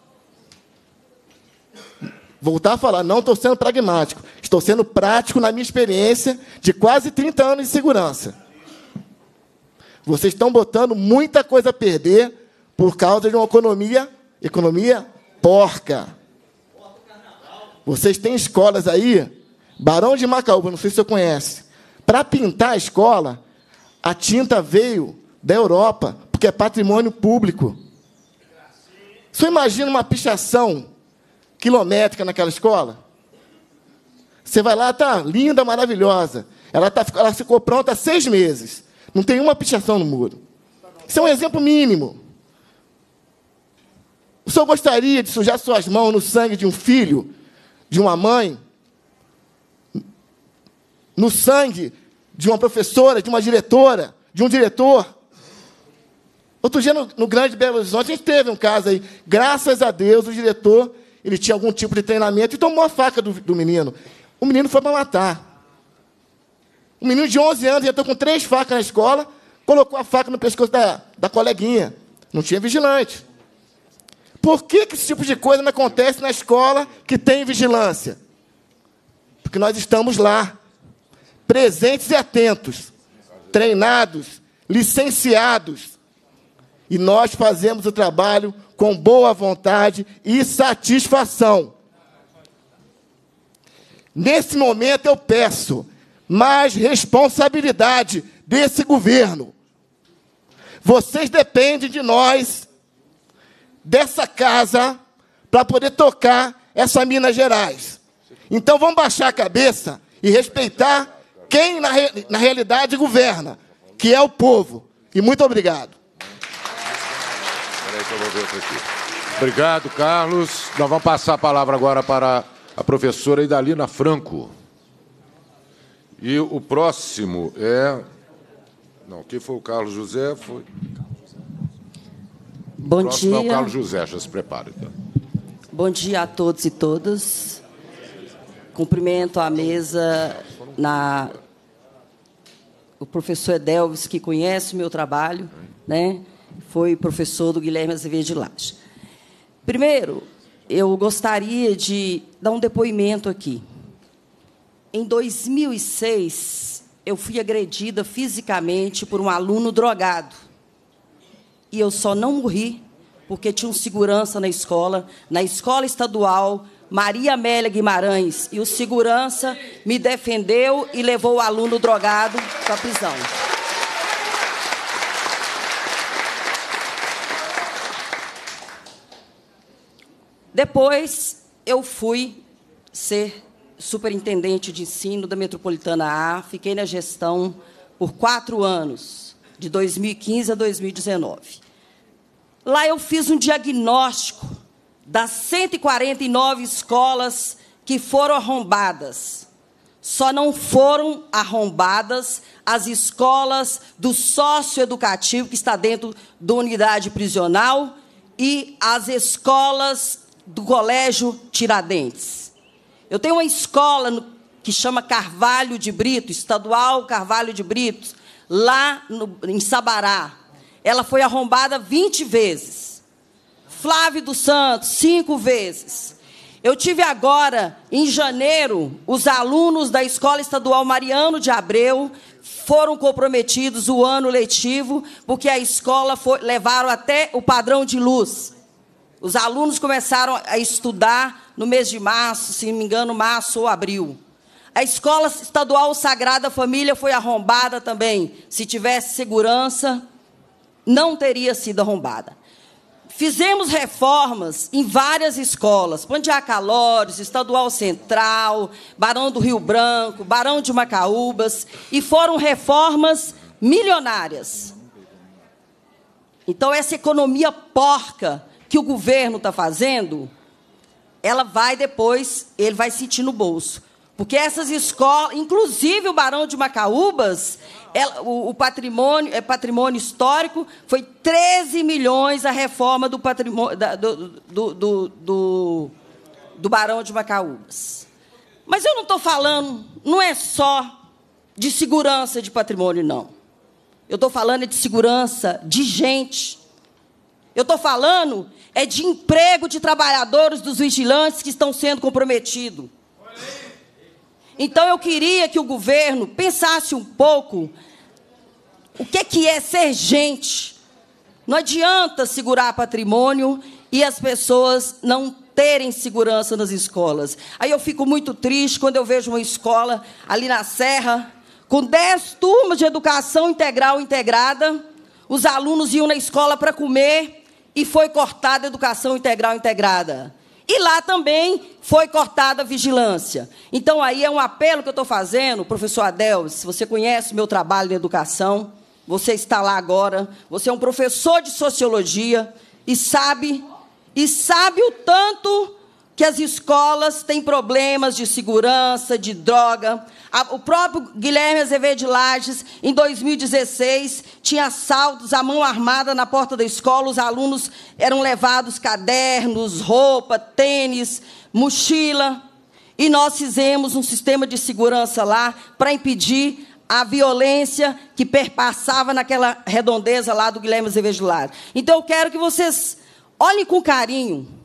Voltar a falar, não estou sendo pragmático, estou sendo prático na minha experiência de quase 30 anos de segurança. Vocês estão botando muita coisa a perder por causa de uma economia, economia porca. Vocês têm escolas aí, Barão de Macaúba, não sei se você conhece. Para pintar a escola, a tinta veio da Europa, porque é patrimônio público. Você imagina uma pichação quilométrica naquela escola? Você vai lá, tá linda, maravilhosa. Ela, tá, ela ficou pronta há seis meses. Não tem uma pichação no muro. Isso é um exemplo mínimo. O senhor gostaria de sujar suas mãos no sangue de um filho, de uma mãe? No sangue de uma professora, de uma diretora, de um diretor? Outro dia, no, no Grande Belo Horizonte, a gente teve um caso aí. Graças a Deus, o diretor ele tinha algum tipo de treinamento e tomou a faca do, do menino. O menino foi para matar. O menino de 11 anos entrou com três facas na escola, colocou a faca no pescoço da, da coleguinha. Não tinha vigilante. Por que, que esse tipo de coisa não acontece na escola que tem vigilância? Porque nós estamos lá, presentes e atentos, treinados, licenciados. E nós fazemos o trabalho com boa vontade e satisfação. Nesse momento eu peço mais responsabilidade desse governo. Vocês dependem de nós dessa casa para poder tocar essa Minas Gerais. Então vamos baixar a cabeça e respeitar quem na, re... na realidade governa, que é o povo. E muito obrigado. Obrigado, Carlos. Nós vamos passar a palavra agora para a professora Idalina Franco. E o próximo é. Não, quem foi o Carlos José? Foi. Bom Próximo dia. é o Carlos José, já se prepare. Então. Bom dia a todos e todas. Cumprimento a mesa na o professor Edelvis, que conhece o meu trabalho, né? foi professor do Guilherme Azevedo de Primeiro, eu gostaria de dar um depoimento aqui. Em 2006, eu fui agredida fisicamente por um aluno drogado e eu só não morri porque tinha um segurança na escola, na escola estadual, Maria Amélia Guimarães. E o segurança me defendeu e levou o aluno drogado para a prisão. Depois eu fui ser superintendente de ensino da Metropolitana A, fiquei na gestão por quatro anos de 2015 a 2019. Lá eu fiz um diagnóstico das 149 escolas que foram arrombadas. Só não foram arrombadas as escolas do sócio educativo que está dentro da unidade prisional, e as escolas do Colégio Tiradentes. Eu tenho uma escola que chama Carvalho de Brito, Estadual Carvalho de Brito, lá no, em Sabará. Ela foi arrombada 20 vezes. Flávio dos Santos, cinco vezes. Eu tive agora, em janeiro, os alunos da Escola Estadual Mariano de Abreu foram comprometidos o ano letivo, porque a escola foi, levaram até o padrão de luz. Os alunos começaram a estudar no mês de março, se não me engano, março ou abril. A escola estadual Sagrada Família foi arrombada também. Se tivesse segurança, não teria sido arrombada. Fizemos reformas em várias escolas, Pandiá Estadual Central, Barão do Rio Branco, Barão de Macaúbas, e foram reformas milionárias. Então, essa economia porca que o governo está fazendo, ela vai depois, ele vai sentir no bolso. Porque essas escolas, inclusive o Barão de Macaúbas, ela, o, o, patrimônio, é, patrimônio histórico foi 13 milhões a reforma do patrimônio da, do, do, do, do, do Barão de Macaúbas. Mas eu não estou falando, não é só de segurança de patrimônio, não. Eu estou falando é de segurança de gente. Eu estou falando é de emprego de trabalhadores dos vigilantes que estão sendo comprometidos. Então eu queria que o governo pensasse um pouco o que que é ser gente. Não adianta segurar patrimônio e as pessoas não terem segurança nas escolas. Aí eu fico muito triste quando eu vejo uma escola ali na Serra, com 10 turmas de educação integral integrada, os alunos iam na escola para comer e foi cortada a educação integral integrada. E lá também foi cortada a vigilância. Então, aí é um apelo que eu estou fazendo, professor Adel, se você conhece o meu trabalho de educação, você está lá agora, você é um professor de sociologia e sabe, e sabe o tanto que as escolas têm problemas de segurança, de droga. O próprio Guilherme Azevedo Lages, em 2016, tinha assaltos à mão armada na porta da escola. Os alunos eram levados cadernos, roupa, tênis, mochila. E nós fizemos um sistema de segurança lá para impedir a violência que perpassava naquela redondeza lá do Guilherme Azevedo Lages. Então, eu quero que vocês olhem com carinho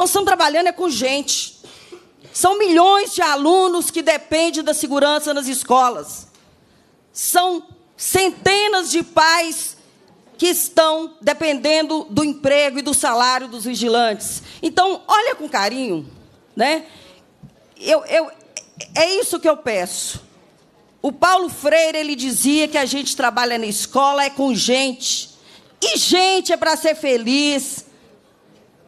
nós estamos trabalhando é com gente. São milhões de alunos que dependem da segurança nas escolas. São centenas de pais que estão dependendo do emprego e do salário dos vigilantes. Então, olha com carinho, né? Eu, eu, é isso que eu peço. O Paulo Freire ele dizia que a gente trabalha na escola é com gente. E gente é para ser feliz,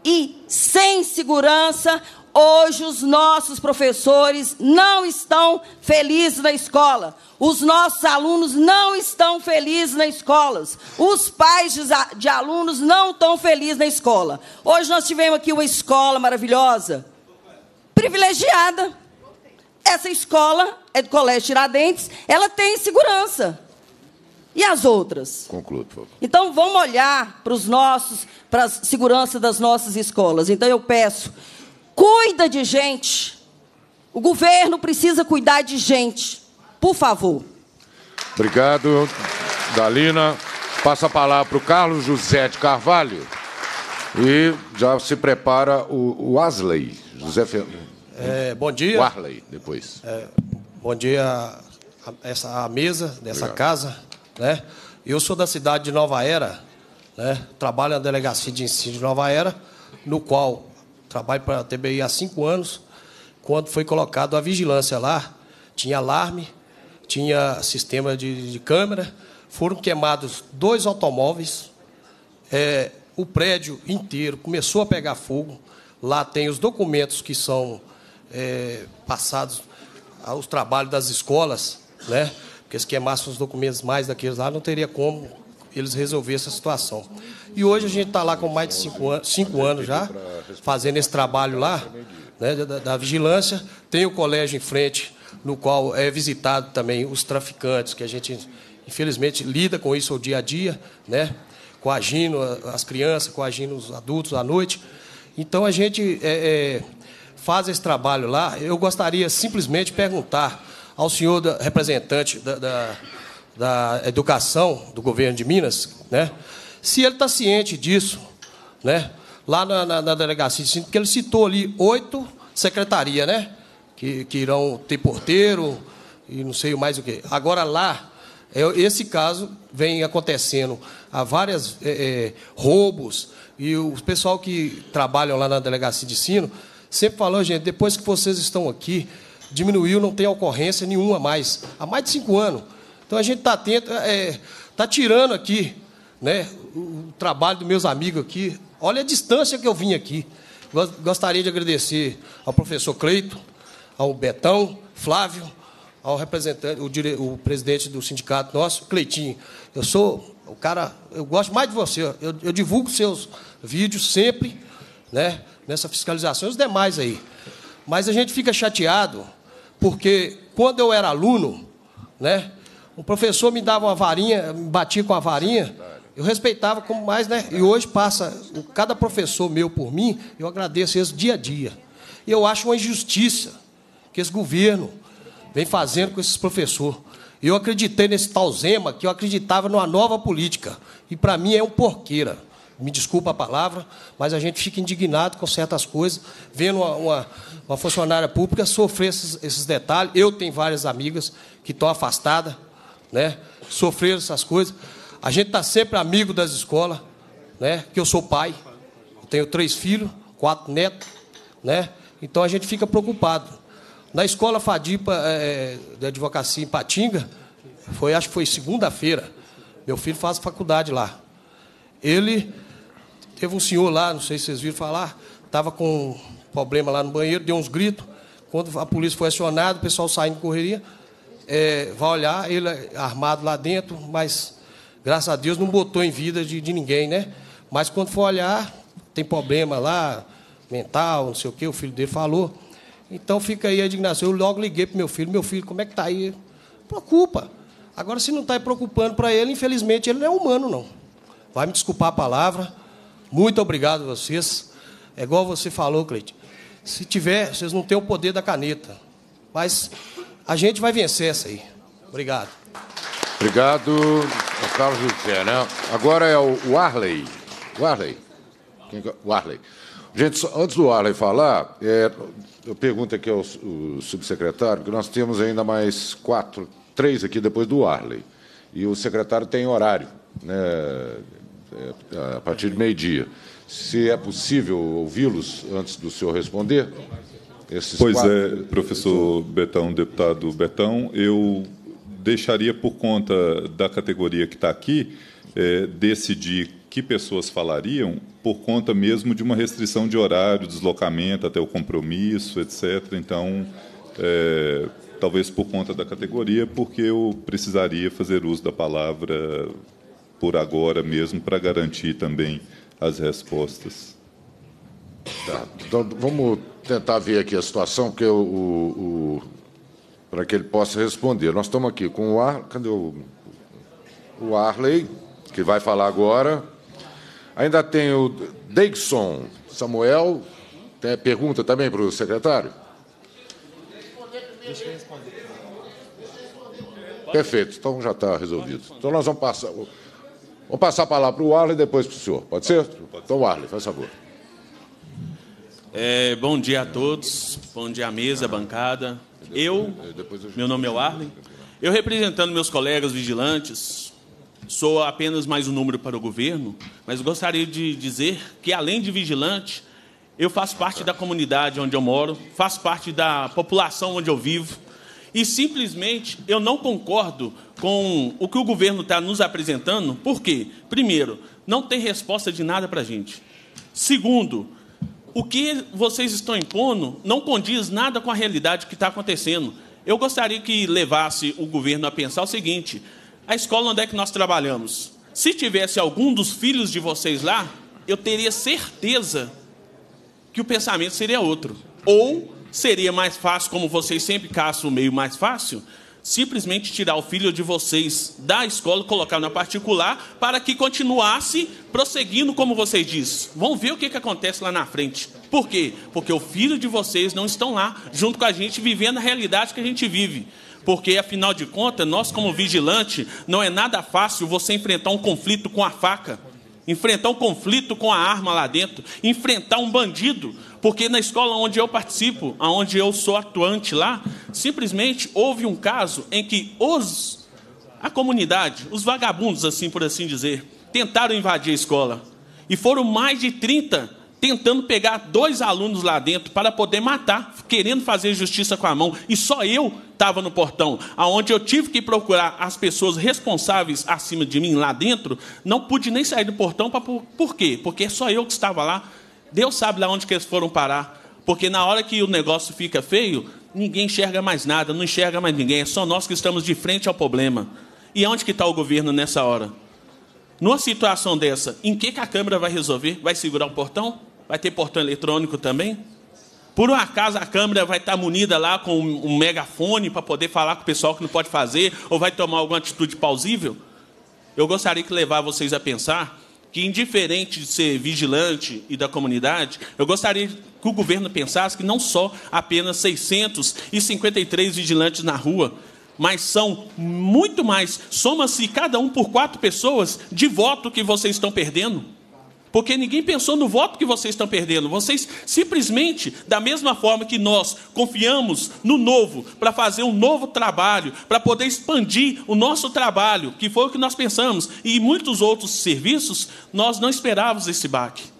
e sem segurança, hoje os nossos professores não estão felizes na escola. Os nossos alunos não estão felizes nas escolas, Os pais de, alunos não estão felizes na escola. Hoje nós tivemos aqui uma escola maravilhosa, privilegiada. Essa escola é do Colégio Tiradentes, ela tem segurança. E as outras? Concluo, por favor. Então vamos olhar para os nossos, para a segurança das nossas escolas. Então eu peço, cuida de gente. O governo precisa cuidar de gente. Por favor. Obrigado, Dalina. Passa a palavra para o Carlos José de Carvalho. E já se prepara o, o Asley. José Fer... É, bom dia. O Arley, depois. É, bom dia a, essa, a mesa dessa Obrigado. casa. Né? Eu sou da cidade de Nova Era, né? trabalho na Delegacia de Ensino de Nova Era, no qual trabalho para a TBI há cinco anos. Quando foi colocado a vigilância lá, tinha alarme, tinha sistema de, de câmera, foram queimados dois automóveis, é, o prédio inteiro começou a pegar fogo. Lá tem os documentos que são é, passados aos trabalhos das escolas, né? porque se queimassem os documentos mais daqueles lá, não teria como eles resolver essa situação. E hoje a gente está lá com mais de cinco, an cinco anos já, fazendo esse trabalho lá, né, da, da vigilância. Tem o colégio em frente, no qual é visitado também os traficantes, que a gente, infelizmente, lida com isso o dia a dia, né, coagindo as crianças, coagindo os adultos à noite. Então a gente é, é, faz esse trabalho lá. Eu gostaria simplesmente de perguntar ao senhor da, representante da, da, da, educação do governo de Minas, né? se ele está ciente disso, né? lá na, na, na delegacia, que ele citou ali oito secretarias, né? que, que irão ter porteiro e não sei mais o quê. Agora lá, é, esse caso vem acontecendo há vários é, é, roubos, e o pessoal que trabalham lá na delegacia de ensino sempre falou, gente, depois que vocês estão aqui, diminuiu, não tem ocorrência nenhuma mais, há mais de cinco anos. Então a gente está atento, está é, é tá tirando aqui né, o trabalho dos meus amigos aqui. Olha a distância que eu vim aqui. Gostaria de agradecer ao professor Cleito, ao Betão, Flávio, ao representante, o, dire... o presidente do sindicato nosso, Cleitinho. Eu sou o cara, eu gosto mais de você. Eu, eu divulgo seus vídeos sempre, né? Nessa fiscalização e os demais aí. Mas a gente fica chateado porque quando eu era aluno, né, o professor me dava uma varinha, me batia com a varinha, eu respeitava como mais, né? E hoje passa cada professor meu por mim, eu agradeço isso dia a dia. E eu acho uma injustiça que esse governo vem fazendo com esses professores. Eu acreditei nesse tal Zema, que eu acreditava numa nova política. E para mim é um porqueira me desculpa a palavra, mas a gente fica indignado com certas coisas, vendo uma, uma, uma funcionária pública sofrer esses, esses, detalhes. Eu tenho várias amigas que estão afastadas, né? sofreram essas coisas. A gente está sempre amigo das escolas, né? que eu sou pai, eu tenho três filhos, quatro netos, né? então a gente fica preocupado. Na escola Fadipa é, é de Advocacia em Patinga, foi, acho que foi segunda-feira, meu filho faz faculdade lá. Ele Teve um senhor lá, não sei se vocês viram falar, estava com um problema lá no banheiro, deu uns gritos. Quando a polícia foi acionada, o pessoal saindo de correria, é, vai olhar, ele é armado lá dentro, mas graças a Deus não botou em vida de, de ninguém, né? Mas quando for olhar, tem problema lá, mental, não sei o quê, o filho dele falou. Então fica aí a indignação. Eu logo liguei para meu filho, meu filho, como é que tá aí? Preocupa. Agora, se não está preocupando para ele, infelizmente ele não é humano, não. Vai me desculpar a palavra, muito obrigado a vocês. É igual você falou, Cleite. Se tiver, vocês não têm o poder da caneta. Mas a gente vai vencer essa aí. Obrigado. Obrigado, Carlos José. Né? Agora é o Arley. O Arley. O é? Arley. Gente, antes do Arley falar, é, eu pergunto aqui ao o subsecretário, que nós temos ainda mais quatro, três aqui depois do Arley. E o secretário tem horário. Né? É, a partir de meio-dia. Se é possível ouvi-los antes do senhor responder. Esses pois é, quatro... é, professor Betão, deputado Betão, eu deixaria por conta da categoria que está aqui é, decidir que pessoas falariam por conta mesmo de uma restrição de horário, deslocamento até o compromisso, etc. Então, é, talvez por conta da categoria, porque eu precisaria fazer uso da palavra por agora mesmo, para garantir também as respostas. Tá. Então, vamos tentar ver aqui a situação, que eu, o, o para que ele possa responder. Nós estamos aqui com o, Ar, cadê o, o Arley, que vai falar agora. Ainda tem o Deixon Samuel. Tem pergunta também para o secretário? responder. Perfeito, então já está resolvido. Então nós vamos passar. Vou passar a palavra para o Arley e depois para o senhor. Pode ser? Pode. Então, Arley, faz favor. É, bom dia a todos. Bom dia à mesa, à ah. bancada. Eu, é, meu nome é o Arley. Eu, representando meus colegas vigilantes, sou apenas mais um número para o governo, mas gostaria de dizer que, além de vigilante, eu faço parte ah. da comunidade onde eu moro, faço parte da população onde eu vivo, e simplesmente eu não concordo com o que o governo está nos apresentando, Por quê? primeiro, não tem resposta de nada para a gente. Segundo, o que vocês estão impondo não condiz nada com a realidade que está acontecendo. Eu gostaria que levasse o governo a pensar o seguinte: a escola onde é que nós trabalhamos? Se tivesse algum dos filhos de vocês lá, eu teria certeza que o pensamento seria outro. Ou seria mais fácil, como vocês sempre caçam o meio mais fácil, simplesmente tirar o filho de vocês da escola, colocar na particular, para que continuasse prosseguindo, como vocês dizem. Vão ver o que, que acontece lá na frente. Por quê? Porque o filho de vocês não estão lá, junto com a gente, vivendo a realidade que a gente vive. Porque, afinal de contas, nós, como vigilante, não é nada fácil você enfrentar um conflito com a faca, enfrentar um conflito com a arma lá dentro, enfrentar um bandido porque na escola onde eu participo, onde eu sou atuante lá, simplesmente houve um caso em que os a comunidade, os vagabundos assim por assim dizer, tentaram invadir a escola. E foram mais de 30 tentando pegar dois alunos lá dentro para poder matar, querendo fazer justiça com a mão. E só eu estava no portão, aonde eu tive que procurar as pessoas responsáveis acima de mim lá dentro. Não pude nem sair do portão, pra, por, por quê? Porque é só eu que estava lá Deus sabe lá onde que eles foram parar. Porque na hora que o negócio fica feio, ninguém enxerga mais nada, não enxerga mais ninguém. É só nós que estamos de frente ao problema. E onde que está o governo nessa hora? Numa situação dessa, em que, que a Câmara vai resolver? Vai segurar o portão? Vai ter portão eletrônico também? Por um acaso a Câmara vai estar tá munida lá com um megafone para poder falar com o pessoal que não pode fazer ou vai tomar alguma atitude plausível? Eu gostaria que levar vocês a pensar que, indiferente de ser vigilante e da comunidade, eu gostaria que o governo pensasse que não só apenas 653 vigilantes na rua, mas são muito mais. Soma-se cada um por quatro pessoas de voto que vocês estão perdendo porque ninguém pensou no voto que vocês estão perdendo. Vocês simplesmente, da mesma forma que nós confiamos no novo para fazer um novo trabalho, para poder expandir o nosso trabalho, que foi o que nós pensamos, e muitos outros serviços, nós não esperávamos esse baque.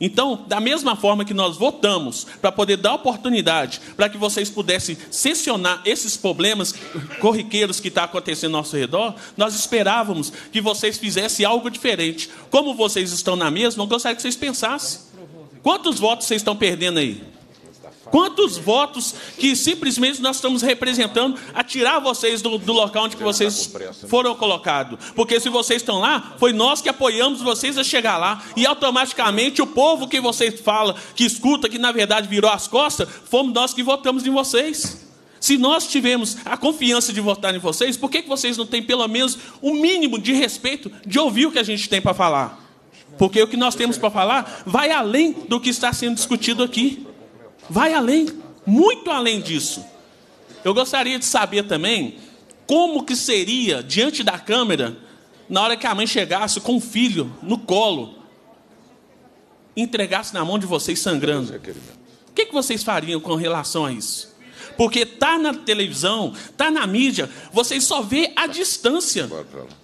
Então, da mesma forma que nós votamos para poder dar oportunidade para que vocês pudessem sessionar esses problemas corriqueiros que estão tá acontecendo ao nosso redor, nós esperávamos que vocês fizessem algo diferente. Como vocês estão na mesma, eu gostaria que vocês pensassem. Quantos votos vocês estão perdendo aí? Quantos votos que simplesmente nós estamos representando a tirar vocês do, do local onde que vocês foram colocados? Porque se vocês estão lá, foi nós que apoiamos vocês a chegar lá. E automaticamente o povo que vocês falam, que escuta, que na verdade virou as costas, fomos nós que votamos em vocês. Se nós tivemos a confiança de votar em vocês, por que, que vocês não têm pelo menos o um mínimo de respeito de ouvir o que a gente tem para falar? Porque o que nós temos para falar vai além do que está sendo discutido aqui vai além, muito além disso. Eu gostaria de saber também como que seria diante da câmera na hora que a mãe chegasse com o filho no colo, entregasse na mão de vocês sangrando. O que, que vocês fariam com relação a isso? Porque tá na televisão, tá na mídia, vocês só vê a distância.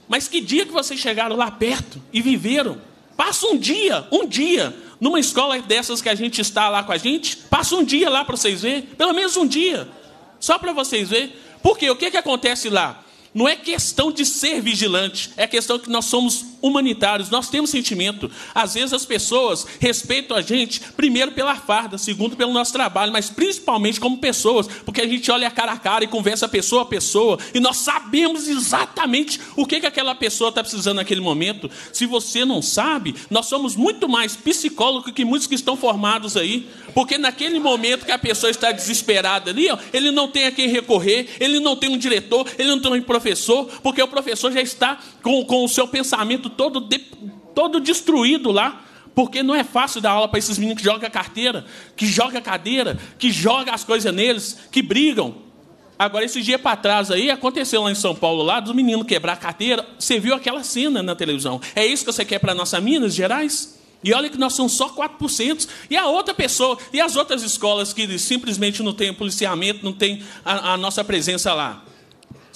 Mas que dia que vocês chegaram lá perto e viveram? Passa um dia, um dia numa escola dessas que a gente está lá com a gente, passa um dia lá para vocês verem, pelo menos um dia, só para vocês verem. Porque o que, que acontece lá? Não é questão de ser vigilante, é questão que nós somos humanitários, nós temos sentimento. Às vezes as pessoas respeitam a gente, primeiro pela farda, segundo pelo nosso trabalho, mas principalmente como pessoas, porque a gente olha cara a cara e conversa pessoa a pessoa, e nós sabemos exatamente o que, que aquela pessoa está precisando naquele momento. Se você não sabe, nós somos muito mais psicólogos que muitos que estão formados aí, porque naquele momento que a pessoa está desesperada ali, ó, ele não tem a quem recorrer, ele não tem um diretor, ele não tem um professor professor, porque o professor já está com, com o seu pensamento todo, de, todo destruído lá. Porque não é fácil dar aula para esses meninos que jogam a carteira, que jogam a cadeira, que jogam as coisas neles, que brigam. Agora, esse dia para trás aí, aconteceu lá em São Paulo, lá, dos meninos quebrar a carteira. Você viu aquela cena na televisão. É isso que você quer para nossa Minas Gerais? E olha que nós somos só 4%. E a outra pessoa, e as outras escolas que simplesmente não têm policiamento, não tem a, a nossa presença lá.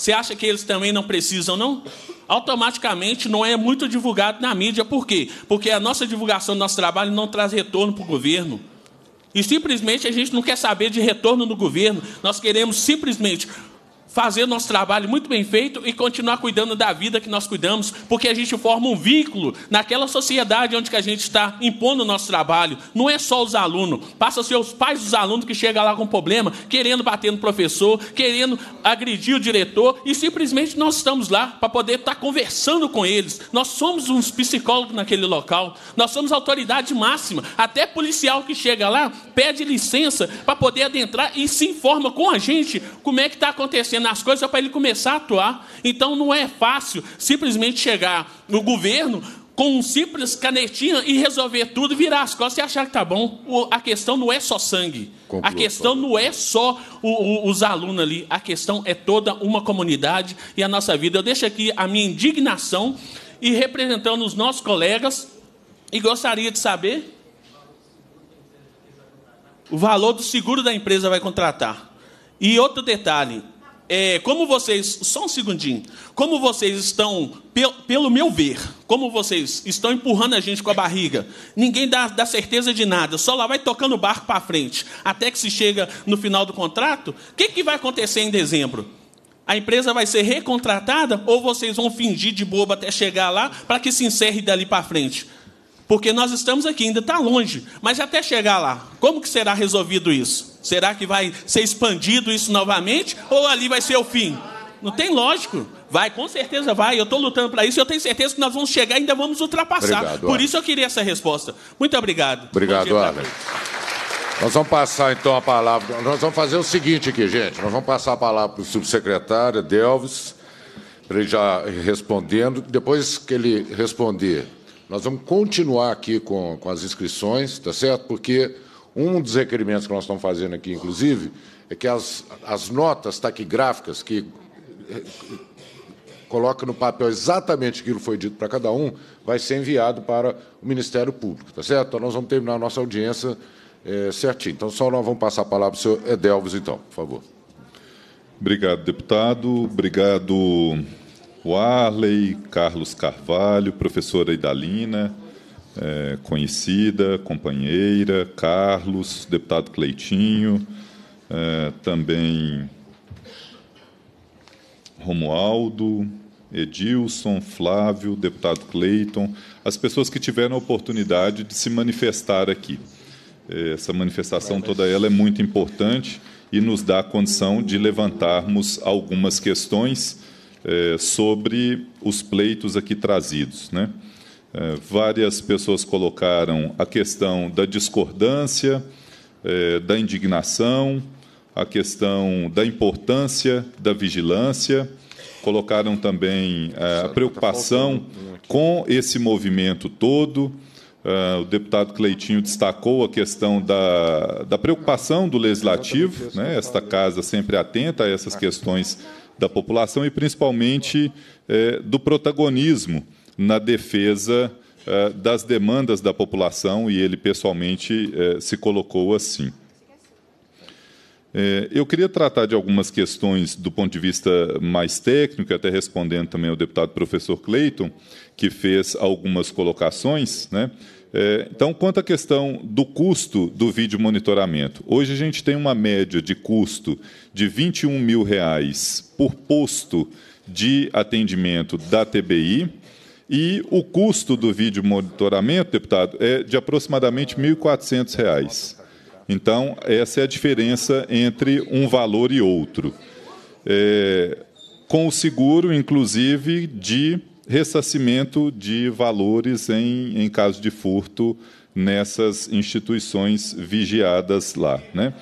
Você acha que eles também não precisam, não? Automaticamente não é muito divulgado na mídia. Por quê? Porque a nossa divulgação do nosso trabalho não traz retorno para o governo. E simplesmente a gente não quer saber de retorno do governo. Nós queremos simplesmente fazer nosso trabalho muito bem feito e continuar cuidando da vida que nós cuidamos, porque a gente forma um vínculo naquela sociedade onde que a gente está impondo o nosso trabalho. Não é só os alunos, passa ser os pais dos alunos que chegam lá com problema, querendo bater no professor, querendo agredir o diretor, e simplesmente nós estamos lá para poder estar tá conversando com eles. Nós somos uns psicólogos naquele local, nós somos autoridade máxima, até policial que chega lá pede licença para poder adentrar e se informa com a gente como é que está acontecendo nas as coisas para ele começar a atuar. Então não é fácil simplesmente chegar no governo com um simples canetinha e resolver tudo, virar as costas e achar que tá bom. A questão não é só sangue. a questão não é só o, o, os alunos ali. A questão é toda uma comunidade e a nossa vida. Eu deixo aqui a minha indignação e representando os nossos colegas e gostaria de saber o valor do seguro da empresa vai contratar. E outro detalhe, é, como vocês, só um segundinho, como vocês estão, pel, pelo meu ver, como vocês estão empurrando a gente com a barriga, ninguém dá, dá certeza de nada, só lá vai tocando o barco para frente, até que se chega no final do contrato, o que, que vai acontecer em dezembro? A empresa vai ser recontratada ou vocês vão fingir de bobo até chegar lá para que se encerre dali para frente? Porque nós estamos aqui, ainda está longe, mas até chegar lá, como que será resolvido isso? Será que vai ser expandido isso novamente ou ali vai ser o fim? Não tem lógico. Vai, com certeza vai. Eu estou lutando para isso e eu tenho certeza que nós vamos chegar e ainda vamos ultrapassar. Obrigado, Por isso eu queria essa resposta. Muito obrigado. Obrigado, Alex. Nós vamos passar então a palavra. Nós vamos fazer o seguinte aqui, gente. Nós vamos passar a palavra para o subsecretário Delves, para ele já respondendo. Depois que ele responder nós vamos continuar aqui com, com as inscrições, tá certo? Porque um dos requerimentos que nós estamos fazendo aqui, inclusive, é que as, as notas taquigráficas que eh, coloca no papel exatamente aquilo que foi dito para cada um, vai ser enviado para o Ministério Público, tá certo? Então, nós vamos terminar a nossa audiência é, certinho. Então, só nós vamos passar a palavra para o senhor Edelvis, então, por favor. Obrigado, deputado. Obrigado, Arley, Carlos Carvalho, professora Idalina, é, conhecida, companheira, Carlos, deputado Cleitinho, é, também Romualdo, Edilson, Flávio, deputado Cleiton, as pessoas que tiveram a oportunidade de se manifestar aqui. É, essa manifestação toda ela é muito importante e nos dá a condição de levantarmos algumas questões é, sobre os pleitos aqui trazidos. Né? É, várias pessoas colocaram a questão da discordância, é, da indignação, a questão da importância da vigilância, colocaram também é, a tá preocupação com esse movimento todo. Uh, o deputado Cleitinho destacou a questão da, da preocupação do legislativo, né? esta casa sempre atenta a essas questões da população e, principalmente, é, do protagonismo na defesa é, das demandas da população, e ele pessoalmente é, se colocou assim. eu queria tratar de algumas questões do ponto de vista mais técnico, até respondendo também ao deputado professor Clayton, que fez algumas colocações, né? É, então, quanto à questão do custo do vídeo monitoramento, hoje a gente tem uma média de custo de R$ 21 mil reais por posto de atendimento da TBI. E o custo do vídeo monitoramento, deputado, é de aproximadamente R$ reais. Então, essa é a diferença entre um valor e outro. É, com o seguro, inclusive, de ressacimento de valores em, em caso de furto nessas instituições vigiadas lá. Né?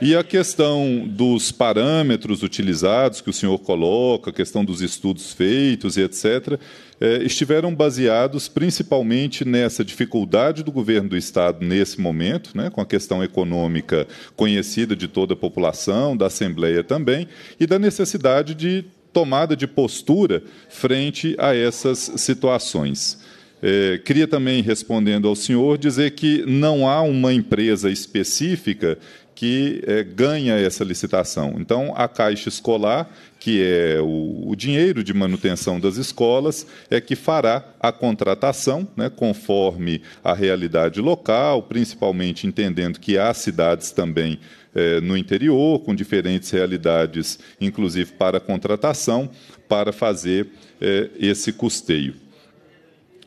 E a questão dos parâmetros utilizados, que o senhor coloca, a questão dos estudos feitos e etc., é, estiveram baseados principalmente nessa dificuldade do governo do Estado nesse momento, né, com a questão econômica conhecida de toda a população, da Assembleia também, e da necessidade de tomada de postura frente a essas situações. É, queria também, respondendo ao senhor, dizer que não há uma empresa específica que é, ganha essa licitação. Então, a Caixa Escolar, que é o, o, dinheiro de manutenção das escolas, é que fará a contratação, né, conforme a realidade local, principalmente entendendo que há cidades também é, no interior, com diferentes realidades, inclusive para contratação, para fazer é, esse custeio.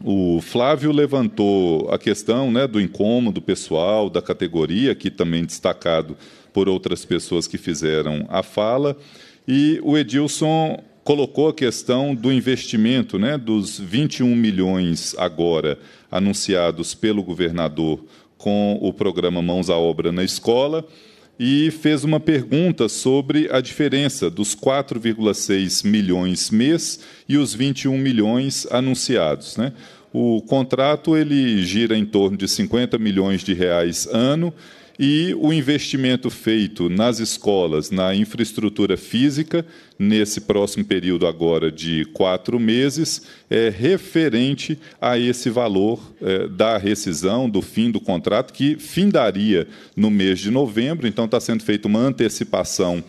O Flávio levantou a questão né, do incômodo pessoal, da categoria, aqui também destacado por outras pessoas que fizeram a fala, e o Edilson colocou a questão do investimento, né, dos 21 milhões agora anunciados pelo governador com o programa Mãos à Obra na Escola, e fez uma pergunta sobre a diferença dos 4,6 milhões mês e os 21 milhões anunciados. Né? O contrato ele gira em torno de 50 milhões de reais ano e o investimento feito nas escolas, na infraestrutura física, nesse próximo período agora de quatro meses, é referente a esse valor é, da rescisão, do fim do contrato, que findaria no mês de novembro, então está sendo feita uma antecipação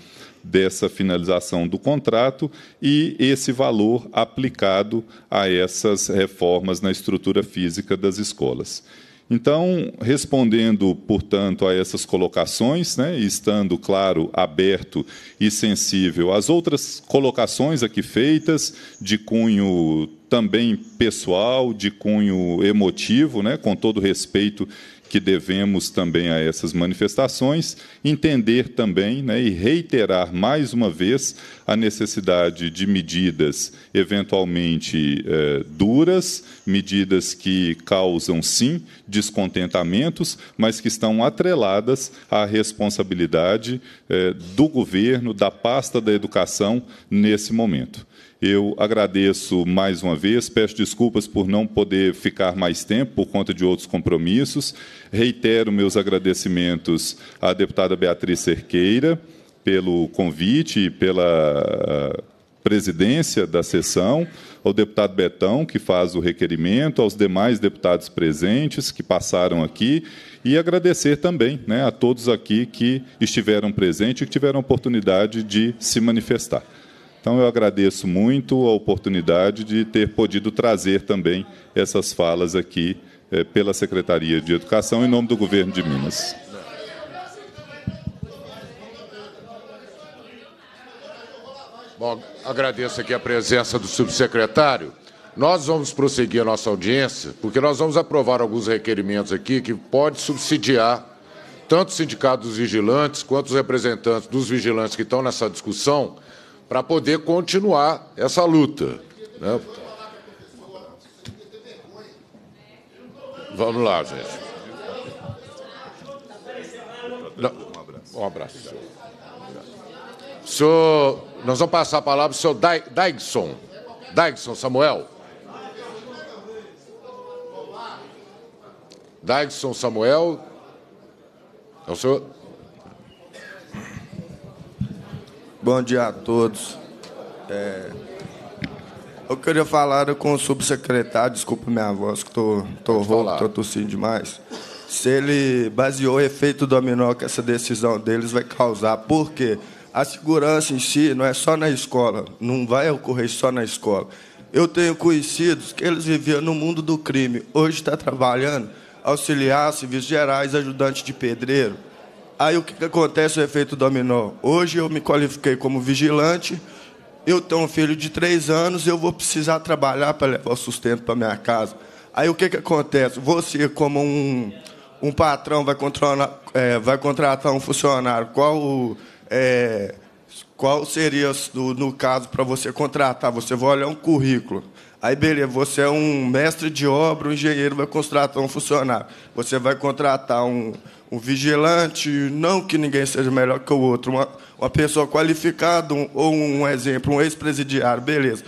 dessa finalização do contrato e esse valor aplicado a essas reformas na estrutura física das escolas. Então, respondendo, portanto, a essas colocações, né, estando, claro, aberto e sensível às outras colocações aqui feitas, de cunho também pessoal, de cunho emotivo, né, com todo respeito que devemos também a essas manifestações, entender também né, e reiterar mais uma vez a necessidade de medidas eventualmente eh, duras, medidas que causam, sim, descontentamentos, mas que estão atreladas à responsabilidade eh, do governo, da pasta da educação nesse momento. Eu agradeço mais uma vez, peço desculpas por não poder ficar mais tempo por conta de outros compromissos. Reitero meus agradecimentos à deputada Beatriz Cerqueira pelo convite e pela ah, presidência da sessão, ao deputado Betão, que faz o requerimento, aos demais deputados presentes que passaram aqui, e agradecer também né, a todos aqui que estiveram presentes e que tiveram a oportunidade de se manifestar. Então eu agradeço muito a oportunidade de ter podido trazer também essas falas aqui eh, pela Secretaria de Educação em nome do governo de Minas. Bom, agradeço aqui a presença do subsecretário. Nós vamos prosseguir a nossa audiência, porque nós vamos aprovar alguns requerimentos aqui que pode subsidiar tanto o sindicato dos vigilantes quanto os representantes dos vigilantes que estão nessa discussão para poder continuar essa luta. Né? Vamos lá, gente. Não, um abraço. Senhor. nós vamos passar a palavra para o senhor Daigson. Daigson Samuel. Daigson Samuel. É o senhor. Bom dia a todos. É, eu queria falar com o subsecretário, desculpa minha voz, que estou rouco, estou tossindo demais. Se ele baseou o efeito dominó que essa decisão deles vai causar. Por quê? A segurança em si não é só na escola, não vai ocorrer só na escola. Eu tenho conhecidos que eles viviam no mundo do crime, hoje está trabalhando, auxiliar, serviços gerais, ajudante de pedreiro Aí o que, acontece, o efeito dominó? Hoje eu me qualifiquei como vigilante, eu tenho um filho de três anos, eu vou precisar trabalhar para levar o sustento para minha casa. Aí o que, que acontece? Você, como um, um patrão, vai, controlar, é, vai contratar um funcionário, qual, é, qual seria, no caso, para você contratar? Você vai olhar um currículo. Aí, beleza, você é um mestre de obra, um engenheiro vai contratar um funcionário. Você vai contratar um, um vigilante, não que ninguém seja melhor que o outro, uma, uma pessoa qualificada um, ou um exemplo, um ex-presidiário, beleza.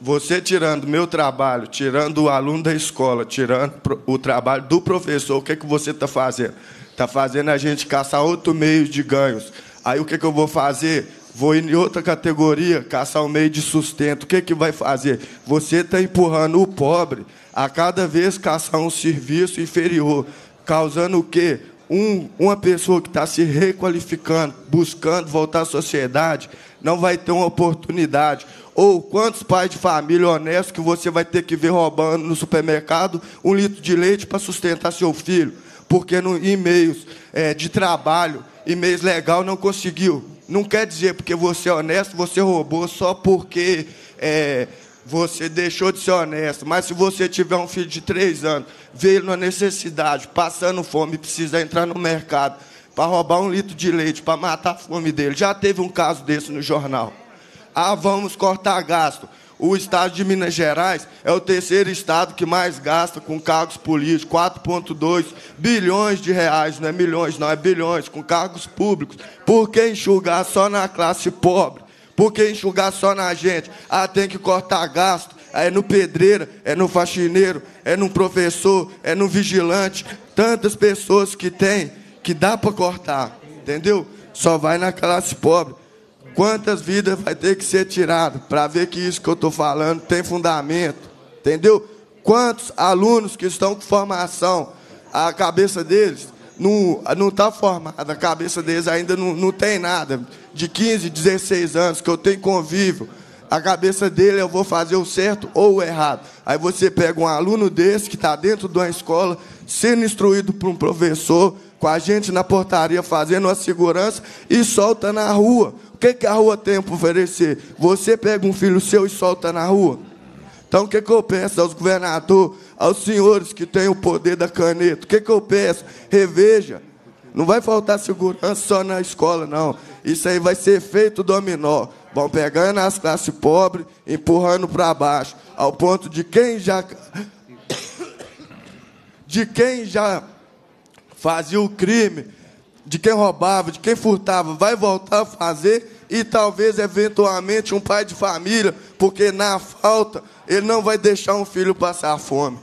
Você tirando meu trabalho, tirando o aluno da escola, tirando o trabalho do professor, o que, é que você está fazendo? Está fazendo a gente caçar outro meio de ganhos. Aí o que, é que eu vou fazer? Vou ir em outra categoria, caçar um meio de sustento. O que, é que vai fazer? Você está empurrando o pobre a cada vez caçar um serviço inferior, causando o quê? Um, uma pessoa que está se requalificando, buscando voltar à sociedade, não vai ter uma oportunidade. Ou quantos pais de família honestos que você vai ter que ver roubando no supermercado um litro de leite para sustentar seu filho? Porque no e-mails é, de trabalho, e-mails legal, não conseguiu. Não quer dizer porque você é honesto, você roubou só porque é, você deixou de ser honesto, mas se você tiver um filho de três anos, veio na necessidade, passando fome, precisa entrar no mercado para roubar um litro de leite, para matar a fome dele. Já teve um caso desse no jornal. Ah, vamos cortar gasto. O estado de Minas Gerais é o terceiro estado que mais gasta com cargos políticos, 4,2 bilhões de reais, não é milhões, não, é bilhões, com cargos públicos. Por que enxugar só na classe pobre? Porque enxugar só na gente? Ah, tem que cortar gasto. Ah, é no pedreiro, é no faxineiro, é no professor, é no vigilante. Tantas pessoas que tem que dá para cortar, entendeu? Só vai na classe pobre. Quantas vidas vai ter que ser tirado para ver que isso que eu estou falando tem fundamento, entendeu? Quantos alunos que estão com formação, a cabeça deles não, não está formada, a cabeça deles ainda não, não tem nada. De 15, 16 anos, que eu tenho convívio, a cabeça dele eu vou fazer o certo ou o errado. Aí você pega um aluno desse que está dentro de uma escola, sendo instruído por um professor, com a gente na portaria fazendo a segurança e solta na rua. O que, que a rua tem para oferecer? Você pega um filho seu e solta na rua? Então, o que, que eu peço aos governadores? Aos senhores que têm o poder da caneta, o que, que eu peço? Reveja. Não vai faltar segurança só na escola, não. Isso aí vai ser feito dominó. Vão pegando as classes pobres, empurrando para baixo, ao ponto de quem já. de quem já fazia o crime, de quem roubava, de quem furtava, vai voltar a fazer e talvez eventualmente um pai de família, porque na falta ele não vai deixar um filho passar fome.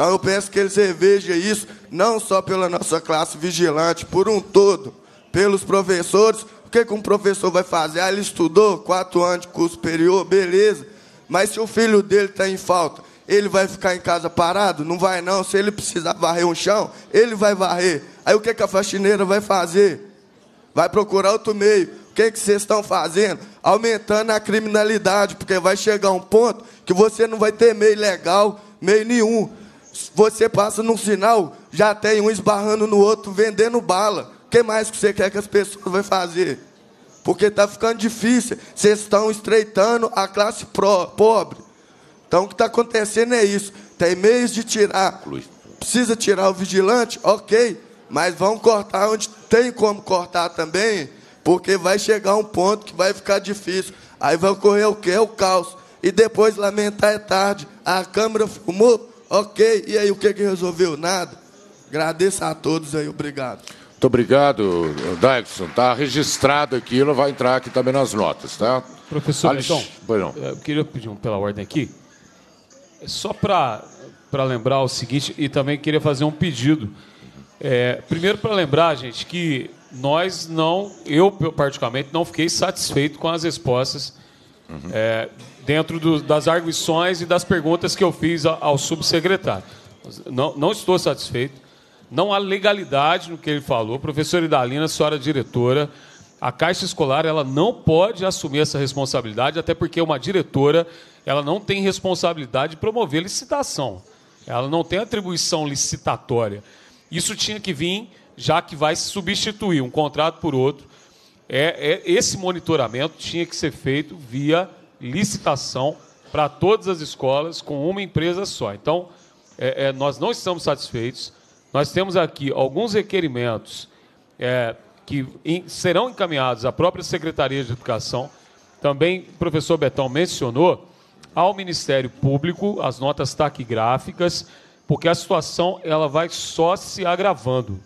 Então eu peço que eles revejam isso, não só pela nossa classe vigilante, por um todo, pelos professores. O que, que um professor vai fazer? Ah, ele estudou quatro anos de curso superior, beleza. Mas se o filho dele está em falta, ele vai ficar em casa parado? Não vai não. Se ele precisar varrer um chão, ele vai varrer. Aí o que, que a faxineira vai fazer? Vai procurar outro meio. O que, que vocês estão fazendo? Aumentando a criminalidade, porque vai chegar um ponto que você não vai ter meio legal, meio nenhum. Você passa num sinal, já tem um esbarrando no outro, vendendo bala. O que mais que você quer que as pessoas vão fazer? Porque está ficando difícil. Vocês estão estreitando a classe pró, pobre. Então o que está acontecendo é isso. Tem meios de tirar. Precisa tirar o vigilante? Ok. Mas vão cortar onde tem como cortar também. Porque vai chegar um ponto que vai ficar difícil. Aí vai ocorrer o quê? O caos. E depois lamentar é tarde. A câmara fumou. Ok, e aí o que, que resolveu? Nada. Agradeço a todos aí, obrigado. Muito obrigado, Davidson. Está registrado aqui, não vai entrar aqui também nas notas, tá? Professor, Alex... então, eu queria pedir um pela ordem aqui, é só para lembrar o seguinte, e também queria fazer um pedido. É, primeiro, para lembrar, gente, que nós não, eu particularmente, não fiquei satisfeito com as respostas uhum. é, dentro do, das arguições e das perguntas que eu fiz ao subsecretário. Não, não estou satisfeito. Não há legalidade no que ele falou. Professor Idalina, senhora diretora, a Caixa Escolar ela não pode assumir essa responsabilidade, até porque uma diretora ela não tem responsabilidade de promover licitação. Ela não tem atribuição licitatória. Isso tinha que vir, já que vai substituir um contrato por outro. É, é esse monitoramento tinha que ser feito via licitação para todas as escolas com uma empresa só. Então, é, é, nós não estamos satisfeitos. Nós temos aqui alguns requerimentos é, que em, serão encaminhados à própria Secretaria de Educação. Também o professor Betão mencionou ao Ministério Público as notas taquigráficas, porque a situação ela vai só se agravando.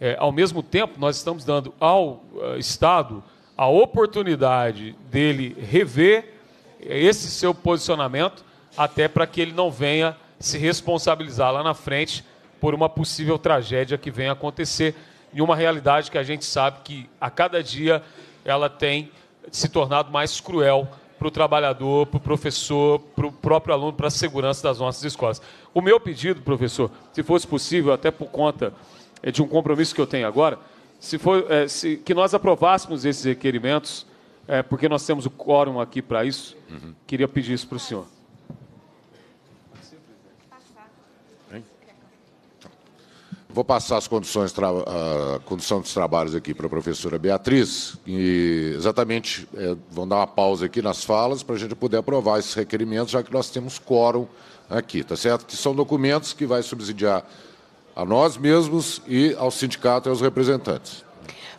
É, ao mesmo tempo, nós estamos dando ao eh, Estado a oportunidade dele rever é esse seu posicionamento, até para que ele não venha se responsabilizar lá na frente por uma possível tragédia que venha acontecer em uma realidade que a gente sabe que a cada dia ela tem se tornado mais cruel para o trabalhador, para o professor, para o próprio aluno, para a segurança das nossas escolas. O meu pedido, professor, se fosse possível, até por conta eh, de um compromisso que eu tenho agora, se for, é, se, que nós aprovássemos esses requerimentos é, porque nós temos o quórum aqui para isso. Uhum. Queria pedir isso para o senhor. Vou passar as condições a condição dos trabalhos aqui para a professora Beatriz. E exatamente, é, vão dar uma pausa aqui nas falas para a gente poder aprovar esses requerimentos, já que nós temos quórum aqui, tá certo? Que são documentos que vai subsidiar a nós mesmos e ao sindicato e aos representantes.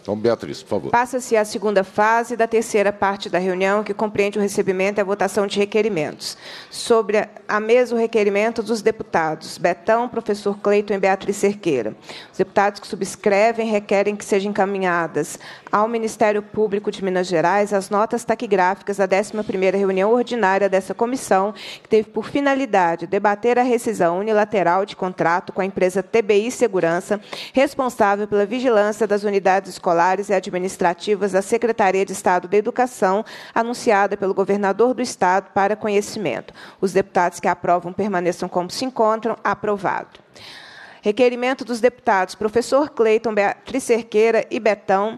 Então, Beatriz, por favor. Passa-se à segunda fase da terceira parte da reunião, que compreende o recebimento e a votação de requerimentos. Sobre a mesa, o requerimento dos deputados Betão, professor Cleiton e Beatriz Cerqueira. Os deputados que subscrevem requerem que sejam encaminhadas ao Ministério Público de Minas Gerais as notas taquigráficas da 11ª reunião ordinária dessa comissão, que teve por finalidade debater a rescisão unilateral de contrato com a empresa TBI Segurança, responsável pela vigilância das unidades escolares escolares e administrativas da Secretaria de Estado da Educação, anunciada pelo governador do Estado para conhecimento. Os deputados que aprovam permaneçam como se encontram. Aprovado. Requerimento dos deputados professor Cleiton Beatriz Cerqueira e Betão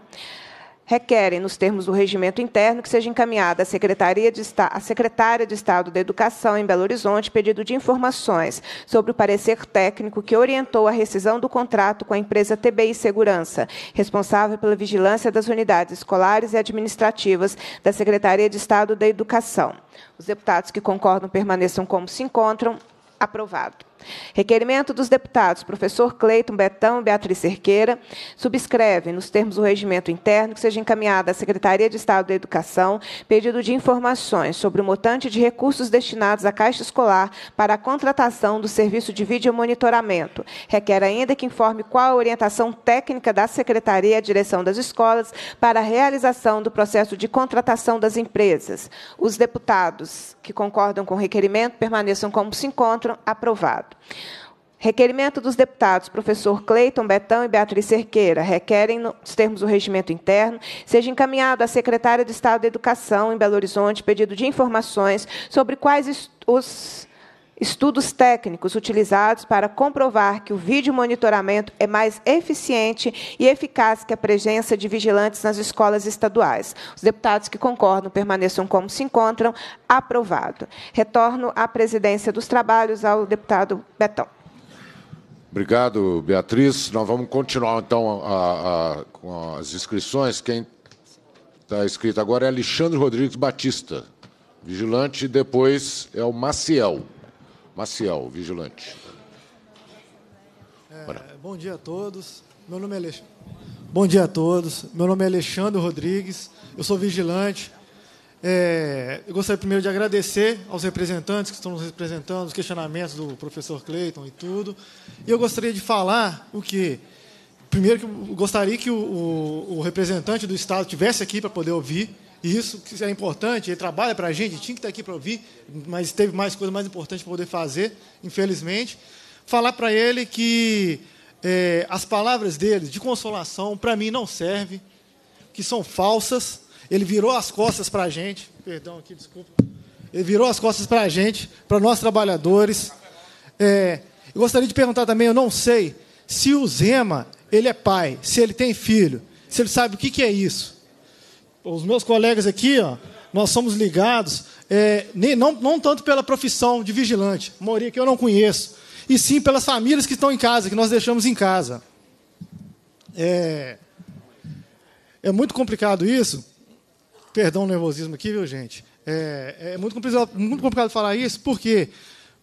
requerem, nos termos do regimento interno, que seja encaminhada à Secretaria de à Secretária de Estado da Educação em Belo Horizonte pedido de informações sobre o parecer técnico que orientou a rescisão do contrato com a empresa TBI Segurança, responsável pela vigilância das unidades escolares e administrativas da Secretaria de Estado da Educação. Os deputados que concordam permaneçam como se encontram. Aprovado. Requerimento dos deputados professor Cleiton Betão e Beatriz Cerqueira subscreve, nos termos do regimento interno, que seja encaminhada à Secretaria de Estado da Educação pedido de informações sobre o montante de recursos destinados à Caixa Escolar para a contratação do serviço de vídeo monitoramento. Requer ainda que informe qual a orientação técnica da Secretaria e a direção das escolas para a realização do processo de contratação das empresas. Os deputados que concordam com o requerimento permaneçam como se encontram. Aprovado. Requerimento dos deputados professor Cleiton Betão e Beatriz Cerqueira requerem, nos termos do regimento interno, seja encaminhado à secretária de Estado da Educação em Belo Horizonte pedido de informações sobre quais os Estudos técnicos utilizados para comprovar que o vídeo monitoramento é mais eficiente e eficaz que a presença de vigilantes nas escolas estaduais. Os deputados que concordam permaneçam como se encontram. Aprovado. Retorno à presidência dos trabalhos ao deputado Betão. Obrigado, Beatriz. Nós vamos continuar, então, a, a, com as inscrições. Quem está escrito agora é Alexandre Rodrigues Batista, vigilante, e depois é o Maciel. Maciel, vigilante. É, bom dia a todos. Meu nome é Alexandre. Bom dia a todos. Meu nome é Alexandre Rodrigues. Eu sou vigilante. É, eu gostaria primeiro de agradecer aos representantes que estão nos representando, os questionamentos do professor Cleiton e tudo. E eu gostaria de falar o que primeiro que gostaria que o, o, o representante do Estado tivesse aqui para poder ouvir e isso que é importante, ele trabalha para a gente, tinha que estar aqui para ouvir, mas teve mais coisa mais importante para poder fazer, infelizmente. Falar para ele que é, as palavras dele de consolação, para mim, não servem, que são falsas. Ele virou as costas para a gente, perdão aqui, desculpa. Ele virou as costas para a gente, para nós trabalhadores. É, eu gostaria de perguntar também, eu não sei se o Zema, ele é pai, se ele tem filho, se ele sabe o que, que é isso os meus colegas aqui, ó, nós somos ligados, é, nem, não, não tanto pela profissão de vigilante, a maioria que eu não conheço, e sim pelas famílias que estão em casa, que nós deixamos em casa. É, é muito complicado isso. Perdão o nervosismo aqui, viu, gente? É, é muito, complicado, muito complicado falar isso, por quê?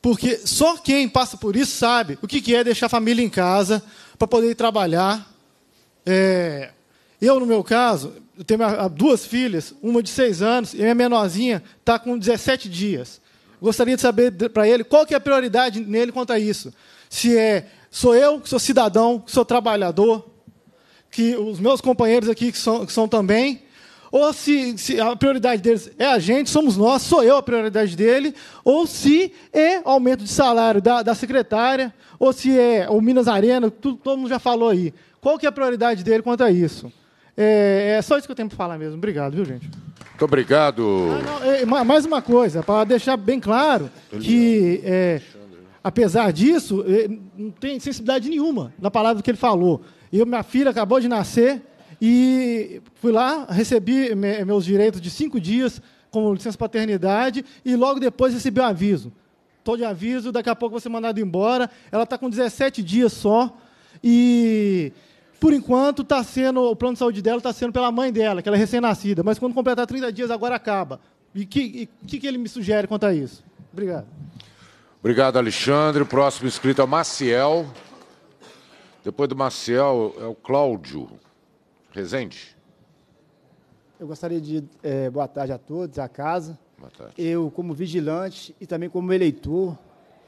Porque só quem passa por isso sabe o que é deixar a família em casa para poder ir trabalhar. É, eu, no meu caso, eu tenho ah, duas filhas, uma de seis anos e minha menorzinha está com 17 dias. Gostaria de saber para ele qual que é a prioridade nele quanto a isso. Se é sou eu que sou cidadão, que sou trabalhador, que os meus companheiros aqui que são, que são também, ou se, se, a prioridade deles é a gente, somos nós, sou eu a prioridade dele, ou se é aumento de salário da, da secretária, ou se é o Minas Arena, tudo, todo mundo já falou aí. Qual que é a prioridade dele quanto a isso? É, é só isso que eu tenho para falar mesmo. Obrigado, viu, gente? Muito obrigado. Ah, não, é, mais uma coisa, para deixar bem claro que, é, apesar disso, é, não tem sensibilidade nenhuma na palavra que ele falou. Eu, minha filha acabou de nascer e fui lá, recebi me, meus direitos de cinco dias como licença paternidade e logo depois recebi um aviso. Estou de aviso, daqui a pouco vou ser mandado embora. Ela está com 17 dias só e por enquanto, tá sendo, o plano de saúde dela está sendo pela mãe dela, que ela é recém-nascida. Mas quando completar 30 dias, agora acaba. E o que, que, que ele me sugere quanto a isso? Obrigado. Obrigado, Alexandre. O próximo inscrito é Maciel. Depois do Maciel, é o Cláudio Rezende. Eu gostaria de. É, boa tarde a todos, à casa. Boa tarde. Eu, como vigilante e também como eleitor,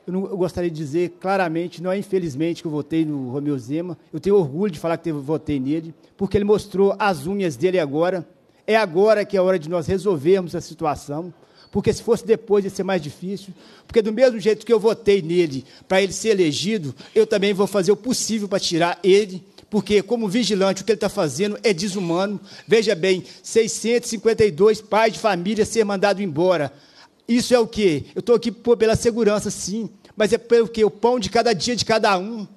eu, não, eu, gostaria de dizer claramente, não é infelizmente que eu votei no Romeu Zema, eu tenho orgulho de falar que eu votei nele, porque ele mostrou as unhas dele agora. É agora que é a hora de nós resolvermos a situação, porque se fosse depois ia ser mais difícil. Porque do mesmo jeito que eu votei nele para ele ser elegido, eu também vou fazer o possível para tirar ele porque, como vigilante, o que ele está fazendo é desumano. Veja bem, 652 pais de família ser mandado embora. Isso é o quê? Eu estou aqui pô, pela segurança, sim, mas é pelo quê? O pão de cada dia de cada um.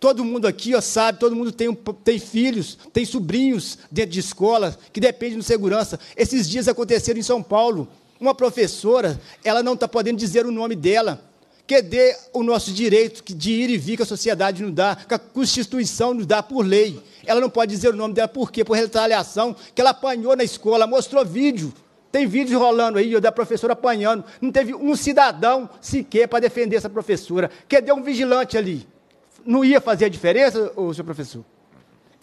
Todo mundo aqui ó, sabe, todo mundo tem, tem filhos, tem sobrinhos dentro de escola que dependem de segurança. Esses dias aconteceram em São Paulo. Uma professora, ela não está podendo dizer o nome dela. Quer dê o nosso direito de ir e vir que a sociedade nos dá, que a Constituição nos dá por lei. Ela não pode dizer o nome dela por quê? Por retaliação, que ela apanhou na escola, mostrou vídeo tem vídeos rolando aí da professora apanhando. Não teve um cidadão sequer para defender essa professora. Quer deu um vigilante ali. Não ia fazer a diferença, ô, senhor professor?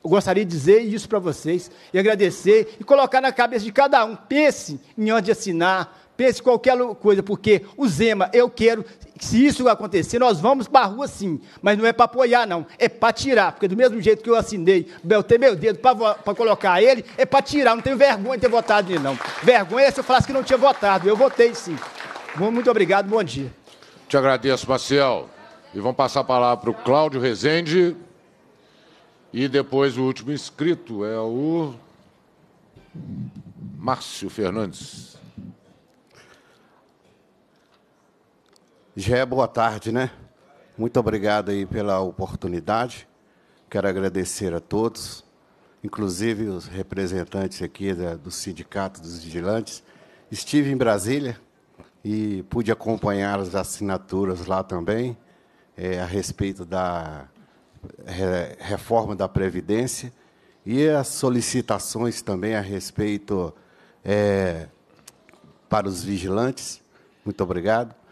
Eu gostaria de dizer isso para vocês e agradecer e colocar na cabeça de cada um. Pense em antes de assinar Pense qualquer coisa, porque o Zema, eu quero, se isso acontecer, nós vamos para a rua sim, mas não é para apoiar, não, é para tirar, porque do mesmo jeito que eu assinei, beltei meu dedo para colocar ele, é para tirar, não tenho vergonha de ter votado nele, não. Vergonha é se eu falasse que não tinha votado, eu votei sim. Muito obrigado, bom dia. Te agradeço, Marcial. E vamos passar a palavra para o Cláudio Rezende. E depois o último inscrito é o Márcio Fernandes. Gé, boa tarde, né? Muito obrigado aí pela oportunidade. Quero agradecer a todos, inclusive os representantes aqui da, do Sindicato dos Vigilantes. Estive em Brasília e pude acompanhar as assinaturas lá também é, a respeito da re, reforma da Previdência e as solicitações também a respeito é, para os vigilantes. Muito obrigado.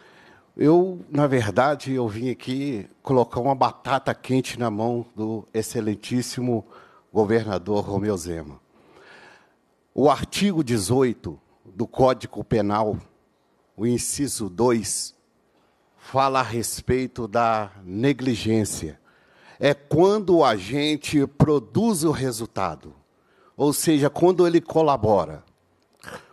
Eu, na verdade, eu vim aqui colocar uma batata quente na mão do excelentíssimo governador Romeu Zema. O artigo 18 do Código Penal, o inciso 2, fala a respeito da negligência. É quando o agente produz o resultado, ou seja, quando ele colabora.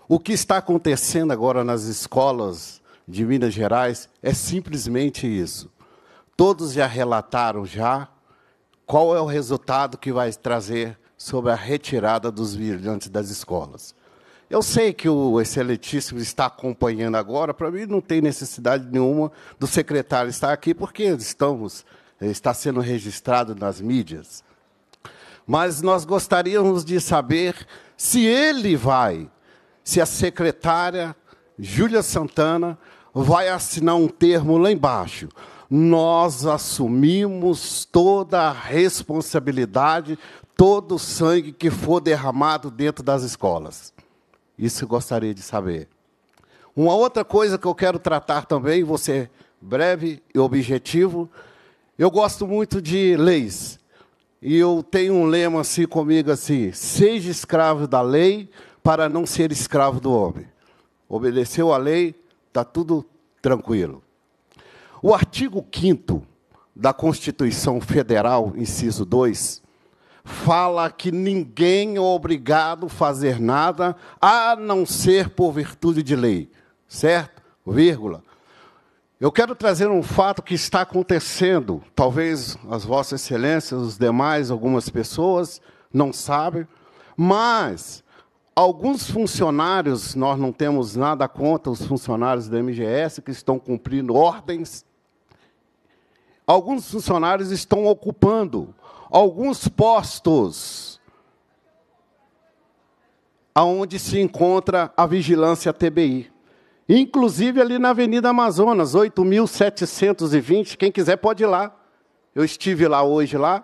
O que está acontecendo agora nas escolas de Minas Gerais é simplesmente isso. Todos já relataram já qual é o resultado que vai trazer sobre a retirada dos brilhantes das escolas. Eu sei que o excelentíssimo está acompanhando agora, para mim não tem necessidade nenhuma do secretário estar aqui, porque estamos está sendo registrado nas mídias. Mas nós gostaríamos de saber se ele vai, se a secretária Júlia Santana vai assinar um termo lá embaixo. Nós assumimos toda a responsabilidade, todo o sangue que for derramado dentro das escolas. Isso eu gostaria de saber. Uma outra coisa que eu quero tratar também, você breve e objetivo. Eu gosto muito de leis. E eu tenho um lema assim comigo assim: seja escravo da lei para não ser escravo do homem. Obedeceu a lei, Está tudo tranquilo. O artigo 5 da Constituição Federal, inciso 2, fala que ninguém é obrigado a fazer nada a não ser por virtude de lei, certo? Vírgula. Eu quero trazer um fato que está acontecendo, talvez as vossas excelências, os demais, algumas pessoas não sabem, mas Alguns funcionários, nós não temos nada contra os funcionários do MGS que estão cumprindo ordens. Alguns funcionários estão ocupando alguns postos aonde se encontra a vigilância TBI. Inclusive ali na Avenida Amazonas, 8720, quem quiser pode ir lá. Eu estive lá hoje lá.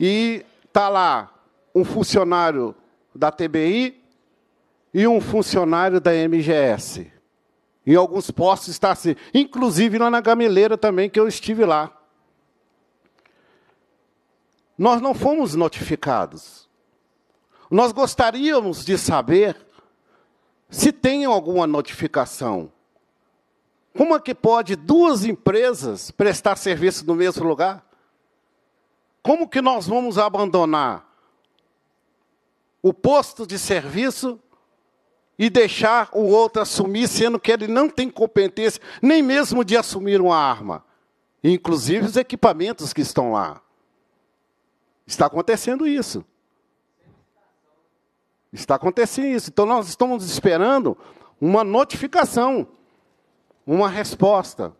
E tá lá um funcionário da TBI e um funcionário da MGS. Em alguns postos está assim, inclusive lá na Gameleira também, que eu estive lá. Nós não fomos notificados. Nós gostaríamos de saber se tem alguma notificação. Como é que pode duas empresas prestar serviço no mesmo lugar? Como que nós vamos abandonar o posto de serviço e deixar o outro assumir, sendo que ele não tem competência nem mesmo de assumir uma arma, inclusive os equipamentos que estão lá. Está acontecendo isso. Está acontecendo isso. Então nós estamos esperando uma notificação, uma resposta.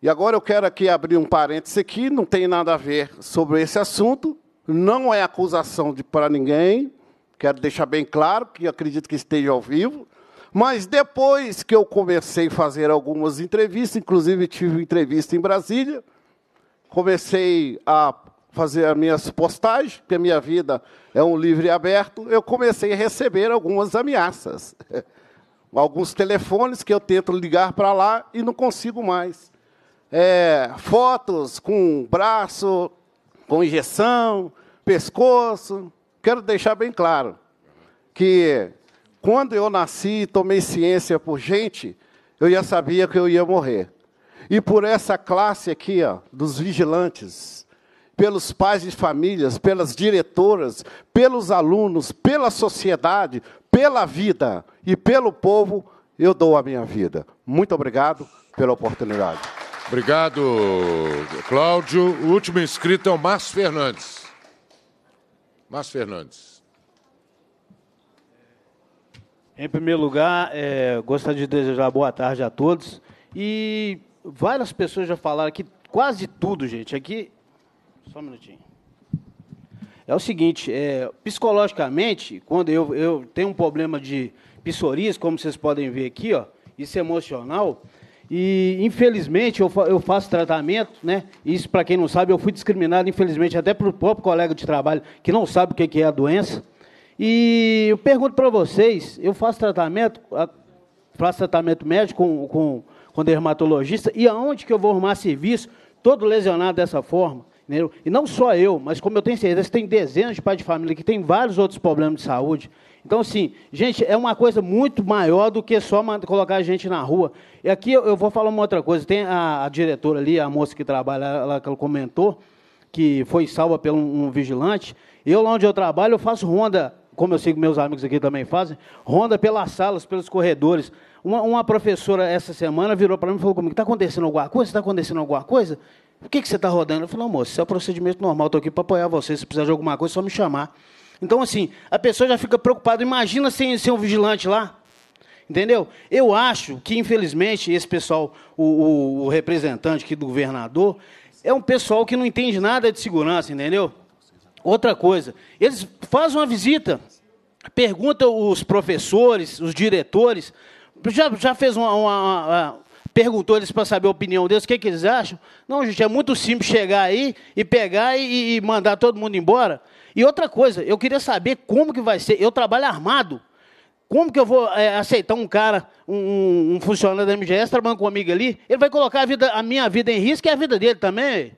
E agora eu quero aqui abrir um parêntese aqui, não tem nada a ver sobre esse assunto, não é acusação de para ninguém, quero deixar bem claro que acredito que esteja ao vivo. Mas depois que eu comecei a fazer algumas entrevistas, inclusive tive entrevista em Brasília, comecei a fazer as minhas postagens, porque a minha vida é um livre e aberto, eu comecei a receber algumas ameaças. Alguns telefones que eu tento ligar para lá e não consigo mais. É, fotos com o braço com injeção, pescoço. Quero deixar bem claro que quando eu nasci e tomei ciência por gente, eu já sabia que eu ia morrer. E por essa classe aqui, ó, dos vigilantes, pelos pais de famílias, pelas diretoras, pelos alunos, pela sociedade, pela vida e pelo povo, eu dou a minha vida. Muito obrigado pela oportunidade. Obrigado, Cláudio. O último inscrito é o Márcio Fernandes. Márcio Fernandes. Em primeiro lugar, é, gostaria de desejar boa tarde a todos. E várias pessoas já falaram aqui, quase tudo, gente. Aqui. Só um minutinho. É o seguinte, é, psicologicamente, quando eu, eu tenho um problema de psoríase, como vocês podem ver aqui, ó, isso é emocional, e, infelizmente, eu, eu faço tratamento, né? Isso, para quem não sabe, eu fui discriminado, infelizmente, até pelo próprio colega de trabalho, que não sabe o que é a doença. E eu pergunto para vocês, eu faço tratamento, faço tratamento médico com, com, com dermatologista, e aonde que eu vou arrumar serviço todo lesionado dessa forma? E não só eu, mas como eu tenho certeza, tem dezenas de pais de família que tem vários outros problemas de saúde. Então, assim, gente, é uma coisa muito maior do que só colocar a gente na rua. E aqui eu, vou falar uma outra coisa. Tem a, a, diretora ali, a moça que trabalha, ela, ela comentou que foi salva por um, vigilante. Eu, lá onde eu trabalho, eu faço ronda como eu sei que meus amigos aqui também fazem, ronda pelas salas, pelos corredores. Uma, uma professora essa semana virou para mim e falou comigo: está acontecendo alguma coisa? Está acontecendo alguma coisa? Por que, que você está rodando? Eu falei: moço, isso é o procedimento normal, estou aqui para apoiar você. Se precisar de alguma coisa, é só me chamar. Então, assim, a pessoa já fica preocupada. Imagina sem ser um vigilante lá. Entendeu? Eu acho que, infelizmente, esse pessoal, o, o, o representante aqui do governador, é um pessoal que não entende nada de segurança, entendeu? Outra coisa, eles fazem uma visita, perguntam os professores, os diretores. Já, já fez uma, uma, uma perguntou eles para saber a opinião deles, o que, que eles acham. Não, gente, é muito simples chegar aí e pegar e, e mandar todo mundo embora. E outra coisa, eu queria saber como que vai ser. Eu trabalho armado. Como que eu vou é, aceitar um cara, um, um, funcionário da MGS trabalhando comigo ali? Ele vai colocar a, vida, a minha vida em risco e a vida dele também.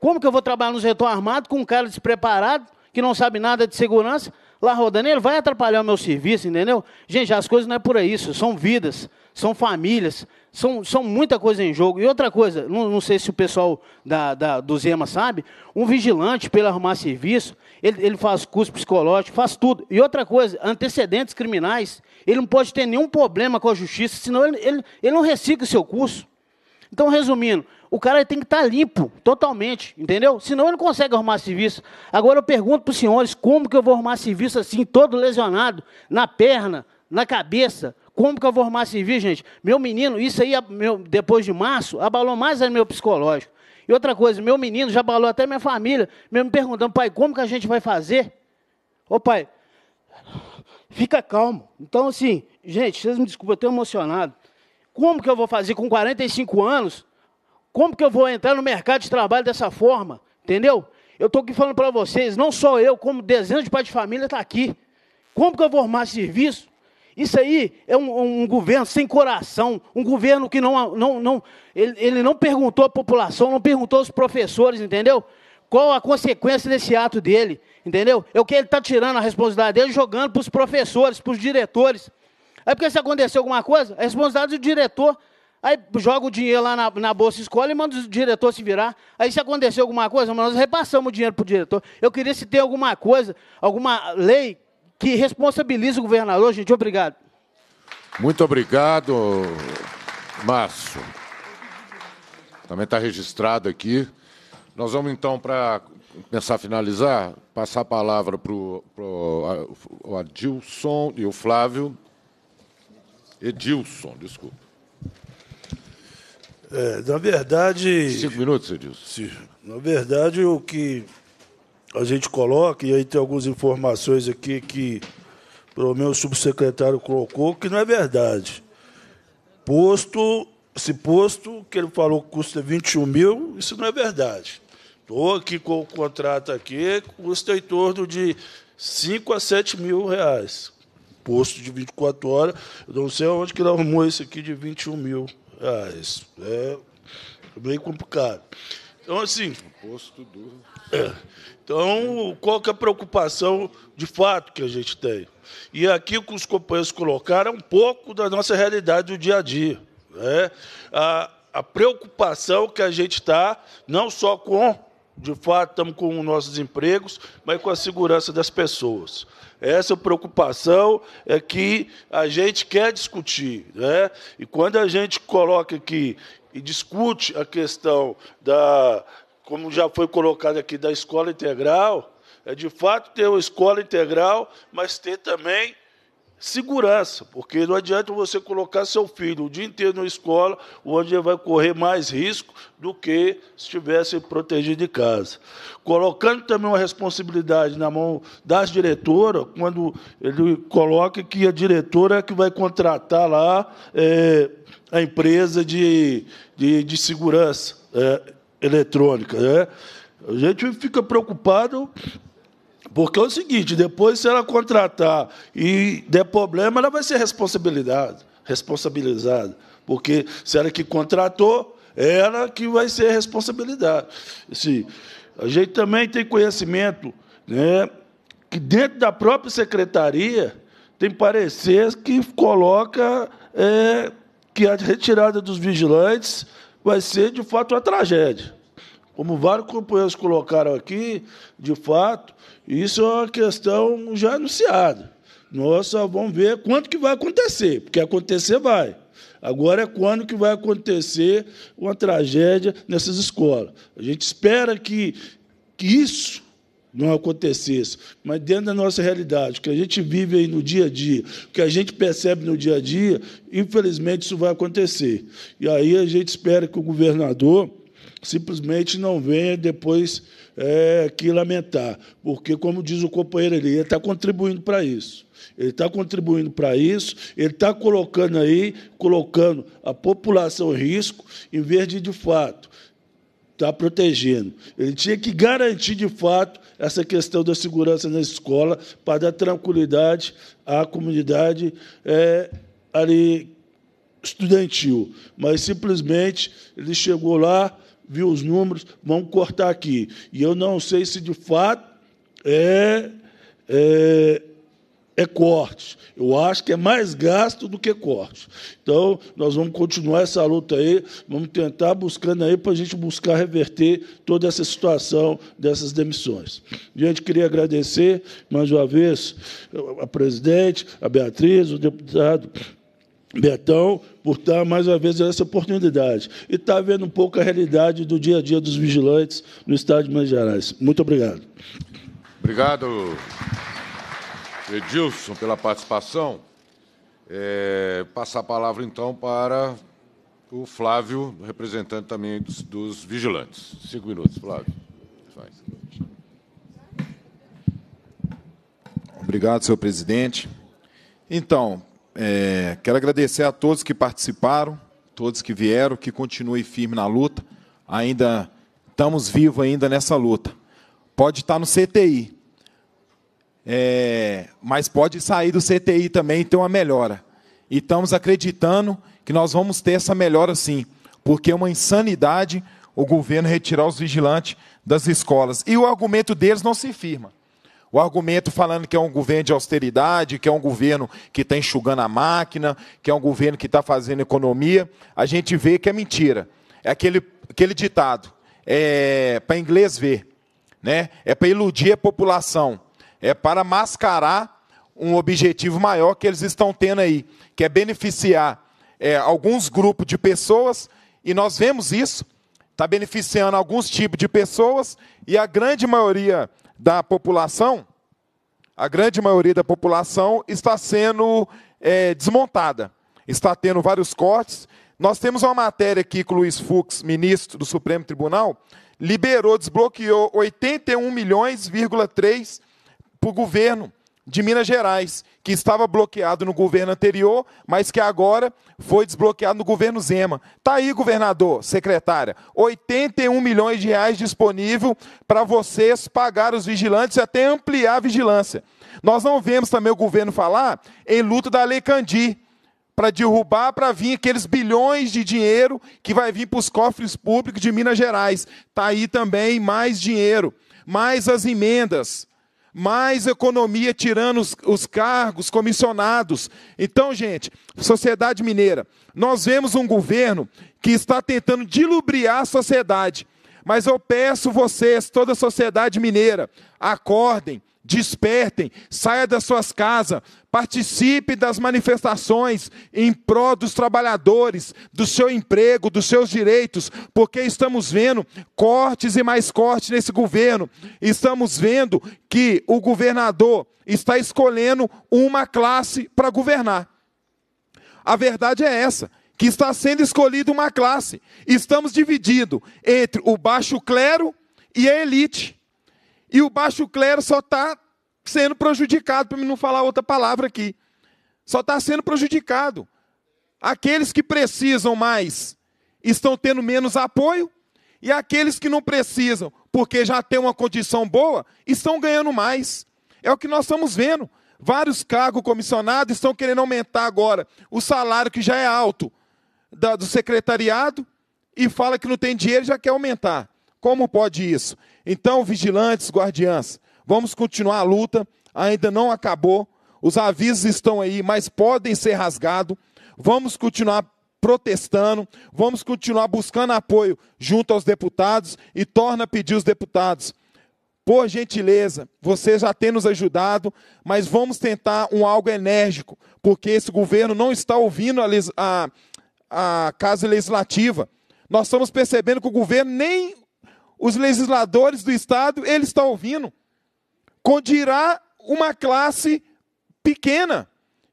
Como que eu vou trabalhar no setor armado com um cara despreparado, que não sabe nada de segurança, lá rodando? Ele vai atrapalhar o meu serviço, entendeu? Gente, as coisas não é por isso, são vidas são famílias, são, são muita coisa em jogo. E outra coisa, não, não sei se o pessoal da, da, do Zema sabe, um vigilante, para arrumar serviço, ele, ele faz curso psicológico, faz tudo. E outra coisa, antecedentes criminais, ele não pode ter nenhum problema com a justiça, senão ele, ele, ele não recicla o seu curso. Então, resumindo, o cara tem que estar tá limpo, totalmente, entendeu? Senão ele não consegue arrumar serviço. Agora eu pergunto para os senhores, como que eu vou arrumar serviço assim, todo lesionado, na perna, na cabeça, como que eu vou arrumar serviço, gente? Meu menino, isso aí, meu, depois de março, abalou mais o meu psicológico. E outra coisa, meu menino já abalou até minha família, mesmo me perguntando, pai, como que a gente vai fazer? Ô pai, fica calmo. Então, assim, gente, vocês me desculpem, eu estou emocionado. Como que eu vou fazer com 45 anos? Como que eu vou entrar no mercado de trabalho dessa forma? Entendeu? Eu estou aqui falando para vocês, não só eu, como dezenas de pais de família estão tá aqui. Como que eu vou arrumar serviço? Isso aí é um, um, governo sem coração, um governo que não, não, não ele, ele não perguntou à população, não perguntou aos professores, entendeu? Qual a consequência desse ato dele, entendeu? É o que ele está tirando a responsabilidade dele, jogando para os professores, para os diretores. Aí é porque se acontecer alguma coisa, a responsabilidade do diretor, aí joga o dinheiro lá na, na bolsa escola e manda o diretor se virar. Aí se acontecer alguma coisa, nós repassamos o dinheiro para o diretor. Eu queria se tem alguma coisa, alguma lei que responsabilize o governador, gente. Obrigado. Muito obrigado, Márcio. Também está registrado aqui. Nós vamos, então, para começar a finalizar, passar a palavra para o Adilson e o Flávio. Edilson, desculpa. É, na verdade. Cinco minutos, Edilson. Sim, na verdade, o que a gente coloca, e aí tem algumas informações aqui que pelo menos o subsecretário colocou, que não é verdade. Posto, esse posto que ele falou que custa 21 mil, isso não é verdade. Estou aqui com o contrato aqui, custa em torno de 5 a 7 mil reais. Posto de 24 horas, eu não sei onde que ele arrumou esse aqui de 21 mil reais. É bem complicado. Então, assim, imposto do. É. Então, qual que é a preocupação de fato que a gente tem? E aqui o que os companheiros colocaram é um pouco da nossa realidade do dia a dia. Né? A, a preocupação que a gente está, não só com, de fato, estamos com nossos empregos, mas com a segurança das pessoas. Essa é preocupação é que a gente quer discutir. Né? E quando a gente coloca aqui e discute a questão da, como já foi colocado aqui, da escola integral, é de fato ter uma escola integral, mas ter também segurança, porque não adianta você colocar seu filho o dia inteiro na escola, onde ele vai correr mais risco do que se estivesse protegido de casa. Colocando também uma responsabilidade na mão das diretoras, quando ele coloca que a diretora é que vai contratar lá é, a empresa de, de, de segurança. É, eletrônica. Né? A gente fica preocupado porque é o seguinte, depois se ela contratar e der problema, ela vai ser responsabilizada, responsabilizada. Porque se ela que contratou, ela que vai ser responsabilidade. Assim, a gente também tem conhecimento né, que dentro da própria secretaria tem parecer que coloca é, que a retirada dos vigilantes vai ser, de fato, uma tragédia. Como vários companheiros colocaram aqui, de fato, isso é uma questão já anunciada. Nós só vamos ver quanto que vai acontecer, porque acontecer vai. Agora é quando que vai acontecer uma tragédia nessas escolas. A gente espera que, que isso não acontecesse, mas dentro da nossa realidade, que a gente vive aí no dia a dia, que a gente percebe no dia a dia, infelizmente isso vai acontecer. E aí a gente espera que o governador simplesmente não venha depois é, que lamentar, porque, como diz o companheiro ali, ele está contribuindo para isso. Ele está contribuindo para isso, ele está colocando aí, colocando a população em risco, em vez de, de fato, está protegendo. Ele tinha que garantir, de fato, essa questão da segurança na escola para dar tranquilidade à comunidade é, ali estudantil. Mas, simplesmente, ele chegou lá, viu os números, vamos cortar aqui. E eu não sei se de fato é, é, é corte. Eu acho que é mais gasto do que corte. Então, nós vamos continuar essa luta aí, vamos tentar buscando aí para a gente buscar reverter toda essa situação dessas demissões. Gente, queria agradecer mais uma vez a presidente, a Beatriz, o deputado Betão, por estar mais uma vez essa oportunidade. E está vendo um pouco a realidade do dia a dia dos vigilantes no estado de Minas Gerais. Muito obrigado. Obrigado, Edilson, pela participação. É, passar a palavra, então, para o Flávio, representante também dos, dos vigilantes. Cinco minutos, Flávio. Obrigado, senhor presidente. Então, é, quero agradecer a todos que participaram, todos que vieram, que continuem firme na luta. Ainda estamos vivos ainda nessa luta. Pode estar no CTI, é, mas pode sair do CTI também e ter uma melhora. E estamos acreditando que nós vamos ter essa melhora sim, porque é uma insanidade o governo retirar os vigilantes das escolas. E o argumento deles não se firma. O argumento falando que é um governo de austeridade, que é um governo que está enxugando a máquina, que é um governo que está fazendo economia, a gente vê que é mentira. É aquele, aquele ditado, é para inglês ver, né? é para iludir a população, é para mascarar um objetivo maior que eles estão tendo aí, que é beneficiar é, alguns grupos de pessoas, e nós vemos isso, está beneficiando alguns tipos de pessoas, e a grande maioria da população, a grande maioria da população está sendo é, desmontada, está tendo vários cortes. Nós temos uma matéria aqui que o Luiz Fux, ministro do Supremo Tribunal, liberou, desbloqueou 81 milhões,3 para o governo de Minas Gerais, que estava bloqueado no governo anterior, mas que agora foi desbloqueado no governo Zema. Tá aí, governador, secretária, 81 milhões de reais disponível para vocês pagar os vigilantes e até ampliar a vigilância. Nós não vemos também o governo falar em luta da Lei Candir, para derrubar, para vir aqueles bilhões de dinheiro que vai vir para os cofres públicos de Minas Gerais. Está aí também mais dinheiro, mais as emendas mais economia tirando os, os cargos comissionados. Então, gente, sociedade mineira, nós vemos um governo que está tentando dilubriar a sociedade. Mas eu peço vocês, toda a sociedade mineira, acordem, despertem, saia das suas casas, participe das manifestações em prol dos trabalhadores, do seu emprego, dos seus direitos, porque estamos vendo cortes e mais cortes nesse governo. Estamos vendo que o governador está escolhendo uma classe para governar. A verdade é essa que está sendo escolhida uma classe. Estamos divididos entre o baixo clero e a elite. E o baixo clero só está sendo prejudicado, para não falar outra palavra aqui. Só está sendo prejudicado. Aqueles que precisam mais estão tendo menos apoio, e aqueles que não precisam, porque já têm uma condição boa, estão ganhando mais. É o que nós estamos vendo. Vários cargos comissionados estão querendo aumentar agora o salário que já é alto do secretariado e fala que não tem dinheiro e já quer aumentar. Como pode isso? Então, vigilantes, guardiãs, vamos continuar a luta, ainda não acabou, os avisos estão aí, mas podem ser rasgados. Vamos continuar protestando, vamos continuar buscando apoio junto aos deputados e torna a pedir os deputados. Por gentileza, você já tem nos ajudado, mas vamos tentar um algo enérgico, porque esse governo não está ouvindo a, a, a Casa Legislativa. Nós estamos percebendo que o governo nem os legisladores do Estado, ele está ouvindo. Condirá uma classe pequena,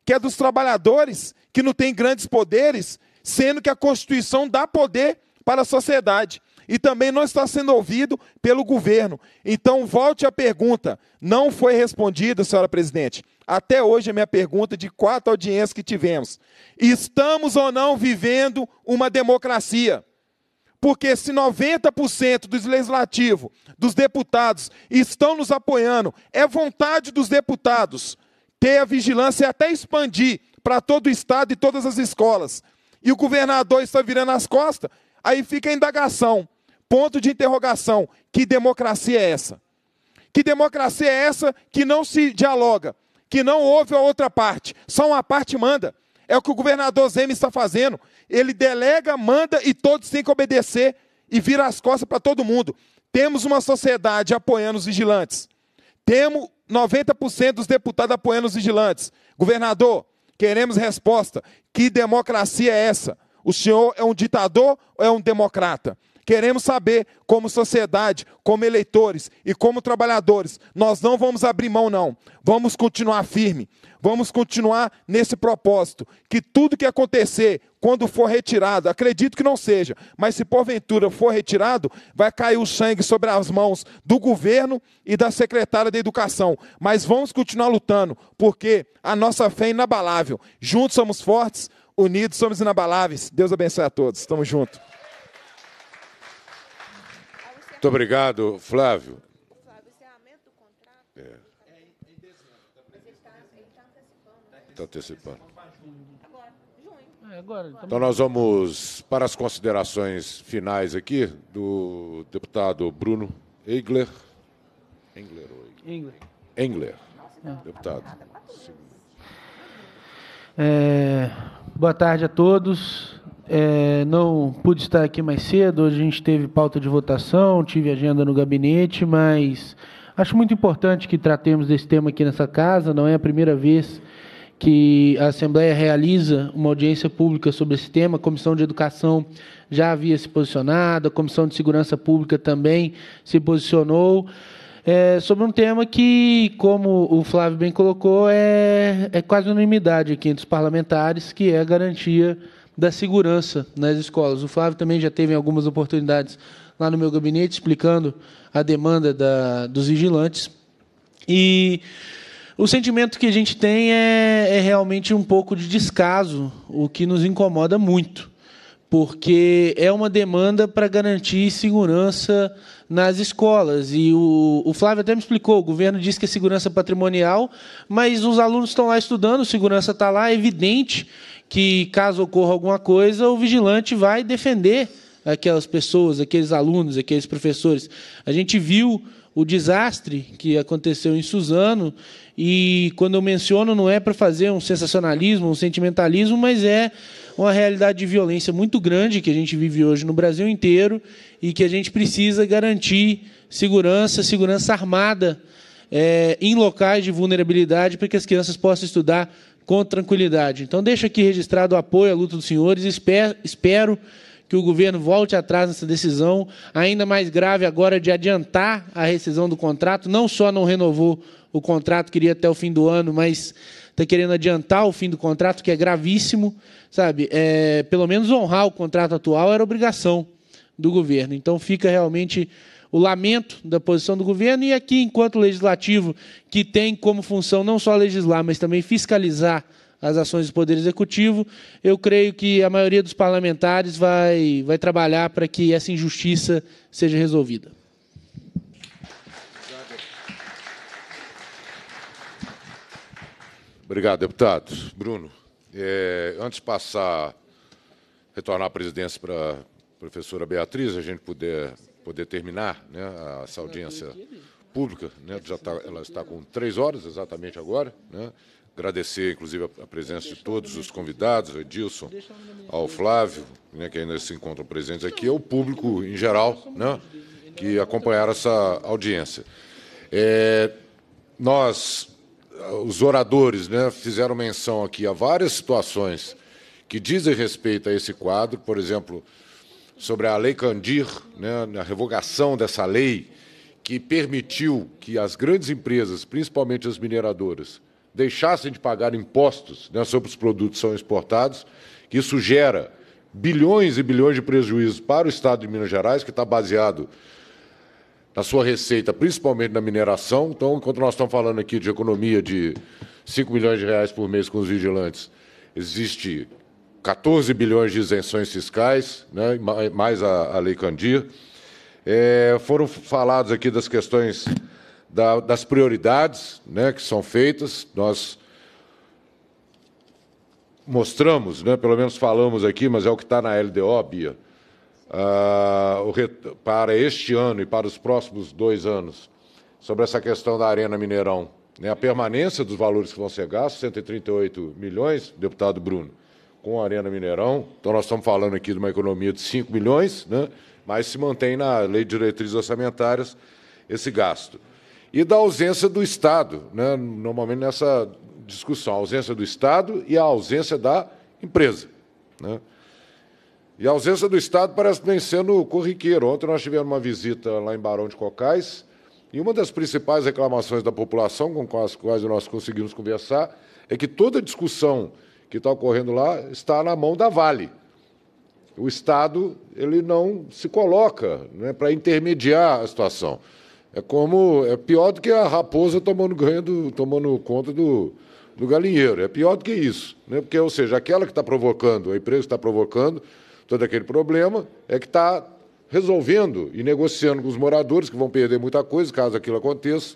que é dos trabalhadores, que não tem grandes poderes, sendo que a Constituição dá poder para a sociedade. E também não está sendo ouvido pelo governo. Então, volte à pergunta. Não foi respondida, senhora presidente. Até hoje, a é minha pergunta de quatro audiências que tivemos: estamos ou não vivendo uma democracia? Porque se 90% dos legislativos, dos deputados, estão nos apoiando, é vontade dos deputados ter a vigilância e até expandir para todo o estado e todas as escolas. E o governador está virando as costas, aí fica a indagação, ponto de interrogação: que democracia é essa? Que democracia é essa que não se dialoga, que não ouve a outra parte, só uma parte manda? É o que o governador Zeme está fazendo. Ele delega, manda e todos têm que obedecer e vira as costas para todo mundo. Temos uma sociedade apoiando os vigilantes. Temos 90% dos deputados apoiando os vigilantes. Governador, queremos resposta. Que democracia é essa? O senhor é um ditador ou é um democrata? Queremos saber, como sociedade, como eleitores e como trabalhadores, nós não vamos abrir mão, não. Vamos continuar firme. Vamos continuar nesse propósito, que tudo que acontecer, quando for retirado, acredito que não seja, mas se porventura for retirado, vai cair o sangue sobre as mãos do governo e da secretária da Educação. Mas vamos continuar lutando, porque a nossa fé é inabalável. Juntos somos fortes, unidos somos inabaláveis. Deus abençoe a todos. Estamos junto. Muito obrigado, Flávio. Está antecipando. É, agora, junho. Então, então nós vamos para as considerações finais aqui do deputado Bruno Engler. Engler. Engler. É. Deputado. É, boa tarde a todos. É, não pude estar aqui mais cedo. Hoje a gente teve pauta de votação, tive agenda no gabinete, mas acho muito importante que tratemos desse tema aqui nessa casa. Não é a primeira vez que a Assembleia realiza uma audiência pública sobre esse tema. A Comissão de Educação já havia se posicionado, a Comissão de Segurança Pública também se posicionou. É, sobre um tema que, como o Flávio bem colocou, é, é quase unanimidade aqui entre os parlamentares, que é a garantia da segurança nas escolas. O Flávio também já teve algumas oportunidades lá no meu gabinete explicando a demanda da, dos vigilantes. E o sentimento que a gente tem é, é realmente um pouco de descaso, o que nos incomoda muito porque é uma demanda para garantir segurança nas escolas. E o, o, Flávio até me explicou: o governo diz que é segurança patrimonial, mas os alunos estão lá estudando, segurança está lá, é evidente que, caso ocorra alguma coisa, o vigilante vai defender aquelas pessoas, aqueles alunos, aqueles professores. A gente viu o desastre que aconteceu em Suzano. E quando eu menciono, não é para fazer um sensacionalismo, um sentimentalismo, mas é uma realidade de violência muito grande que a gente vive hoje no Brasil inteiro e que a gente precisa garantir segurança, segurança armada é, em locais de vulnerabilidade para que as crianças possam estudar com tranquilidade. Então, deixo aqui registrado o apoio à luta dos senhores. Espero, espero que o governo volte atrás nessa decisão, ainda mais grave agora de adiantar a rescisão do contrato, não só não renovou o contrato, queria até o fim do ano, mas está querendo adiantar o fim do contrato, que é gravíssimo, sabe? É, pelo menos honrar o contrato atual era obrigação do governo. Então fica realmente o lamento da posição do governo e aqui, enquanto legislativo, que tem como função não só legislar, mas também fiscalizar as ações do Poder Executivo. Eu creio que a maioria dos parlamentares vai, vai trabalhar para que essa injustiça seja resolvida. Obrigado, deputado. Bruno, é, antes de passar, retornar à presidência para a professora Beatriz, a gente puder, poder terminar né, essa audiência pública, né, já tá, ela está com três horas exatamente agora, né, Agradecer, inclusive, a presença de todos os convidados, ao Edilson, ao Flávio, né, que ainda se encontram presentes aqui, ao público em geral, né, que acompanharam essa audiência. É, nós, os oradores, né, fizeram menção aqui a várias situações que dizem respeito a esse quadro, por exemplo, sobre a Lei Candir, né, a revogação dessa lei que permitiu que as grandes empresas, principalmente as mineradoras, deixassem de pagar impostos né, sobre os produtos que são exportados, que isso gera bilhões e bilhões de prejuízos para o Estado de Minas Gerais, que está baseado na sua receita, principalmente na mineração. Então, enquanto nós estamos falando aqui de economia de 5 milhões de reais por mês com os vigilantes, existe 14 bilhões de isenções fiscais, né, mais a, a Lei Candir. É, foram falados aqui das questões da, das prioridades né, que são feitas. Nós mostramos, né, pelo menos falamos aqui, mas é o que está na LDO, Bia, uh, para este ano e para os próximos dois anos, sobre essa questão da Arena Mineirão. Né, a permanência dos valores que vão ser gastos, 138 milhões, deputado Bruno, com a Arena Mineirão. Então, nós estamos falando aqui de uma economia de 5 milhões, né, mas se mantém na Lei de Diretrizes Orçamentárias esse gasto e da ausência do Estado, né, normalmente nessa discussão, a ausência do Estado e a ausência da empresa. Né? E a ausência do Estado parece bem sendo corriqueiro. Ontem nós tivemos uma visita lá em Barão de Cocais e uma das principais reclamações da população com as quais nós conseguimos conversar é que toda a discussão que está ocorrendo lá está na mão da Vale. O Estado ele não se coloca né, para intermediar a situação. É como. É pior do que a raposa tomando ganho do, tomando conta do, do galinheiro. É pior do que isso. Né? Porque, ou seja, aquela que está provocando, a empresa está provocando todo aquele problema, é que está resolvendo e negociando com os moradores, que vão perder muita coisa caso aquilo aconteça,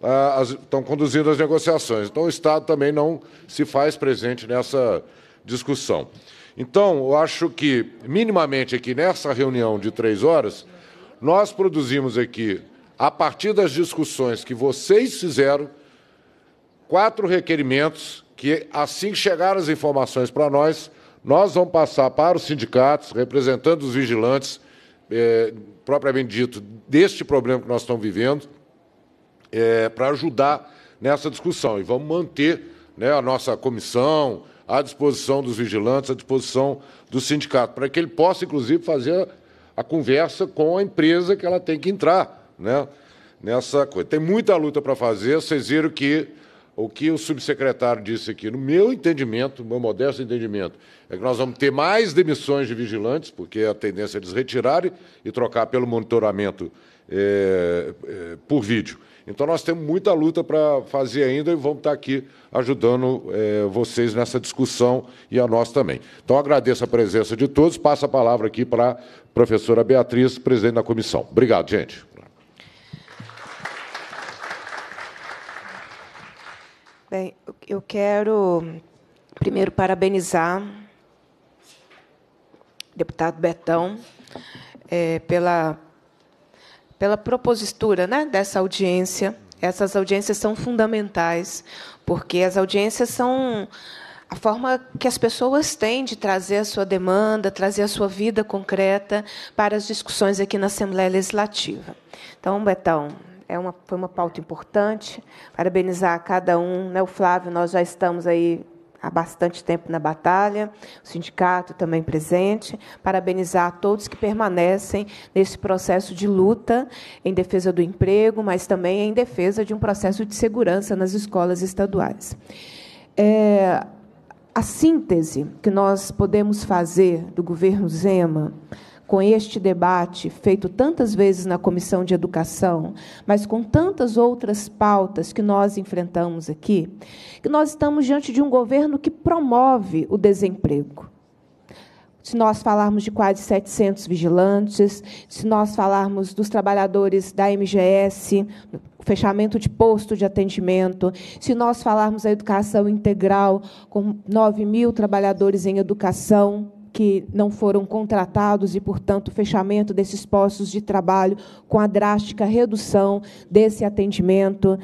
ah, as, estão conduzindo as negociações. Então, o Estado também não se faz presente nessa discussão. Então, eu acho que, minimamente, aqui nessa reunião de três horas, nós produzimos aqui a partir das discussões que vocês fizeram, quatro requerimentos que, assim que chegar as informações para nós, nós vamos passar para os sindicatos, representando os vigilantes, é, propriamente dito, deste problema que nós estamos vivendo, é, para ajudar nessa discussão. E vamos manter né, a nossa comissão à disposição dos vigilantes, à disposição do sindicato, para que ele possa, inclusive, fazer a conversa com a empresa que ela tem que entrar né, nessa coisa. Tem muita luta para fazer, vocês viram que o que o subsecretário disse aqui, no meu entendimento, no meu modesto entendimento, é que nós vamos ter mais demissões de vigilantes, porque a tendência é eles retirarem e trocar pelo monitoramento é, é, por vídeo. Então, nós temos muita luta para fazer ainda e vamos estar tá aqui ajudando é, vocês nessa discussão e a nós também. Então, agradeço a presença de todos. Passo a palavra aqui para a professora Beatriz, presidente da comissão. Obrigado, gente. Bem, eu quero primeiro parabenizar o deputado Betão é, pela, pela propositura né, dessa audiência. Essas audiências são fundamentais, porque as audiências são a forma que as pessoas têm de trazer a sua demanda, trazer a sua vida concreta para as discussões aqui na Assembleia Legislativa. Então, Betão, é uma, foi uma pauta importante. Parabenizar a cada um. Né? O Flávio, nós já estamos aí há bastante tempo na batalha, o sindicato também presente. Parabenizar a todos que permanecem nesse processo de luta em defesa do emprego, mas também em defesa de um processo de segurança nas escolas estaduais. É, a síntese que nós podemos fazer do governo Zema com este debate feito tantas vezes na Comissão de Educação, mas com tantas outras pautas que nós enfrentamos aqui, que nós estamos diante de um governo que promove o desemprego. Se nós falarmos de quase 700 vigilantes, se nós falarmos dos trabalhadores da MGS, fechamento de posto de atendimento, se nós falarmos da educação integral, com 9 mil trabalhadores em educação, que não foram contratados e, portanto, o fechamento desses postos de trabalho com a drástica redução desse atendimento.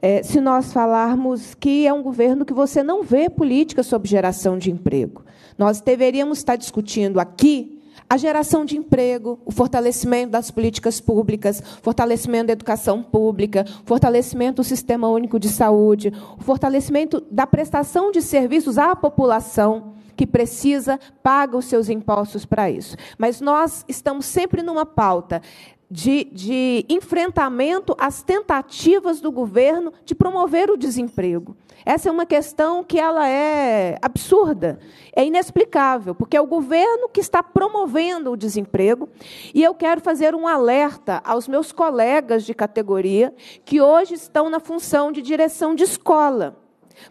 É, se nós falarmos que é um governo que você não vê política sobre geração de emprego, nós deveríamos estar discutindo aqui a geração de emprego, o fortalecimento das políticas públicas, fortalecimento da educação pública, fortalecimento do sistema único de saúde, o fortalecimento da prestação de serviços à população que precisa, paga os seus impostos para isso. Mas nós estamos sempre numa pauta de, de, enfrentamento às tentativas do governo de promover o desemprego. Essa é uma questão que ela é absurda, é inexplicável, porque é o governo que está promovendo o desemprego. E eu quero fazer um alerta aos meus colegas de categoria que hoje estão na função de direção de escola,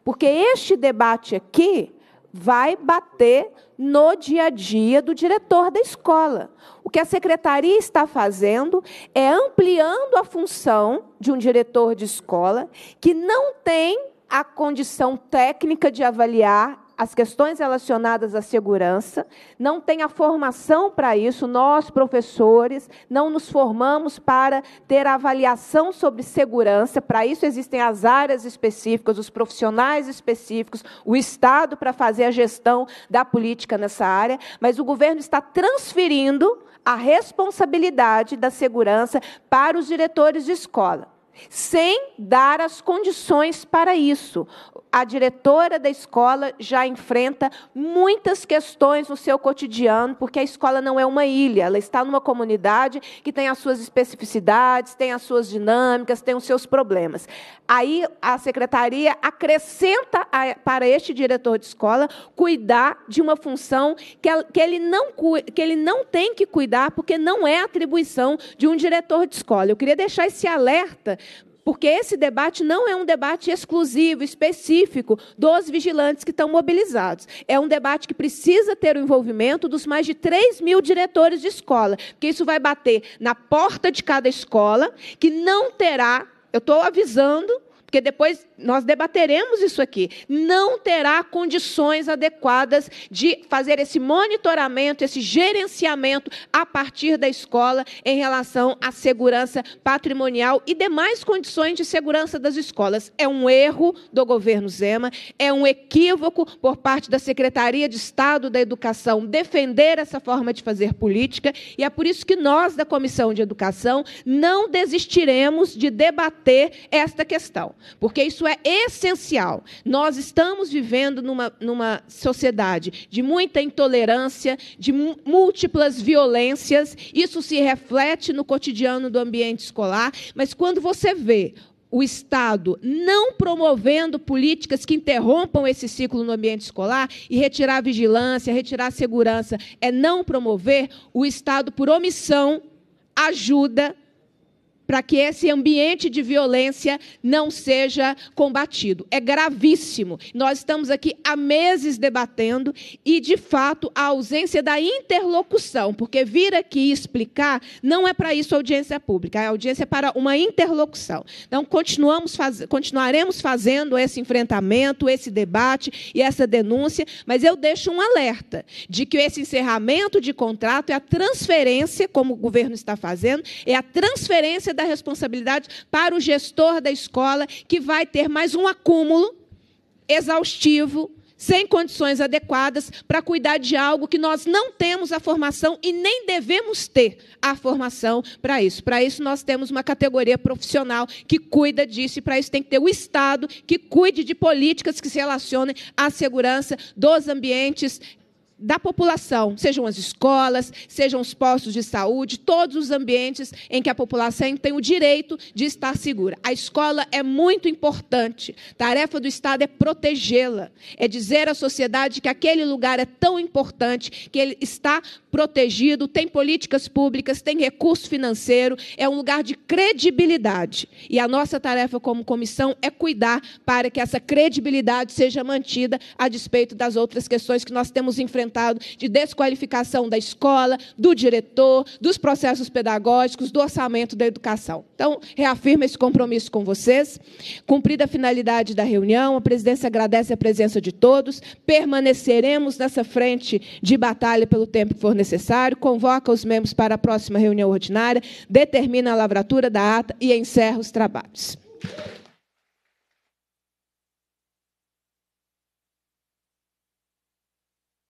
porque este debate aqui vai bater no dia a dia do diretor da escola. O que a secretaria está fazendo é ampliando a função de um diretor de escola que não tem a condição técnica de avaliar as questões relacionadas à segurança, não tem a formação para isso, nós, professores, não nos formamos para ter avaliação sobre segurança, para isso existem as áreas específicas, os profissionais específicos, o Estado para fazer a gestão da política nessa área, mas o governo está transferindo a responsabilidade da segurança para os diretores de escola sem dar as condições para isso a diretora da escola já enfrenta muitas questões no seu cotidiano, porque a escola não é uma ilha, ela está numa comunidade que tem as suas especificidades, tem as suas dinâmicas, tem os seus problemas. Aí a secretaria acrescenta a, para este diretor de escola cuidar de uma função que, que, ele não, que ele não tem que cuidar, porque não é atribuição de um diretor de escola. Eu queria deixar esse alerta porque esse debate não é um debate exclusivo, específico dos vigilantes que estão mobilizados. É um debate que precisa ter o envolvimento dos mais de 3 mil diretores de escola, porque isso vai bater na porta de cada escola, que não terá, eu estou avisando, porque depois nós debateremos isso aqui, não terá condições adequadas de fazer esse monitoramento, esse gerenciamento a partir da escola em relação à segurança patrimonial e demais condições de segurança das escolas. É um erro do governo Zema, é um equívoco por parte da Secretaria de Estado da Educação defender essa forma de fazer política, e é por isso que nós, da Comissão de Educação, não desistiremos de debater esta questão porque isso é essencial. Nós estamos vivendo numa, numa sociedade de muita intolerância, de múltiplas violências, isso se reflete no cotidiano do ambiente escolar, mas quando você vê o Estado não promovendo políticas que interrompam esse ciclo no ambiente escolar e retirar a vigilância, retirar a segurança, é não promover, o Estado, por omissão, ajuda para que esse ambiente de violência não seja combatido. É gravíssimo. Nós estamos aqui há meses debatendo e, de fato, a ausência da interlocução, porque vir aqui explicar não é para isso a audiência pública, é audiência para uma interlocução. Então, continuamos faz... continuaremos fazendo esse enfrentamento, esse debate e essa denúncia, mas eu deixo um alerta de que esse encerramento de contrato é a transferência, como o governo está fazendo, é a transferência da responsabilidade para o gestor da escola, que vai ter mais um acúmulo exaustivo, sem condições adequadas, para cuidar de algo que nós não temos a formação e nem devemos ter a formação para isso. Para isso, nós temos uma categoria profissional que cuida disso, e para isso tem que ter o Estado que cuide de políticas que se relacionem à segurança dos ambientes da população, sejam as escolas, sejam os postos de saúde, todos os ambientes em que a população tem o direito de estar segura. A escola é muito importante. Tarefa do Estado é protegê-la, é dizer à sociedade que aquele lugar é tão importante que ele está protegido, tem políticas públicas, tem recurso financeiro, é um lugar de credibilidade. E a nossa tarefa como comissão é cuidar para que essa credibilidade seja mantida a despeito das outras questões que nós temos enfrentado de desqualificação da escola, do diretor, dos processos pedagógicos, do orçamento da educação. Então, reafirmo esse compromisso com vocês. Cumprida a finalidade da reunião, a presidência agradece a presença de todos. Permaneceremos nessa frente de batalha pelo tempo fornecido necessário, convoca os membros para a próxima reunião ordinária, determina a lavratura da ata e encerra os trabalhos.